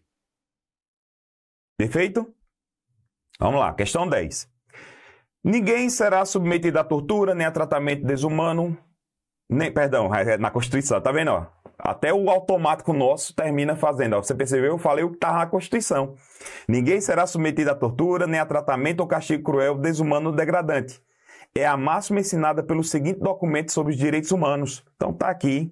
Perfeito? Vamos lá, questão 10. Ninguém será submetido à tortura, nem a tratamento desumano, nem, perdão, é, é, na Constituição, tá vendo? Ó? Até o automático nosso termina fazendo. Ó. Você percebeu? Eu falei o que estava tá na Constituição. Ninguém será submetido à tortura, nem a tratamento ou castigo cruel, desumano ou degradante. É a máxima ensinada pelo seguinte documento sobre os direitos humanos. Então tá aqui,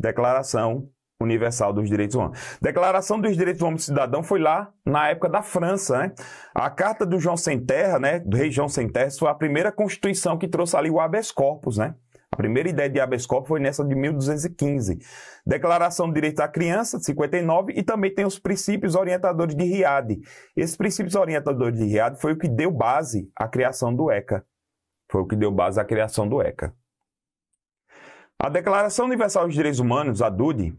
Declaração Universal dos Direitos Humanos. Declaração dos Direitos Humanos do Cidadão foi lá na época da França, né? A Carta do João Sem Terra, né, do rei João Sem Terra, foi a primeira constituição que trouxe ali o habeas corpus, né? A primeira ideia de habeas corpus foi nessa de 1215. Declaração de Direito à Criança, de 59, e também tem os princípios orientadores de Riad. Esses princípios orientadores de Riad foi o que deu base à criação do ECA. Foi o que deu base à criação do ECA. A Declaração Universal dos Direitos Humanos, a DUDE,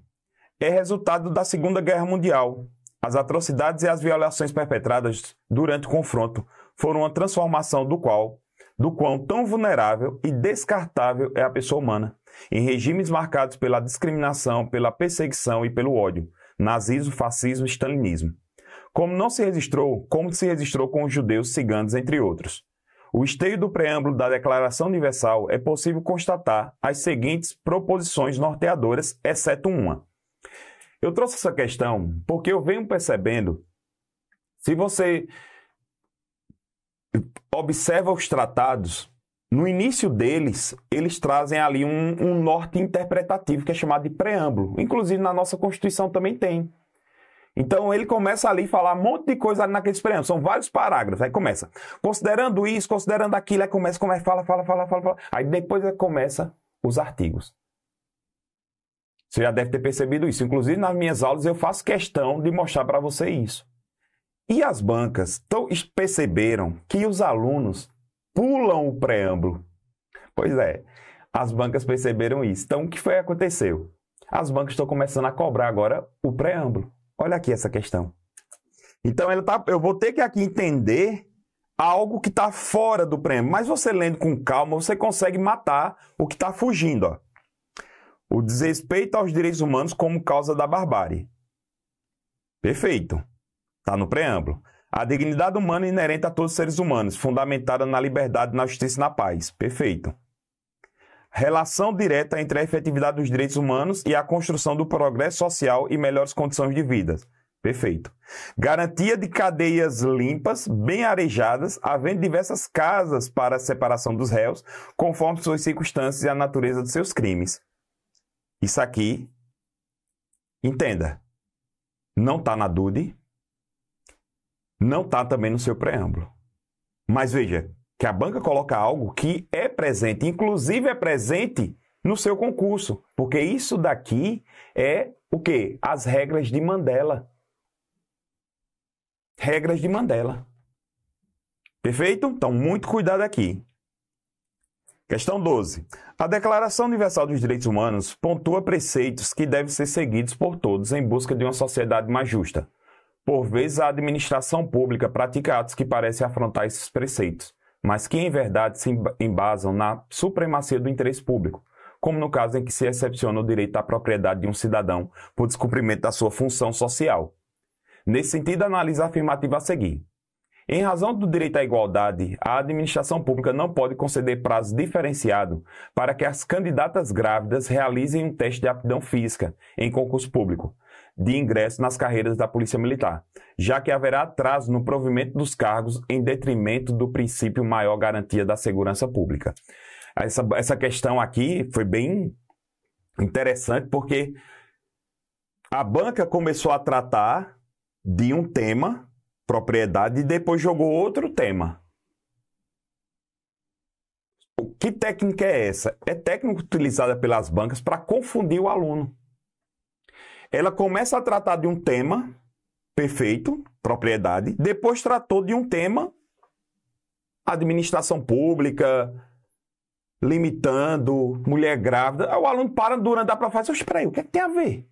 é resultado da Segunda Guerra Mundial. As atrocidades e as violações perpetradas durante o confronto foram uma transformação do qual, do quão tão vulnerável e descartável é a pessoa humana, em regimes marcados pela discriminação, pela perseguição e pelo ódio, nazismo, fascismo e stalinismo. Como não se registrou, como se registrou com os judeus, ciganos, entre outros. O esteio do preâmbulo da Declaração Universal é possível constatar as seguintes proposições norteadoras, exceto uma eu trouxe essa questão porque eu venho percebendo, se você observa os tratados, no início deles, eles trazem ali um, um norte interpretativo que é chamado de preâmbulo. Inclusive na nossa Constituição também tem. Então ele começa ali a falar um monte de coisa ali naqueles preâmbulos, são vários parágrafos. Aí começa, considerando isso, considerando aquilo, aí começa, começa, é fala, fala, fala, fala, fala. Aí depois é começa os artigos. Você já deve ter percebido isso. Inclusive, nas minhas aulas, eu faço questão de mostrar para você isso. E as bancas tão, perceberam que os alunos pulam o preâmbulo. Pois é, as bancas perceberam isso. Então, o que foi que aconteceu? As bancas estão começando a cobrar agora o preâmbulo. Olha aqui essa questão. Então, ela tá, eu vou ter que aqui entender algo que está fora do preâmbulo. Mas você lendo com calma, você consegue matar o que está fugindo. Ó o desrespeito aos direitos humanos como causa da barbárie. Perfeito. Está no preâmbulo. A dignidade humana é inerente a todos os seres humanos, fundamentada na liberdade, na justiça e na paz. Perfeito. Relação direta entre a efetividade dos direitos humanos e a construção do progresso social e melhores condições de vida. Perfeito. Garantia de cadeias limpas, bem arejadas, havendo diversas casas para a separação dos réus, conforme suas circunstâncias e a natureza dos seus crimes. Isso aqui, entenda, não está na DUDE, não está também no seu preâmbulo. Mas veja que a banca coloca algo que é presente, inclusive é presente no seu concurso, porque isso daqui é o que? As regras de Mandela. Regras de Mandela. Perfeito? Então, muito cuidado aqui. Questão 12. A Declaração Universal dos Direitos Humanos pontua preceitos que devem ser seguidos por todos em busca de uma sociedade mais justa. Por vezes, a administração pública pratica atos que parecem afrontar esses preceitos, mas que em verdade se embasam na supremacia do interesse público, como no caso em que se excepciona o direito à propriedade de um cidadão por descumprimento da sua função social. Nesse sentido, analisa a afirmativa a seguir. Em razão do direito à igualdade, a administração pública não pode conceder prazo diferenciado para que as candidatas grávidas realizem um teste de aptidão física em concurso público de ingresso nas carreiras da Polícia Militar, já que haverá atraso no provimento dos cargos em detrimento do princípio maior garantia da segurança pública. Essa, essa questão aqui foi bem interessante porque a banca começou a tratar de um tema propriedade e depois jogou outro tema. O que técnica é essa? É técnica utilizada pelas bancas para confundir o aluno. Ela começa a tratar de um tema perfeito, propriedade, depois tratou de um tema administração pública, limitando, mulher grávida. o aluno para durante a professora, espera aí, o que, é que tem a ver?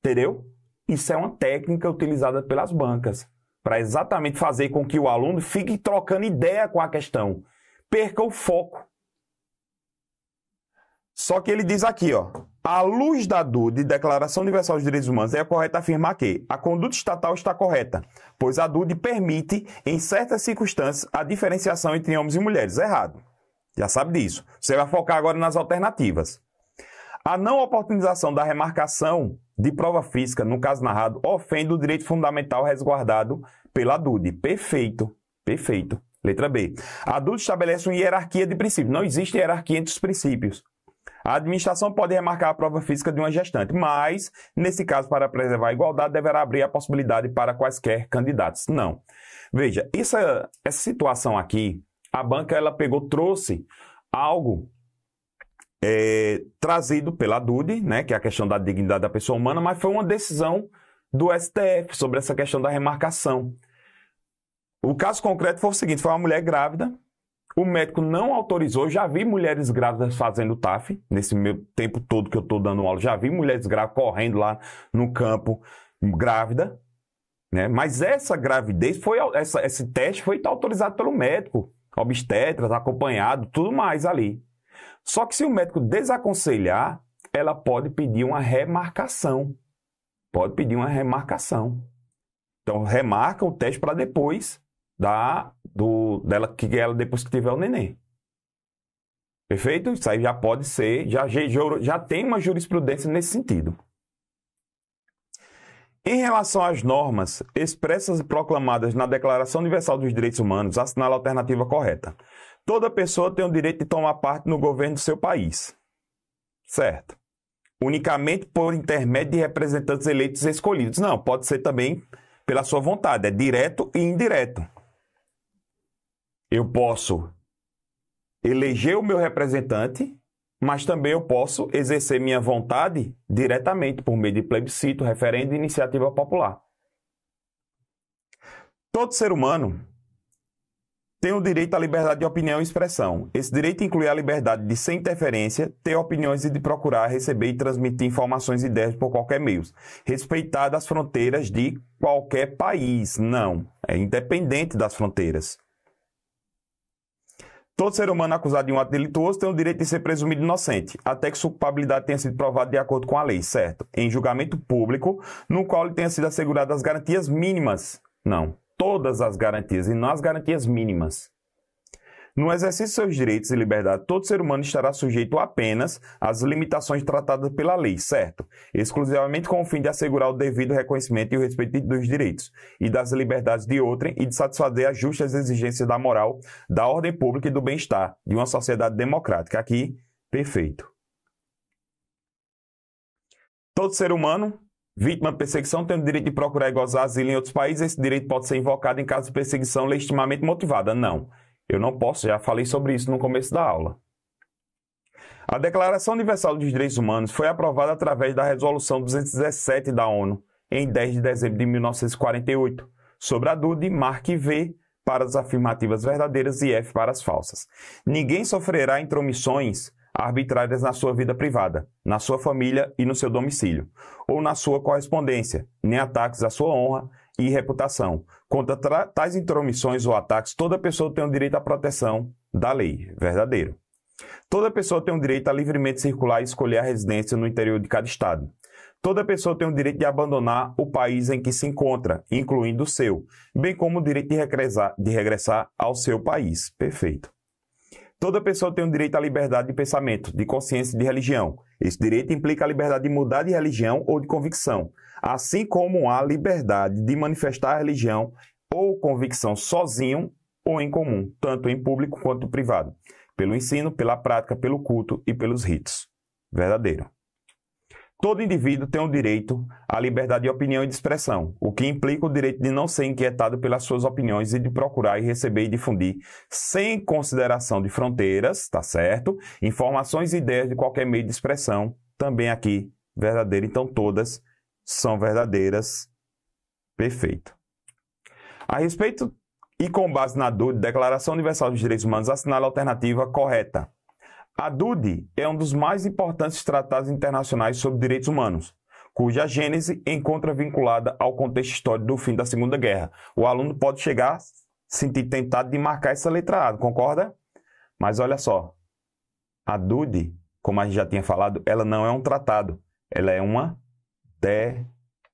Entendeu? Isso é uma técnica utilizada pelas bancas para exatamente fazer com que o aluno fique trocando ideia com a questão, perca o foco. Só que ele diz aqui, ó, à luz da DUD, Declaração Universal dos Direitos Humanos, é correto afirmar que a conduta estatal está correta, pois a DUD permite, em certas circunstâncias, a diferenciação entre homens e mulheres. Errado. Já sabe disso. Você vai focar agora nas alternativas. A não oportunização da remarcação de prova física, no caso narrado, ofende o direito fundamental resguardado pela DUD. Perfeito, perfeito. Letra B. A DUD estabelece uma hierarquia de princípios. Não existe hierarquia entre os princípios. A administração pode remarcar a prova física de uma gestante, mas, nesse caso, para preservar a igualdade, deverá abrir a possibilidade para quaisquer candidatos. Não. Veja, essa, essa situação aqui, a banca ela pegou, trouxe algo é, trazido pela DUDE, né, que é a questão da dignidade da pessoa humana, mas foi uma decisão do STF sobre essa questão da remarcação. O caso concreto foi o seguinte: foi uma mulher grávida, o médico não autorizou. Já vi mulheres grávidas fazendo TAF, nesse meu tempo todo que eu estou dando aula. Já vi mulheres grávidas correndo lá no campo, grávida. Né? Mas essa gravidez, foi essa, esse teste foi autorizado pelo médico, obstetras, acompanhado, tudo mais ali. Só que se o médico desaconselhar, ela pode pedir uma remarcação. Pode pedir uma remarcação. Então, remarca o teste para depois da do dela que ela depois que tiver o neném. Perfeito? Isso aí já pode ser, já, já, já tem uma jurisprudência nesse sentido. Em relação às normas expressas e proclamadas na Declaração Universal dos Direitos Humanos, assinala a alternativa correta. Toda pessoa tem o direito de tomar parte no governo do seu país. Certo? Unicamente por intermédio de representantes eleitos escolhidos. Não, pode ser também pela sua vontade, é direto e indireto. Eu posso eleger o meu representante, mas também eu posso exercer minha vontade diretamente por meio de plebiscito, referendo e iniciativa popular. Todo ser humano tem o direito à liberdade de opinião e expressão. Esse direito inclui a liberdade de, sem interferência, ter opiniões e de procurar, receber e transmitir informações e ideias por qualquer meio, respeitada as fronteiras de qualquer país. Não, é independente das fronteiras. Todo ser humano acusado de um ato delituoso tem o direito de ser presumido inocente, até que sua culpabilidade tenha sido provada de acordo com a lei, certo? Em julgamento público, no qual lhe tenha sido asseguradas as garantias mínimas. Não, todas as garantias e não as garantias mínimas. No exercício de seus direitos e liberdade, todo ser humano estará sujeito apenas às limitações tratadas pela lei, certo? Exclusivamente com o fim de assegurar o devido reconhecimento e o respeito dos direitos e das liberdades de outrem e de satisfazer as justas exigências da moral, da ordem pública e do bem-estar de uma sociedade democrática. Aqui, perfeito. Todo ser humano Vítima de perseguição tem o direito de procurar e gozar asilo em outros países. Esse direito pode ser invocado em caso de perseguição legitimamente motivada. Não. Eu não posso, já falei sobre isso no começo da aula. A Declaração Universal dos Direitos Humanos foi aprovada através da Resolução 217 da ONU, em 10 de dezembro de 1948, sobre a DUD, marque V para as afirmativas verdadeiras e F para as falsas. Ninguém sofrerá intromissões arbitrárias na sua vida privada, na sua família e no seu domicílio, ou na sua correspondência, nem ataques à sua honra e reputação. Contra tais intromissões ou ataques, toda pessoa tem o direito à proteção da lei. Verdadeiro. Toda pessoa tem o direito a livremente circular e escolher a residência no interior de cada estado. Toda pessoa tem o direito de abandonar o país em que se encontra, incluindo o seu, bem como o direito de regressar, de regressar ao seu país. Perfeito. Toda pessoa tem o direito à liberdade de pensamento, de consciência e de religião. Esse direito implica a liberdade de mudar de religião ou de convicção, assim como a liberdade de manifestar a religião ou convicção sozinho ou em comum, tanto em público quanto privado, pelo ensino, pela prática, pelo culto e pelos ritos. Verdadeiro. Todo indivíduo tem o direito à liberdade de opinião e de expressão, o que implica o direito de não ser inquietado pelas suas opiniões e de procurar e receber e difundir, sem consideração de fronteiras, tá certo? Informações e ideias de qualquer meio de expressão, também aqui verdadeira. Então, todas são verdadeiras. Perfeito. A respeito e com base na dúvida, Declaração Universal dos Direitos Humanos assinala a alternativa correta. A DUDE é um dos mais importantes tratados internacionais sobre direitos humanos, cuja gênese encontra vinculada ao contexto histórico do fim da Segunda Guerra. O aluno pode chegar sentir tentado de marcar essa letra A, concorda? Mas olha só, a DUDE, como a gente já tinha falado, ela não é um tratado, ela é uma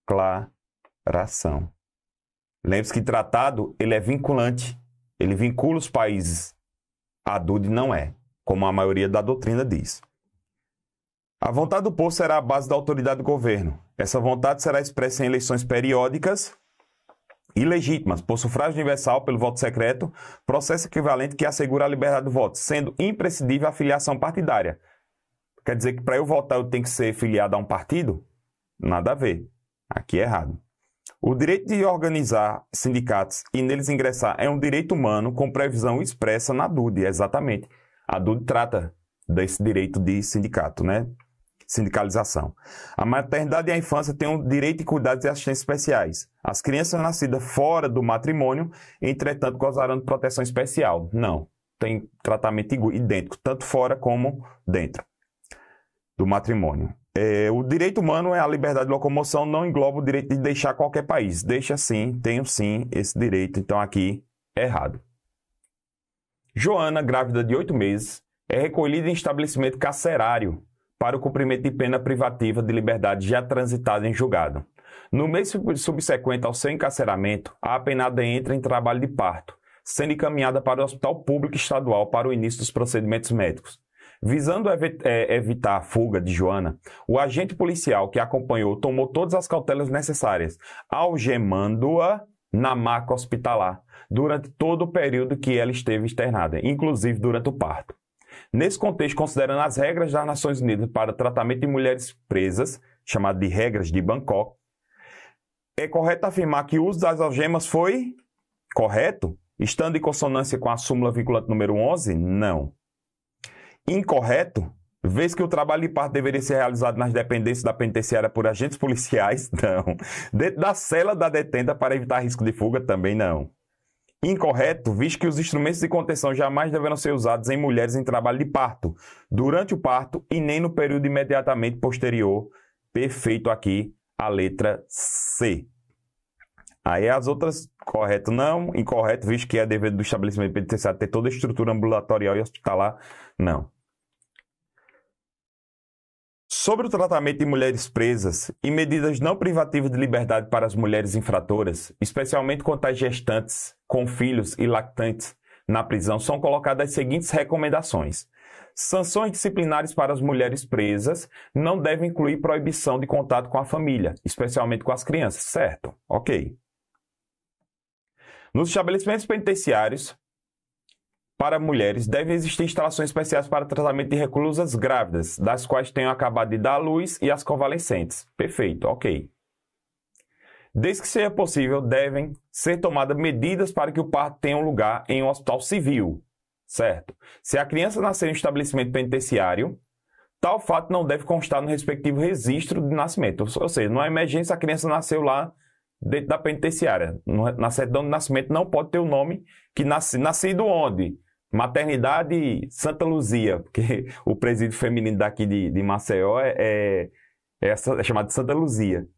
declaração. Lembre-se que tratado, ele é vinculante, ele vincula os países. A DUDE não é como a maioria da doutrina diz. A vontade do povo será a base da autoridade do governo. Essa vontade será expressa em eleições periódicas e legítimas, por sufrágio universal, pelo voto secreto, processo equivalente que assegura a liberdade do voto, sendo imprescindível a filiação partidária. Quer dizer que para eu votar eu tenho que ser filiado a um partido? Nada a ver. Aqui é errado. O direito de organizar sindicatos e neles ingressar é um direito humano com previsão expressa na DUD, exatamente. A DUD trata desse direito de sindicato, né? Sindicalização. A maternidade e a infância têm o direito de cuidados e assistência especiais. As crianças nascidas fora do matrimônio, entretanto, gozarão de proteção especial. Não. Tem tratamento idêntico, tanto fora como dentro do matrimônio. É, o direito humano é a liberdade de locomoção, não engloba o direito de deixar qualquer país. Deixa sim, tenho sim esse direito. Então aqui, errado. Joana, grávida de oito meses, é recolhida em estabelecimento carcerário para o cumprimento de pena privativa de liberdade já transitada em julgado. No mês subsequente ao seu encarceramento, a apenada entra em trabalho de parto, sendo encaminhada para o Hospital Público Estadual para o início dos procedimentos médicos. Visando é, evitar a fuga de Joana, o agente policial que a acompanhou tomou todas as cautelas necessárias, algemando-a na maca hospitalar, durante todo o período que ela esteve externada, inclusive durante o parto. Nesse contexto, considerando as regras das Nações Unidas para o tratamento de mulheres presas, chamado de regras de Bangkok, é correto afirmar que o uso das algemas foi correto, estando em consonância com a súmula vinculante número 11? Não. Incorreto, Vez que o trabalho de parto deveria ser realizado nas dependências da penitenciária por agentes policiais? Não. Dentro da cela da detenta para evitar risco de fuga? Também não. Incorreto, visto que os instrumentos de contenção jamais deverão ser usados em mulheres em trabalho de parto, durante o parto e nem no período imediatamente posterior. Perfeito aqui a letra C. Aí as outras, correto não, incorreto, visto que é dever do estabelecimento penitenciário ter toda a estrutura ambulatorial e hospitalar, não. Sobre o tratamento de mulheres presas e medidas não privativas de liberdade para as mulheres infratoras, especialmente quanto às gestantes, com filhos e lactantes, na prisão são colocadas as seguintes recomendações. Sanções disciplinares para as mulheres presas não devem incluir proibição de contato com a família, especialmente com as crianças, certo? Ok. Nos estabelecimentos penitenciários, para mulheres, devem existir instalações especiais para tratamento de reclusas grávidas, das quais tenham acabado de dar à luz e as convalescentes. Perfeito, ok. Desde que seja possível, devem ser tomadas medidas para que o parto tenha um lugar em um hospital civil, certo? Se a criança nascer em um estabelecimento penitenciário, tal fato não deve constar no respectivo registro de nascimento. Ou seja, numa é emergência, a criança nasceu lá dentro da penitenciária. Na certidão de nascimento não pode ter o nome que nasce, nascido onde? Maternidade Santa Luzia, porque o presídio feminino daqui de, de Maceió é, é, é, é chamado de Santa Luzia,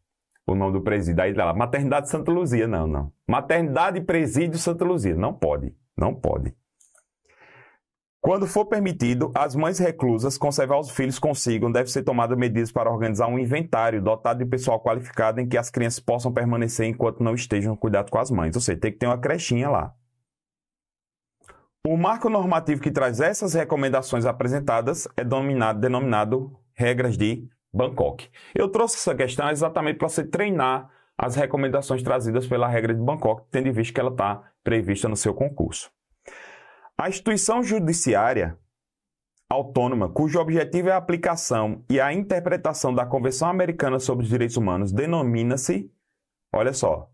o nome do presídio. Aí tá lá, Maternidade Santa Luzia, não, não. Maternidade Presídio Santa Luzia, não pode, não pode. Quando for permitido, as mães reclusas conservar os filhos consigo, deve ser tomada medidas para organizar um inventário dotado de pessoal qualificado em que as crianças possam permanecer enquanto não estejam cuidado com as mães. Ou seja, tem que ter uma crechinha lá. O marco normativo que traz essas recomendações apresentadas é denominado, denominado Regras de Bangkok. Eu trouxe essa questão exatamente para você treinar as recomendações trazidas pela regra de Bangkok, tendo em vista que ela está prevista no seu concurso. A instituição judiciária autônoma, cujo objetivo é a aplicação e a interpretação da Convenção Americana sobre os Direitos Humanos, denomina-se, olha só,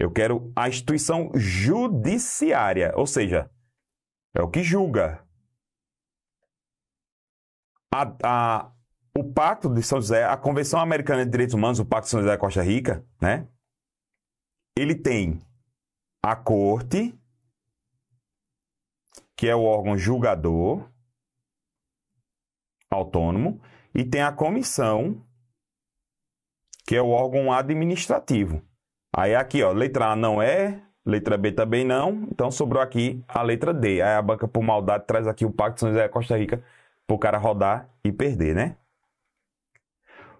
eu quero a instituição judiciária, ou seja, é o que julga. A, a, o Pacto de São José, a Convenção Americana de Direitos Humanos, o Pacto de São José da Costa Rica, né? Ele tem a corte, que é o órgão julgador autônomo, e tem a comissão, que é o órgão administrativo. Aí é aqui, ó, letra A não é, Letra B também não. Então sobrou aqui a letra D. Aí a banca, por maldade, traz aqui o Pacto de São José da Costa Rica para o cara rodar e perder, né?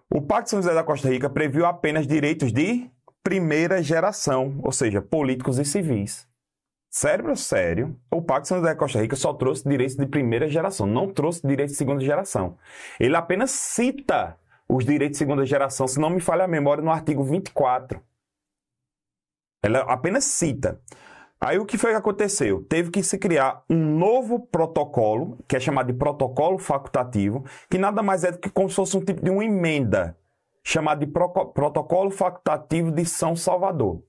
O Pacto de São José da Costa Rica previu apenas direitos de primeira geração, ou seja, políticos e civis. Sério, sério, o Pacto de São José da Costa Rica só trouxe direitos de primeira geração, não trouxe direitos de segunda geração. Ele apenas cita os direitos de segunda geração, se não me falha a memória, no artigo 24 ela apenas cita. Aí o que foi que aconteceu? Teve que se criar um novo protocolo, que é chamado de protocolo facultativo, que nada mais é do que como se fosse um tipo de uma emenda, chamado de protocolo facultativo de São Salvador.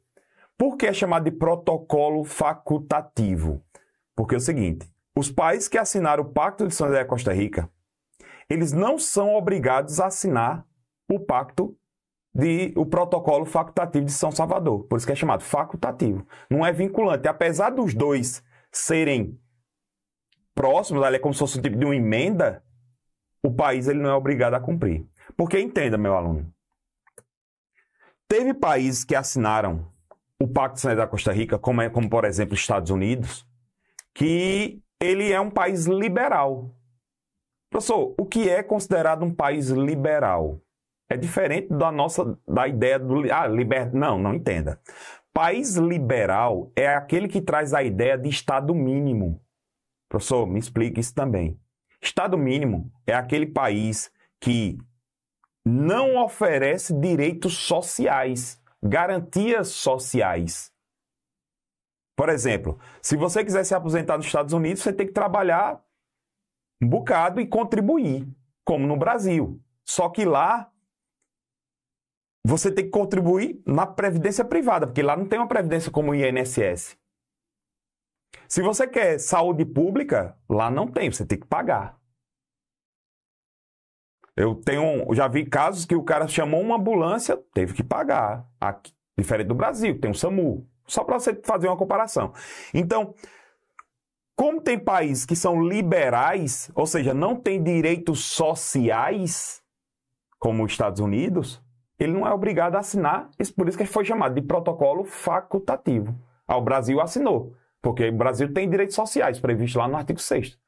Por que é chamado de protocolo facultativo? Porque é o seguinte, os países que assinaram o Pacto de São José e Costa Rica, eles não são obrigados a assinar o Pacto de o protocolo facultativo de São Salvador. Por isso que é chamado facultativo. Não é vinculante. Apesar dos dois serem próximos, ali é como se fosse um tipo de uma emenda, o país ele não é obrigado a cumprir. Porque entenda, meu aluno. Teve países que assinaram o Pacto de Sanidade da Costa Rica, como, é, como por exemplo os Estados Unidos, que ele é um país liberal. Professor, o que é considerado um país liberal? É diferente da nossa da ideia do ah, liber... não, não entenda. País liberal é aquele que traz a ideia de estado mínimo. Professor, me explique isso também. Estado mínimo é aquele país que não oferece direitos sociais, garantias sociais. Por exemplo, se você quiser se aposentar nos Estados Unidos, você tem que trabalhar um bocado e contribuir, como no Brasil. Só que lá você tem que contribuir na previdência privada, porque lá não tem uma previdência como o INSS. Se você quer saúde pública, lá não tem, você tem que pagar. Eu tenho, eu já vi casos que o cara chamou uma ambulância, teve que pagar. Aqui, diferente do Brasil, tem o SAMU. Só para você fazer uma comparação. Então, como tem países que são liberais, ou seja, não tem direitos sociais, como os Estados Unidos, ele não é obrigado a assinar, isso por isso que foi chamado de protocolo facultativo. Ah, o Brasil assinou, porque o Brasil tem direitos sociais previstos lá no artigo 6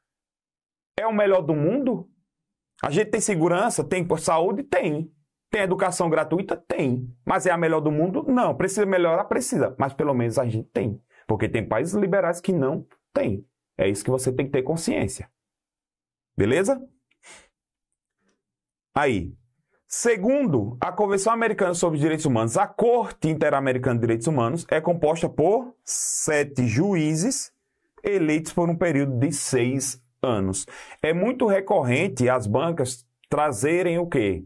É o melhor do mundo? A gente tem segurança, tem saúde? Tem. Tem educação gratuita? Tem. Mas é a melhor do mundo? Não. Precisa melhorar? Precisa. Mas pelo menos a gente tem. Porque tem países liberais que não tem. É isso que você tem que ter consciência. Beleza? Aí, Segundo a Convenção Americana sobre Direitos Humanos, a Corte Interamericana de Direitos Humanos é composta por sete juízes eleitos por um período de seis anos. É muito recorrente as bancas trazerem o quê?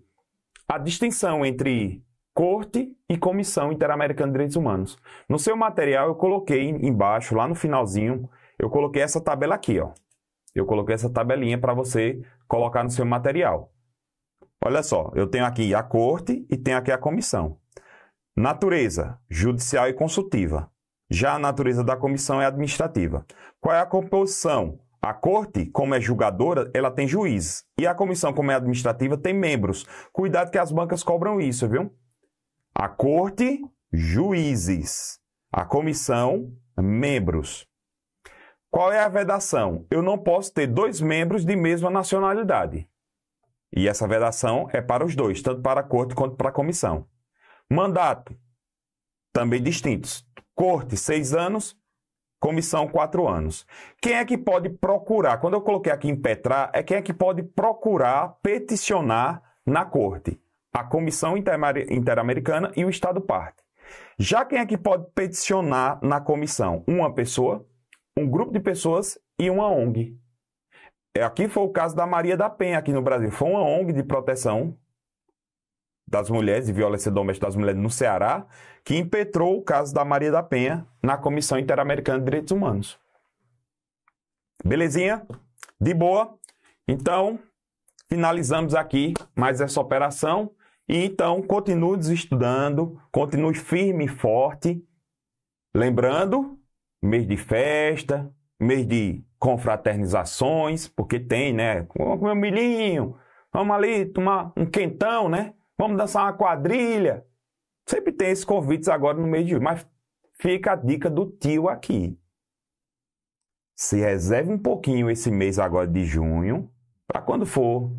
A distinção entre Corte e Comissão Interamericana de Direitos Humanos. No seu material eu coloquei embaixo, lá no finalzinho, eu coloquei essa tabela aqui, ó. Eu coloquei essa tabelinha para você colocar no seu material. Olha só, eu tenho aqui a corte e tenho aqui a comissão. Natureza, judicial e consultiva. Já a natureza da comissão é administrativa. Qual é a composição? A corte, como é julgadora, ela tem juízes. E a comissão, como é administrativa, tem membros. Cuidado que as bancas cobram isso, viu? A corte, juízes. A comissão, membros. Qual é a vedação? Eu não posso ter dois membros de mesma nacionalidade. E essa vedação é para os dois, tanto para a corte quanto para a comissão. Mandato, também distintos. Corte, seis anos, comissão, quatro anos. Quem é que pode procurar? Quando eu coloquei aqui impetrar, é quem é que pode procurar, peticionar na corte? A comissão interamericana e o Estado parte. Já quem é que pode peticionar na comissão? Uma pessoa, um grupo de pessoas e uma ONG. É, aqui foi o caso da Maria da Penha, aqui no Brasil. Foi uma ONG de proteção das mulheres e violência doméstica das mulheres no Ceará que impetrou o caso da Maria da Penha na Comissão Interamericana de Direitos Humanos. Belezinha? De boa? Então, finalizamos aqui mais essa operação. E então, continue estudando, continue firme e forte. Lembrando, mês de festa, mês de confraternizações, porque tem, né? Vamos comer um milhinho, vamos ali tomar um quentão, né? Vamos dançar uma quadrilha. Sempre tem esses convites agora no mês de julho, mas fica a dica do tio aqui. Se reserve um pouquinho esse mês agora de junho, para quando for,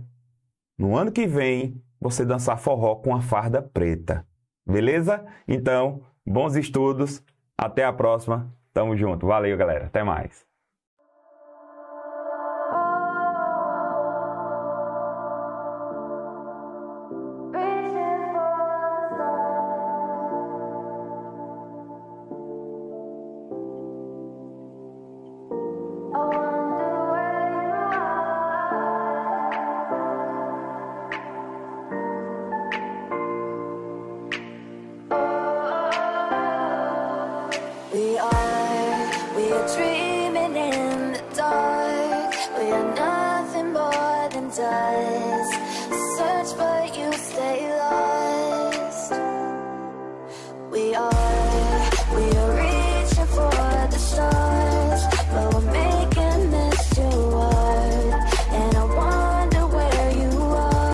no ano que vem, você dançar forró com a farda preta. Beleza? Então, bons estudos, até a próxima. Tamo junto. Valeu, galera. Até mais.